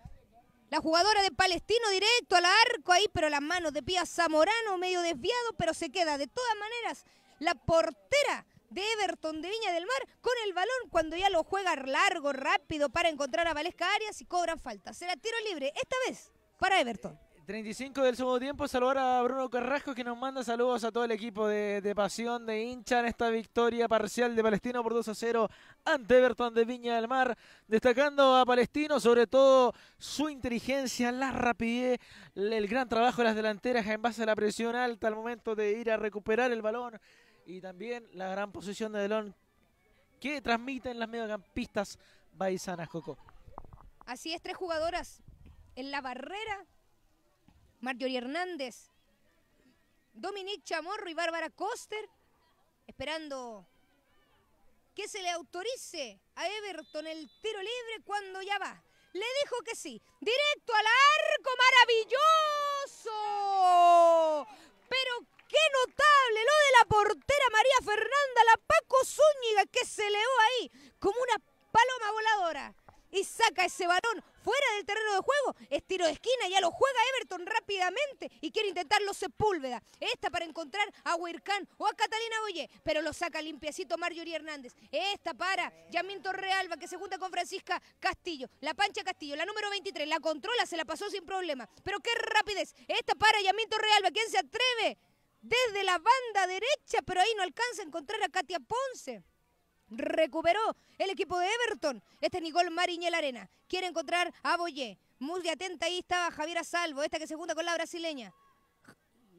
la jugadora de Palestino directo al arco ahí, pero las manos de Pía Zamorano medio desviado, pero se queda de todas maneras la portera de Everton de Viña del Mar con el balón cuando ya lo juega largo, rápido para encontrar a Valesca Arias y cobran falta. Será tiro libre, esta vez para Everton. 35 eh, del segundo tiempo, saludar a Bruno Carrasco que nos manda saludos a todo el equipo de, de, pasión de hincha en esta victoria parcial de Palestino por 2 a 0 ante Everton de Viña del Mar, destacando a Palestino sobre todo su inteligencia, la rapidez, el gran trabajo de las delanteras en base a la presión alta al momento de ir a recuperar el balón, y también la gran posición de Delón que transmiten las mediocampistas baizanas, Coco. Así es, tres jugadoras en la barrera. Marjorie Hernández, Dominique Chamorro y Bárbara Coster, esperando que se le autorice a Everton el tiro libre cuando ya va. Le dijo que sí. Directo al arco, maravilloso. Pero ¡Qué notable! Lo de la portera María Fernanda, la Paco Zúñiga, que se elevó ahí como una paloma voladora. Y saca ese balón fuera del terreno de juego. estiro de esquina, ya lo juega Everton rápidamente y quiere intentarlo Sepúlveda. Esta para encontrar a Huircán o a Catalina Boyé, pero lo saca limpiecito Marjorie Hernández. Esta para Yamín Realba que se junta con Francisca Castillo. La pancha Castillo, la número 23, la controla, se la pasó sin problema. Pero qué rapidez. Esta para Yamín Realba, ¿quién se atreve? desde la banda derecha, pero ahí no alcanza a encontrar a Katia Ponce. Recuperó el equipo de Everton. Este es Nicole Mariñel Arena. Quiere encontrar a Boyé. Muy atenta ahí estaba Javier Salvo, esta que se junta con la brasileña.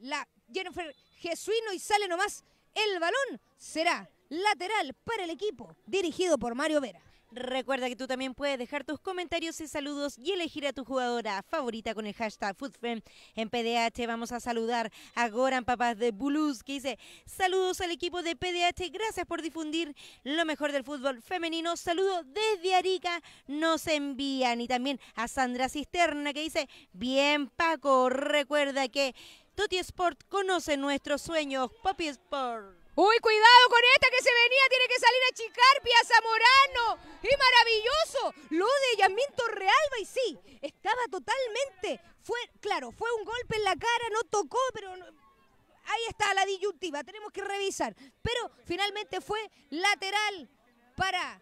La Jennifer Jesuino y sale nomás el balón. Será lateral para el equipo, dirigido por Mario Vera. Recuerda que tú también puedes dejar tus comentarios y saludos y elegir a tu jugadora favorita con el hashtag FoodFem. En PDH vamos a saludar a Goran Papás de Buluz que dice saludos al equipo de PDH, gracias por difundir lo mejor del fútbol femenino. Saludo desde Arica, nos envían. Y también a Sandra Cisterna que dice, bien Paco, recuerda que Toti Sport conoce nuestros sueños, Papi Sport. Uy, cuidado con esta que se venía, tiene que salir a Chicarpia, Zamorano. Y maravilloso, lo de Yasmín Torrealba y sí, estaba totalmente, fue, claro, fue un golpe en la cara, no tocó, pero ahí está la disyuntiva, tenemos que revisar. Pero finalmente fue lateral para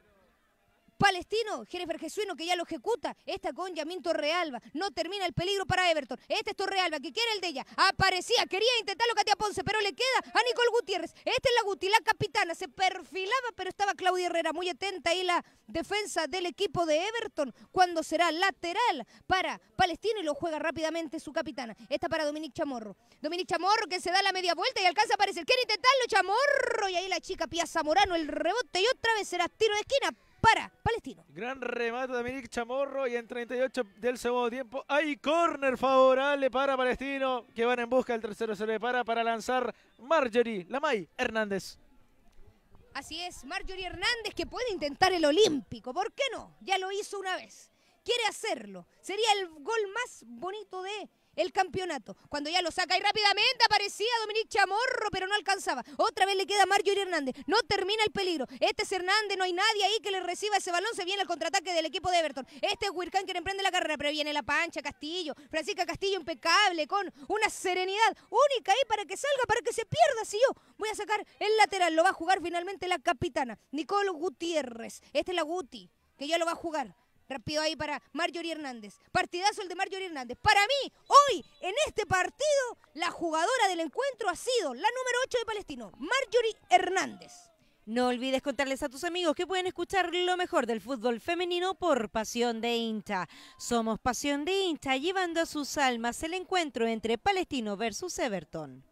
Palestino, Jennifer Jesuino que ya lo ejecuta. Esta con Yamin Torrealba. No termina el peligro para Everton. Este es Torrealba que quiere el de ella. Aparecía, quería intentarlo Katia Ponce, pero le queda a Nicole Gutiérrez. Esta es la Guti, la capitana. Se perfilaba, pero estaba Claudia Herrera muy atenta y la defensa del equipo de Everton cuando será lateral para Palestino y lo juega rápidamente su capitana. Esta para Dominique Chamorro. Dominique Chamorro que se da la media vuelta y alcanza a aparecer. Quiere intentarlo Chamorro y ahí la chica Pia Zamorano, el rebote y otra vez será tiro de esquina para Palestino. Gran remate de Mirik Chamorro y en 38 del segundo tiempo hay córner favorable para Palestino que van en busca del tercero. Se le para para lanzar Marjorie Lamay Hernández. Así es, Marjorie Hernández que puede intentar el olímpico. ¿Por qué no? Ya lo hizo una vez. Quiere hacerlo. Sería el gol más bonito de el campeonato. Cuando ya lo saca y rápidamente aparecía Dominique Chamorro, pero no alcanzaba. Otra vez le queda Marjorie Hernández. No termina el peligro. Este es Hernández, no hay nadie ahí que le reciba ese balón. Se viene el contraataque del equipo de Everton. Este es que quien emprende la carrera, pero viene la pancha, Castillo. Francisca Castillo impecable, con una serenidad única ahí para que salga, para que se pierda. Si yo voy a sacar el lateral, lo va a jugar finalmente la capitana, Nicole Gutiérrez. Este es la Guti, que ya lo va a jugar. Rápido ahí para Marjorie Hernández. Partidazo el de Marjorie Hernández. Para mí, hoy, en este partido, la jugadora del encuentro ha sido la número 8 de Palestino, Marjorie Hernández. No olvides contarles a tus amigos que pueden escuchar lo mejor del fútbol femenino por Pasión de Inta. Somos Pasión de Inta, llevando a sus almas el encuentro entre Palestino versus Everton.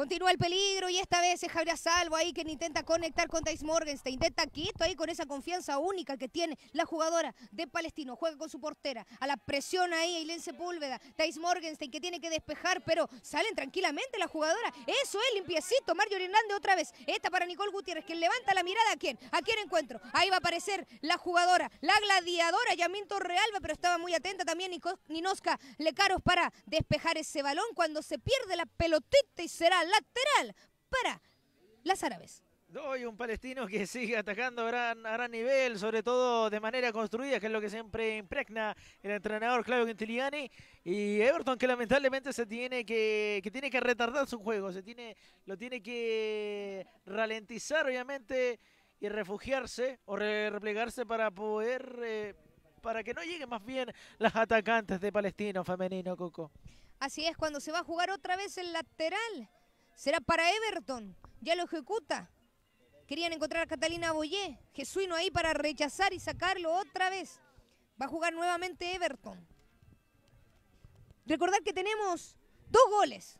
Continúa el peligro y esta vez es Javier Salvo ahí quien intenta conectar con Thais Morgenstein. Intenta quieto ahí con esa confianza única que tiene la jugadora de Palestino. Juega con su portera. A la presión ahí Eileen Sepúlveda. Thais Morgenstein que tiene que despejar, pero salen tranquilamente la jugadora. Eso es limpiecito. Mario Hernández otra vez. Esta para Nicole Gutiérrez, que levanta la mirada a quién. ¿A quién encuentro? Ahí va a aparecer la jugadora, la gladiadora Yamín Torrealba, pero estaba muy atenta también Ninosca Ninoska Lecaros para despejar ese balón. Cuando se pierde la pelotita y será lateral para las árabes. doy un palestino que sigue atacando a gran, a gran nivel, sobre todo de manera construida, que es lo que siempre impregna el entrenador Claudio Gentiliani. Y Everton que lamentablemente se tiene que, tiene que retardar su juego, se tiene, lo tiene que ralentizar obviamente y refugiarse o replegarse para poder, eh, para que no lleguen más bien las atacantes de palestino femenino, Coco. Así es, cuando se va a jugar otra vez el lateral será para Everton. Ya lo ejecuta. Querían encontrar a Catalina Boyé. Jesuino ahí para rechazar y sacarlo otra vez. Va a jugar nuevamente Everton. Recordar que tenemos dos goles.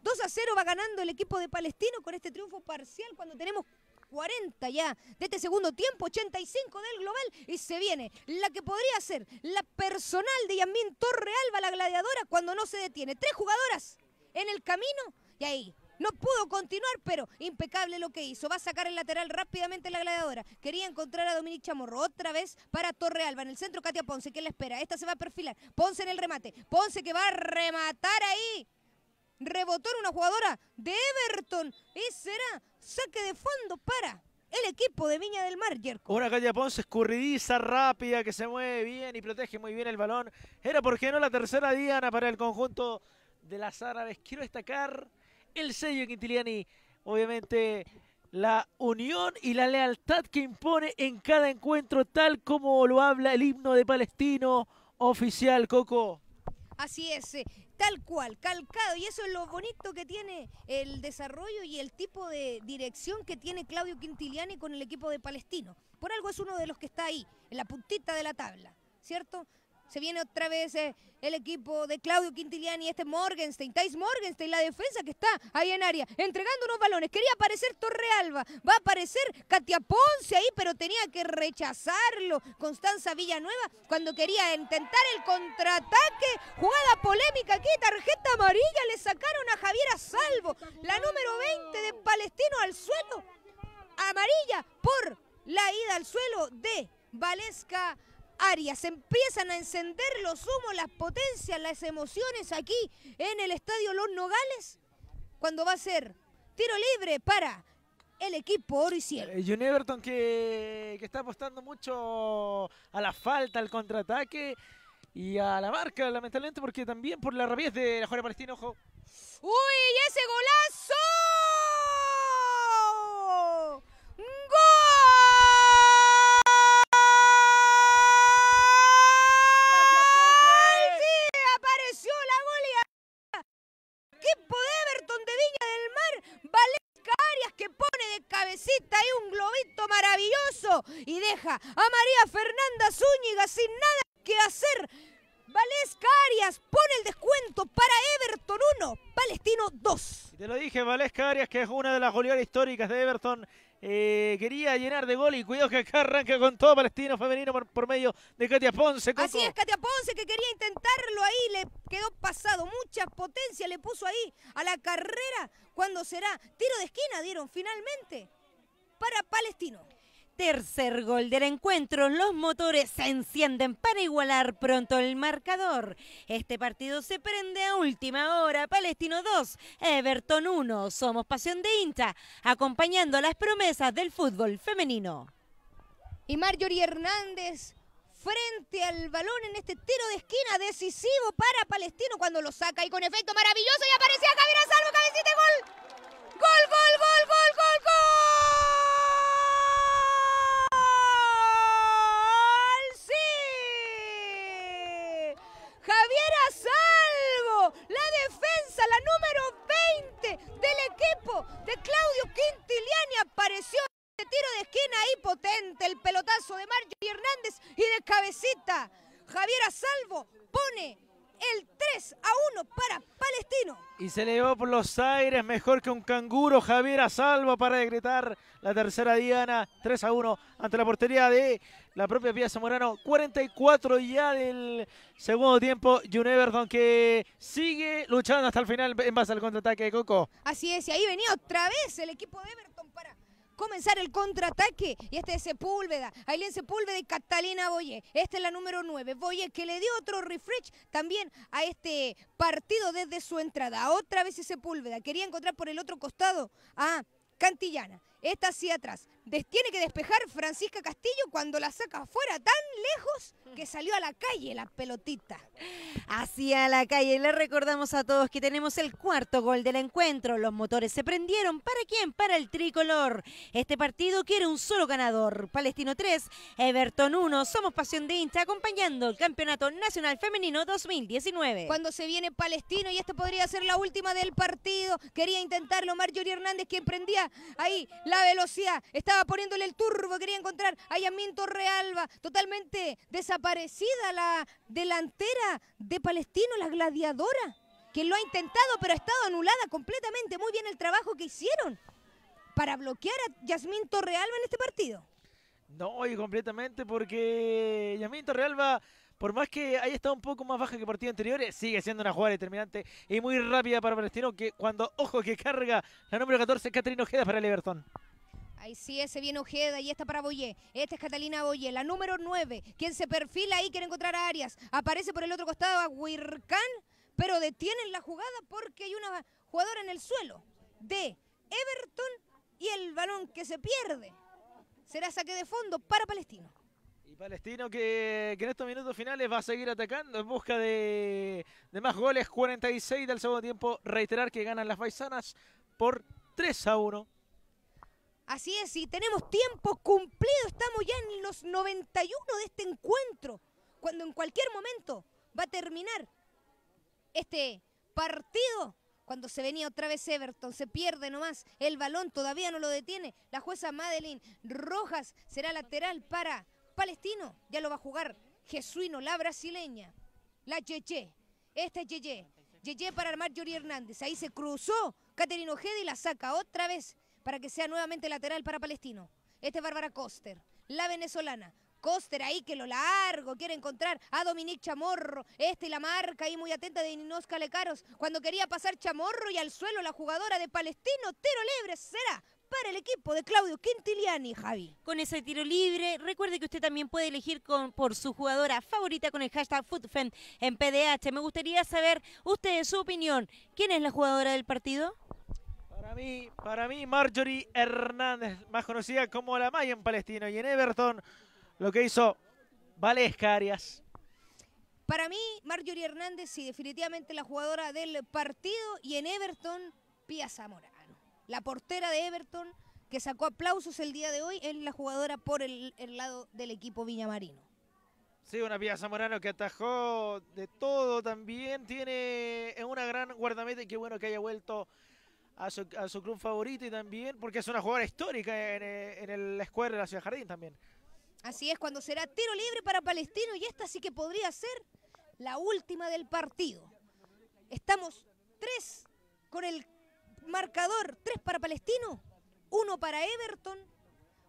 2 a 0 va ganando el equipo de Palestino con este triunfo parcial cuando tenemos 40 ya de este segundo tiempo, 85 del global y se viene la que podría ser la personal de Yamín Torrealba, la gladiadora, cuando no se detiene. Tres jugadoras en el camino y ahí no pudo continuar, pero impecable lo que hizo. Va a sacar el lateral rápidamente la gladiadora. Quería encontrar a Dominique Chamorro otra vez para Torrealba. En el centro, Katia Ponce, que la espera. Esta se va a perfilar. Ponce en el remate. Ponce que va a rematar ahí. Rebotó en una jugadora de Everton. Y será saque de fondo para el equipo de Viña del Mar, Ahora Una Katia Ponce escurridiza, rápida, que se mueve bien y protege muy bien el balón. Era, ¿por qué no?, la tercera diana para el conjunto de las árabes. Quiero destacar el sello Quintiliani, obviamente la unión y la lealtad que impone en cada encuentro, tal como lo habla el himno de Palestino oficial, Coco. Así es, eh, tal cual, calcado. Y eso es lo bonito que tiene el desarrollo y el tipo de dirección que tiene Claudio Quintiliani con el equipo de Palestino. Por algo es uno de los que está ahí, en la puntita de la tabla, ¿cierto? Se viene otra vez eh, el equipo de Claudio Quintiliani, este Morgenstein, Thais Morgenstein, la defensa que está ahí en área, entregando unos balones. Quería aparecer Torrealba, va a aparecer Katia Ponce ahí, pero tenía que rechazarlo. Constanza Villanueva, cuando quería intentar el contraataque, jugada polémica aquí, tarjeta amarilla, le sacaron a Javier a Salvo, la número 20 de Palestino al suelo, amarilla por la ida al suelo de Valesca áreas. Empiezan a encender los humos, las potencias, las emociones aquí en el Estadio Los Nogales, cuando va a ser tiro libre para el equipo Oro eh, y Everton que, está apostando mucho a la falta, al contraataque y a la marca, lamentablemente, porque también por la rabia de la Jorge Palestina, ojo. ¡Uy, ese golazo! y deja a María Fernanda Zúñiga sin nada que hacer. Valesca Arias pone el descuento para Everton 1, Palestino 2. Te lo dije, Valesca Arias, que es una de las goleadoras históricas de Everton. Eh, quería llenar de gol y cuidado que acá arranca con todo Palestino femenino por, medio de Katia Ponce. Así es, Katia Ponce que quería intentarlo ahí, le quedó pasado, mucha potencia le puso ahí a la carrera cuando será tiro de esquina, dieron finalmente para Palestino tercer gol del encuentro, los motores se encienden para igualar pronto el marcador. Este partido se prende a última hora. Palestino 2, Everton 1. Somos Pasión de Inta, acompañando las promesas del fútbol femenino. Y Marjorie Hernández frente al balón en este tiro de esquina decisivo para Palestino cuando lo saca y con efecto maravilloso y aparecía Javier Salvo, cabecita gol. Gol, gol, gol, gol, gol, gol. número 20 del equipo de Claudio Quintiliani apareció de tiro de esquina ahí potente, el pelotazo de Marjorie Hernández y de cabecita. Javier Asalvo pone el 3 a 1 para Palestino. Y se le va por los aires, mejor que un canguro, Javier Asalvo para decretar la tercera diana, 3 a 1 ante la portería de la propia Piazza Zamorano. 44 ya del segundo tiempo. Y Everton que sigue luchando hasta el final en base al contraataque de Coco. Así es, y ahí venía otra vez el equipo de Everton para comenzar el contraataque. Y este es Sepúlveda, viene Sepúlveda y Catalina Boye. Esta es la número 9. Boye que le dio otro refresh también a este partido desde su entrada. Otra vez es Sepúlveda. Quería encontrar por el otro costado a Cantillana. Esta hacia atrás tiene que despejar Francisca Castillo cuando la saca afuera tan lejos que salió a la calle la pelotita. Hacia la calle. Le recordamos a todos que tenemos el cuarto gol del encuentro. Los motores se prendieron. ¿Para quién? Para el tricolor. Este partido quiere un solo ganador. Palestino 3, Everton 1. Somos Pasión de Insta acompañando el Campeonato Nacional Femenino 2019. Cuando se viene Palestino y esta podría ser la última del partido. Quería intentarlo Marjorie Hernández quien prendía ahí la velocidad. Estaba poniéndole el turbo, quería encontrar a Yamín Torrealba, totalmente desaparecida la delantera de Palestino, la gladiadora, que lo ha intentado pero ha estado anulada completamente. Muy bien el trabajo que hicieron para bloquear a Yasmín Torrealba en este partido. No, y completamente porque Yasmín Torrealba por más que haya estado un poco más baja que partidos anteriores, sigue siendo una jugada determinante y muy rápida para Palestino, que cuando, ojo, que carga la número 14, Catherine Ojeda para el Everton. Ahí sí, ese viene Ojeda, y esta para Boyé. Esta es Catalina Boyé, la número 9, quien se perfila ahí, quiere encontrar a Arias. Aparece por el otro costado a Huircán, pero detienen la jugada porque hay una jugadora en el suelo de Everton y el balón que se pierde. Será saque de fondo para Palestino. Y Palestino que, en estos minutos finales va a seguir atacando en busca de, más goles. 46 del segundo tiempo. Reiterar que ganan las Paisanas por 3 a 1. Así es, y tenemos tiempo cumplido, estamos ya en los 91 de este encuentro, cuando en cualquier momento va a terminar este partido. Cuando se venía otra vez Everton, se pierde nomás el balón, todavía no lo detiene. La jueza Madeline Rojas será lateral para Palestino. Ya lo va a jugar Jesuino, la brasileña, la Cheche. Esta es Yeye. Yeye para armar Yuri Hernández. Ahí se cruzó Caterino Ojeda y la saca otra vez para que sea nuevamente lateral para Palestino. Este es Bárbara Coster, la venezolana. Coster ahí que lo largo, quiere encontrar a Dominique Chamorro. Este la marca ahí muy atenta de Ninosca Lecaros. Cuando quería pasar Chamorro y al suelo la jugadora de Palestino, tiro libre será para el equipo de Claudio Quintiliani, Javi. Con ese tiro libre, recuerde que usted también puede elegir con, por su jugadora favorita con el hashtag FootFen en PDH. Me gustaría saber usted su opinión. ¿Quién es la jugadora del partido? Para mí, para mí, Marjorie Hernández, más conocida como la Maya en Palestino. Y en Everton, lo que hizo Valesca Arias. Para mí, Marjorie Hernández, sí, definitivamente la jugadora del partido. Y en Everton, Pia Zamorano. La portera de Everton, que sacó aplausos el día de hoy, es la jugadora por el, lado del equipo Viñamarino. Sí, una Pia Zamorano que atajó de todo también. Tiene una gran guardameta y qué bueno que haya vuelto a su, club favorito y también porque es una jugadora histórica en, eh, en el Square de la Ciudad Jardín también. Así es, cuando será tiro libre para Palestino y esta sí que podría ser la última del partido. Estamos tres con el marcador, tres para Palestino, uno para Everton,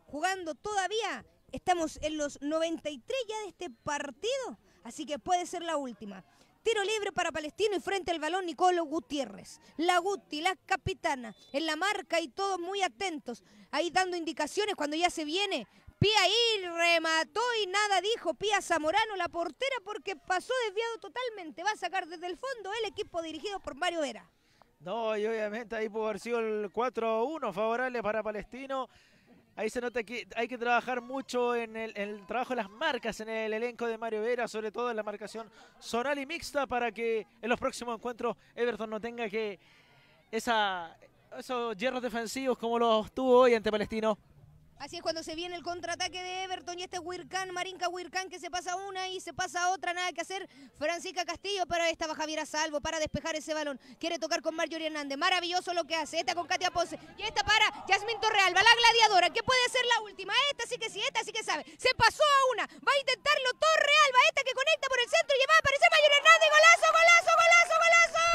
jugando todavía, estamos en los 93 ya de este partido, así que puede ser la última. Tiro libre para Palestino y frente al balón Nicolo Gutiérrez. La Guti, la capitana, en la marca y todos muy atentos. Ahí dando indicaciones cuando ya se viene. Pía ahí remató y nada dijo Pía Zamorano, la portera, porque pasó desviado totalmente. Va a sacar desde el fondo el equipo dirigido por Mario Vera. No, y obviamente ahí pudo haber sido el 4-1 favorable para Palestino. Ahí se nota que hay que trabajar mucho en el, trabajo de las marcas, en el elenco de Mario Vera, sobre todo en la marcación zonal y mixta, para que en los próximos encuentros Everton no tenga que esa, esos hierros defensivos como los tuvo hoy ante Palestino. Así es cuando se viene el contraataque de Everton y este Huircán, Marinka Huircán que se pasa una y se pasa otra, nada que hacer. Francisca Castillo, para esta va Javier a salvo para despejar ese balón. Quiere tocar con Marjorie Hernández, maravilloso lo que hace. Esta con Katia Pose. y esta para Yasmin Torreal, va la gladiadora, ¿Qué puede ser la última. Esta sí que sí, esta sí que sabe. Se pasó a una, va a intentarlo Torreal, va esta que conecta por el centro y va a aparecer Marjorie Hernández. ¡Golazo, golazo, golazo, golazo!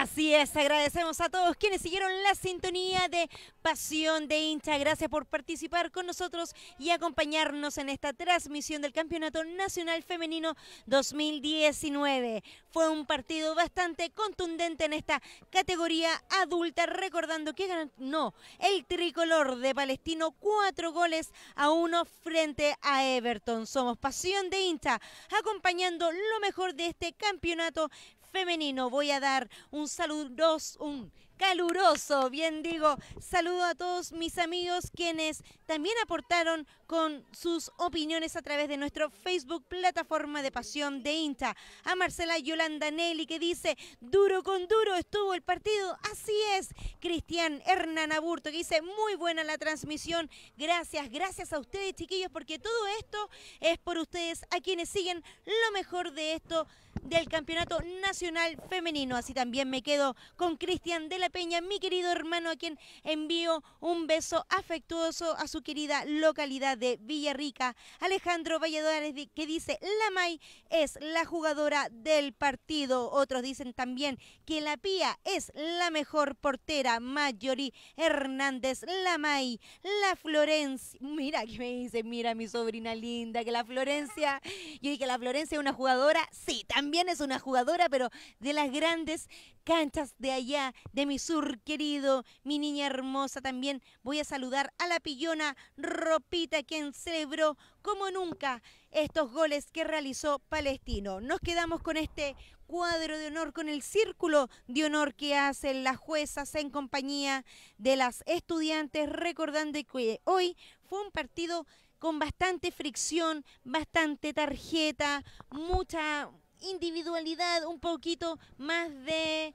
Así es, agradecemos a todos quienes siguieron la sintonía de Pasión de Hincha. Gracias por participar con nosotros y acompañarnos en esta transmisión del Campeonato Nacional Femenino 2019. Fue un partido bastante contundente en esta categoría adulta, recordando que ganó el tricolor de Palestino cuatro goles a uno frente a Everton. Somos Pasión de Hincha, acompañando lo mejor de este campeonato femenino. Voy a dar un saludo, un caluroso. Bien digo, saludo a todos mis amigos quienes también aportaron con sus opiniones a través de nuestro Facebook, plataforma de pasión de INTA, A Marcela Yolanda Nelly que dice, duro con duro estuvo el partido. Así es. Cristian Hernán Aburto que dice, muy buena la transmisión. Gracias, gracias a ustedes chiquillos porque todo esto es por ustedes a quienes siguen lo mejor de esto del Campeonato Nacional Femenino. Así también me quedo con Cristian de la Peña, mi querido hermano, a quien envío un beso afectuoso a su querida localidad de Villarrica. Alejandro Valladares, que dice, la May es la jugadora del partido. Otros dicen también que la Pía es la mejor portera. Mayori Hernández, la May, la Florencia. Mira que me dice, mira mi sobrina linda, que la Florencia. Yo dije, la Florencia es una jugadora. Sí, también es una jugadora, pero de las grandes canchas de allá, de mi Sur querido, mi niña hermosa también. Voy a saludar a la pillona Ropita, quien celebró como nunca estos goles que realizó Palestino. Nos quedamos con este cuadro de honor, con el círculo de honor que hacen las juezas en compañía de las estudiantes, recordando que hoy fue un partido con bastante fricción, bastante tarjeta, mucha individualidad, un poquito más de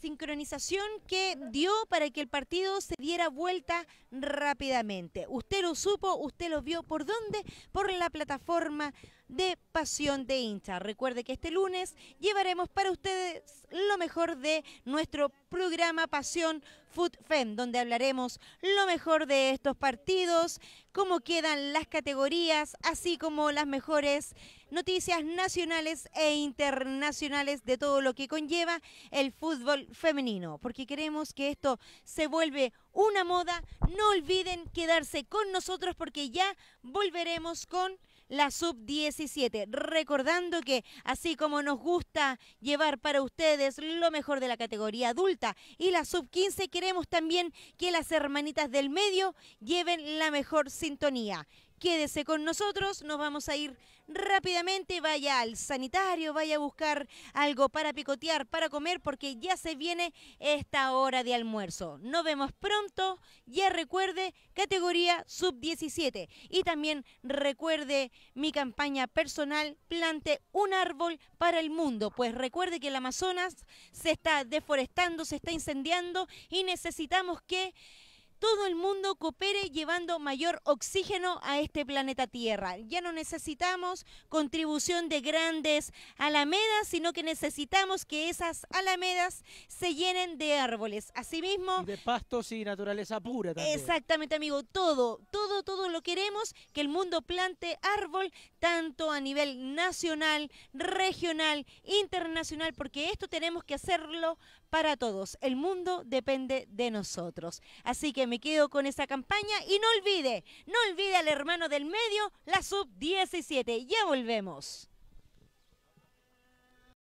sincronización que dio para que el partido se diera vuelta rápidamente. Usted lo supo, usted lo vio. ¿Por dónde? Por la plataforma de Pasión de Hincha. Recuerde que este lunes llevaremos para ustedes lo mejor de nuestro programa Pasión Food donde hablaremos lo mejor de estos partidos, cómo quedan las categorías, así como las mejores noticias nacionales e internacionales de todo lo que conlleva el fútbol femenino, porque queremos que esto se vuelve una moda. No olviden quedarse con nosotros porque ya volveremos con la sub-17. Recordando que así como nos gusta llevar para ustedes lo mejor de la categoría adulta y la sub-15, queremos también que las hermanitas del medio lleven la mejor sintonía. Quédese con nosotros, nos vamos a ir rápidamente, vaya al sanitario, vaya a buscar algo para picotear, para comer, porque ya se viene esta hora de almuerzo. Nos vemos pronto, ya recuerde categoría sub-17 y también recuerde mi campaña personal, plante un árbol para el mundo, pues recuerde que el Amazonas se está deforestando, se está incendiando y necesitamos que todo el mundo coopere llevando mayor oxígeno a este planeta Tierra. Ya no necesitamos contribución de grandes alamedas, sino que necesitamos que esas alamedas se llenen de árboles. Asimismo... de pastos y naturaleza pura también. Exactamente, amigo. Todo, todo, todo lo queremos, que el mundo plante árbol, tanto a nivel nacional, regional, internacional, porque esto tenemos que hacerlo para todos. El mundo depende de nosotros. Así que me quedo con esa campaña y no olvide, no olvide al hermano del medio, la sub-17. Ya volvemos.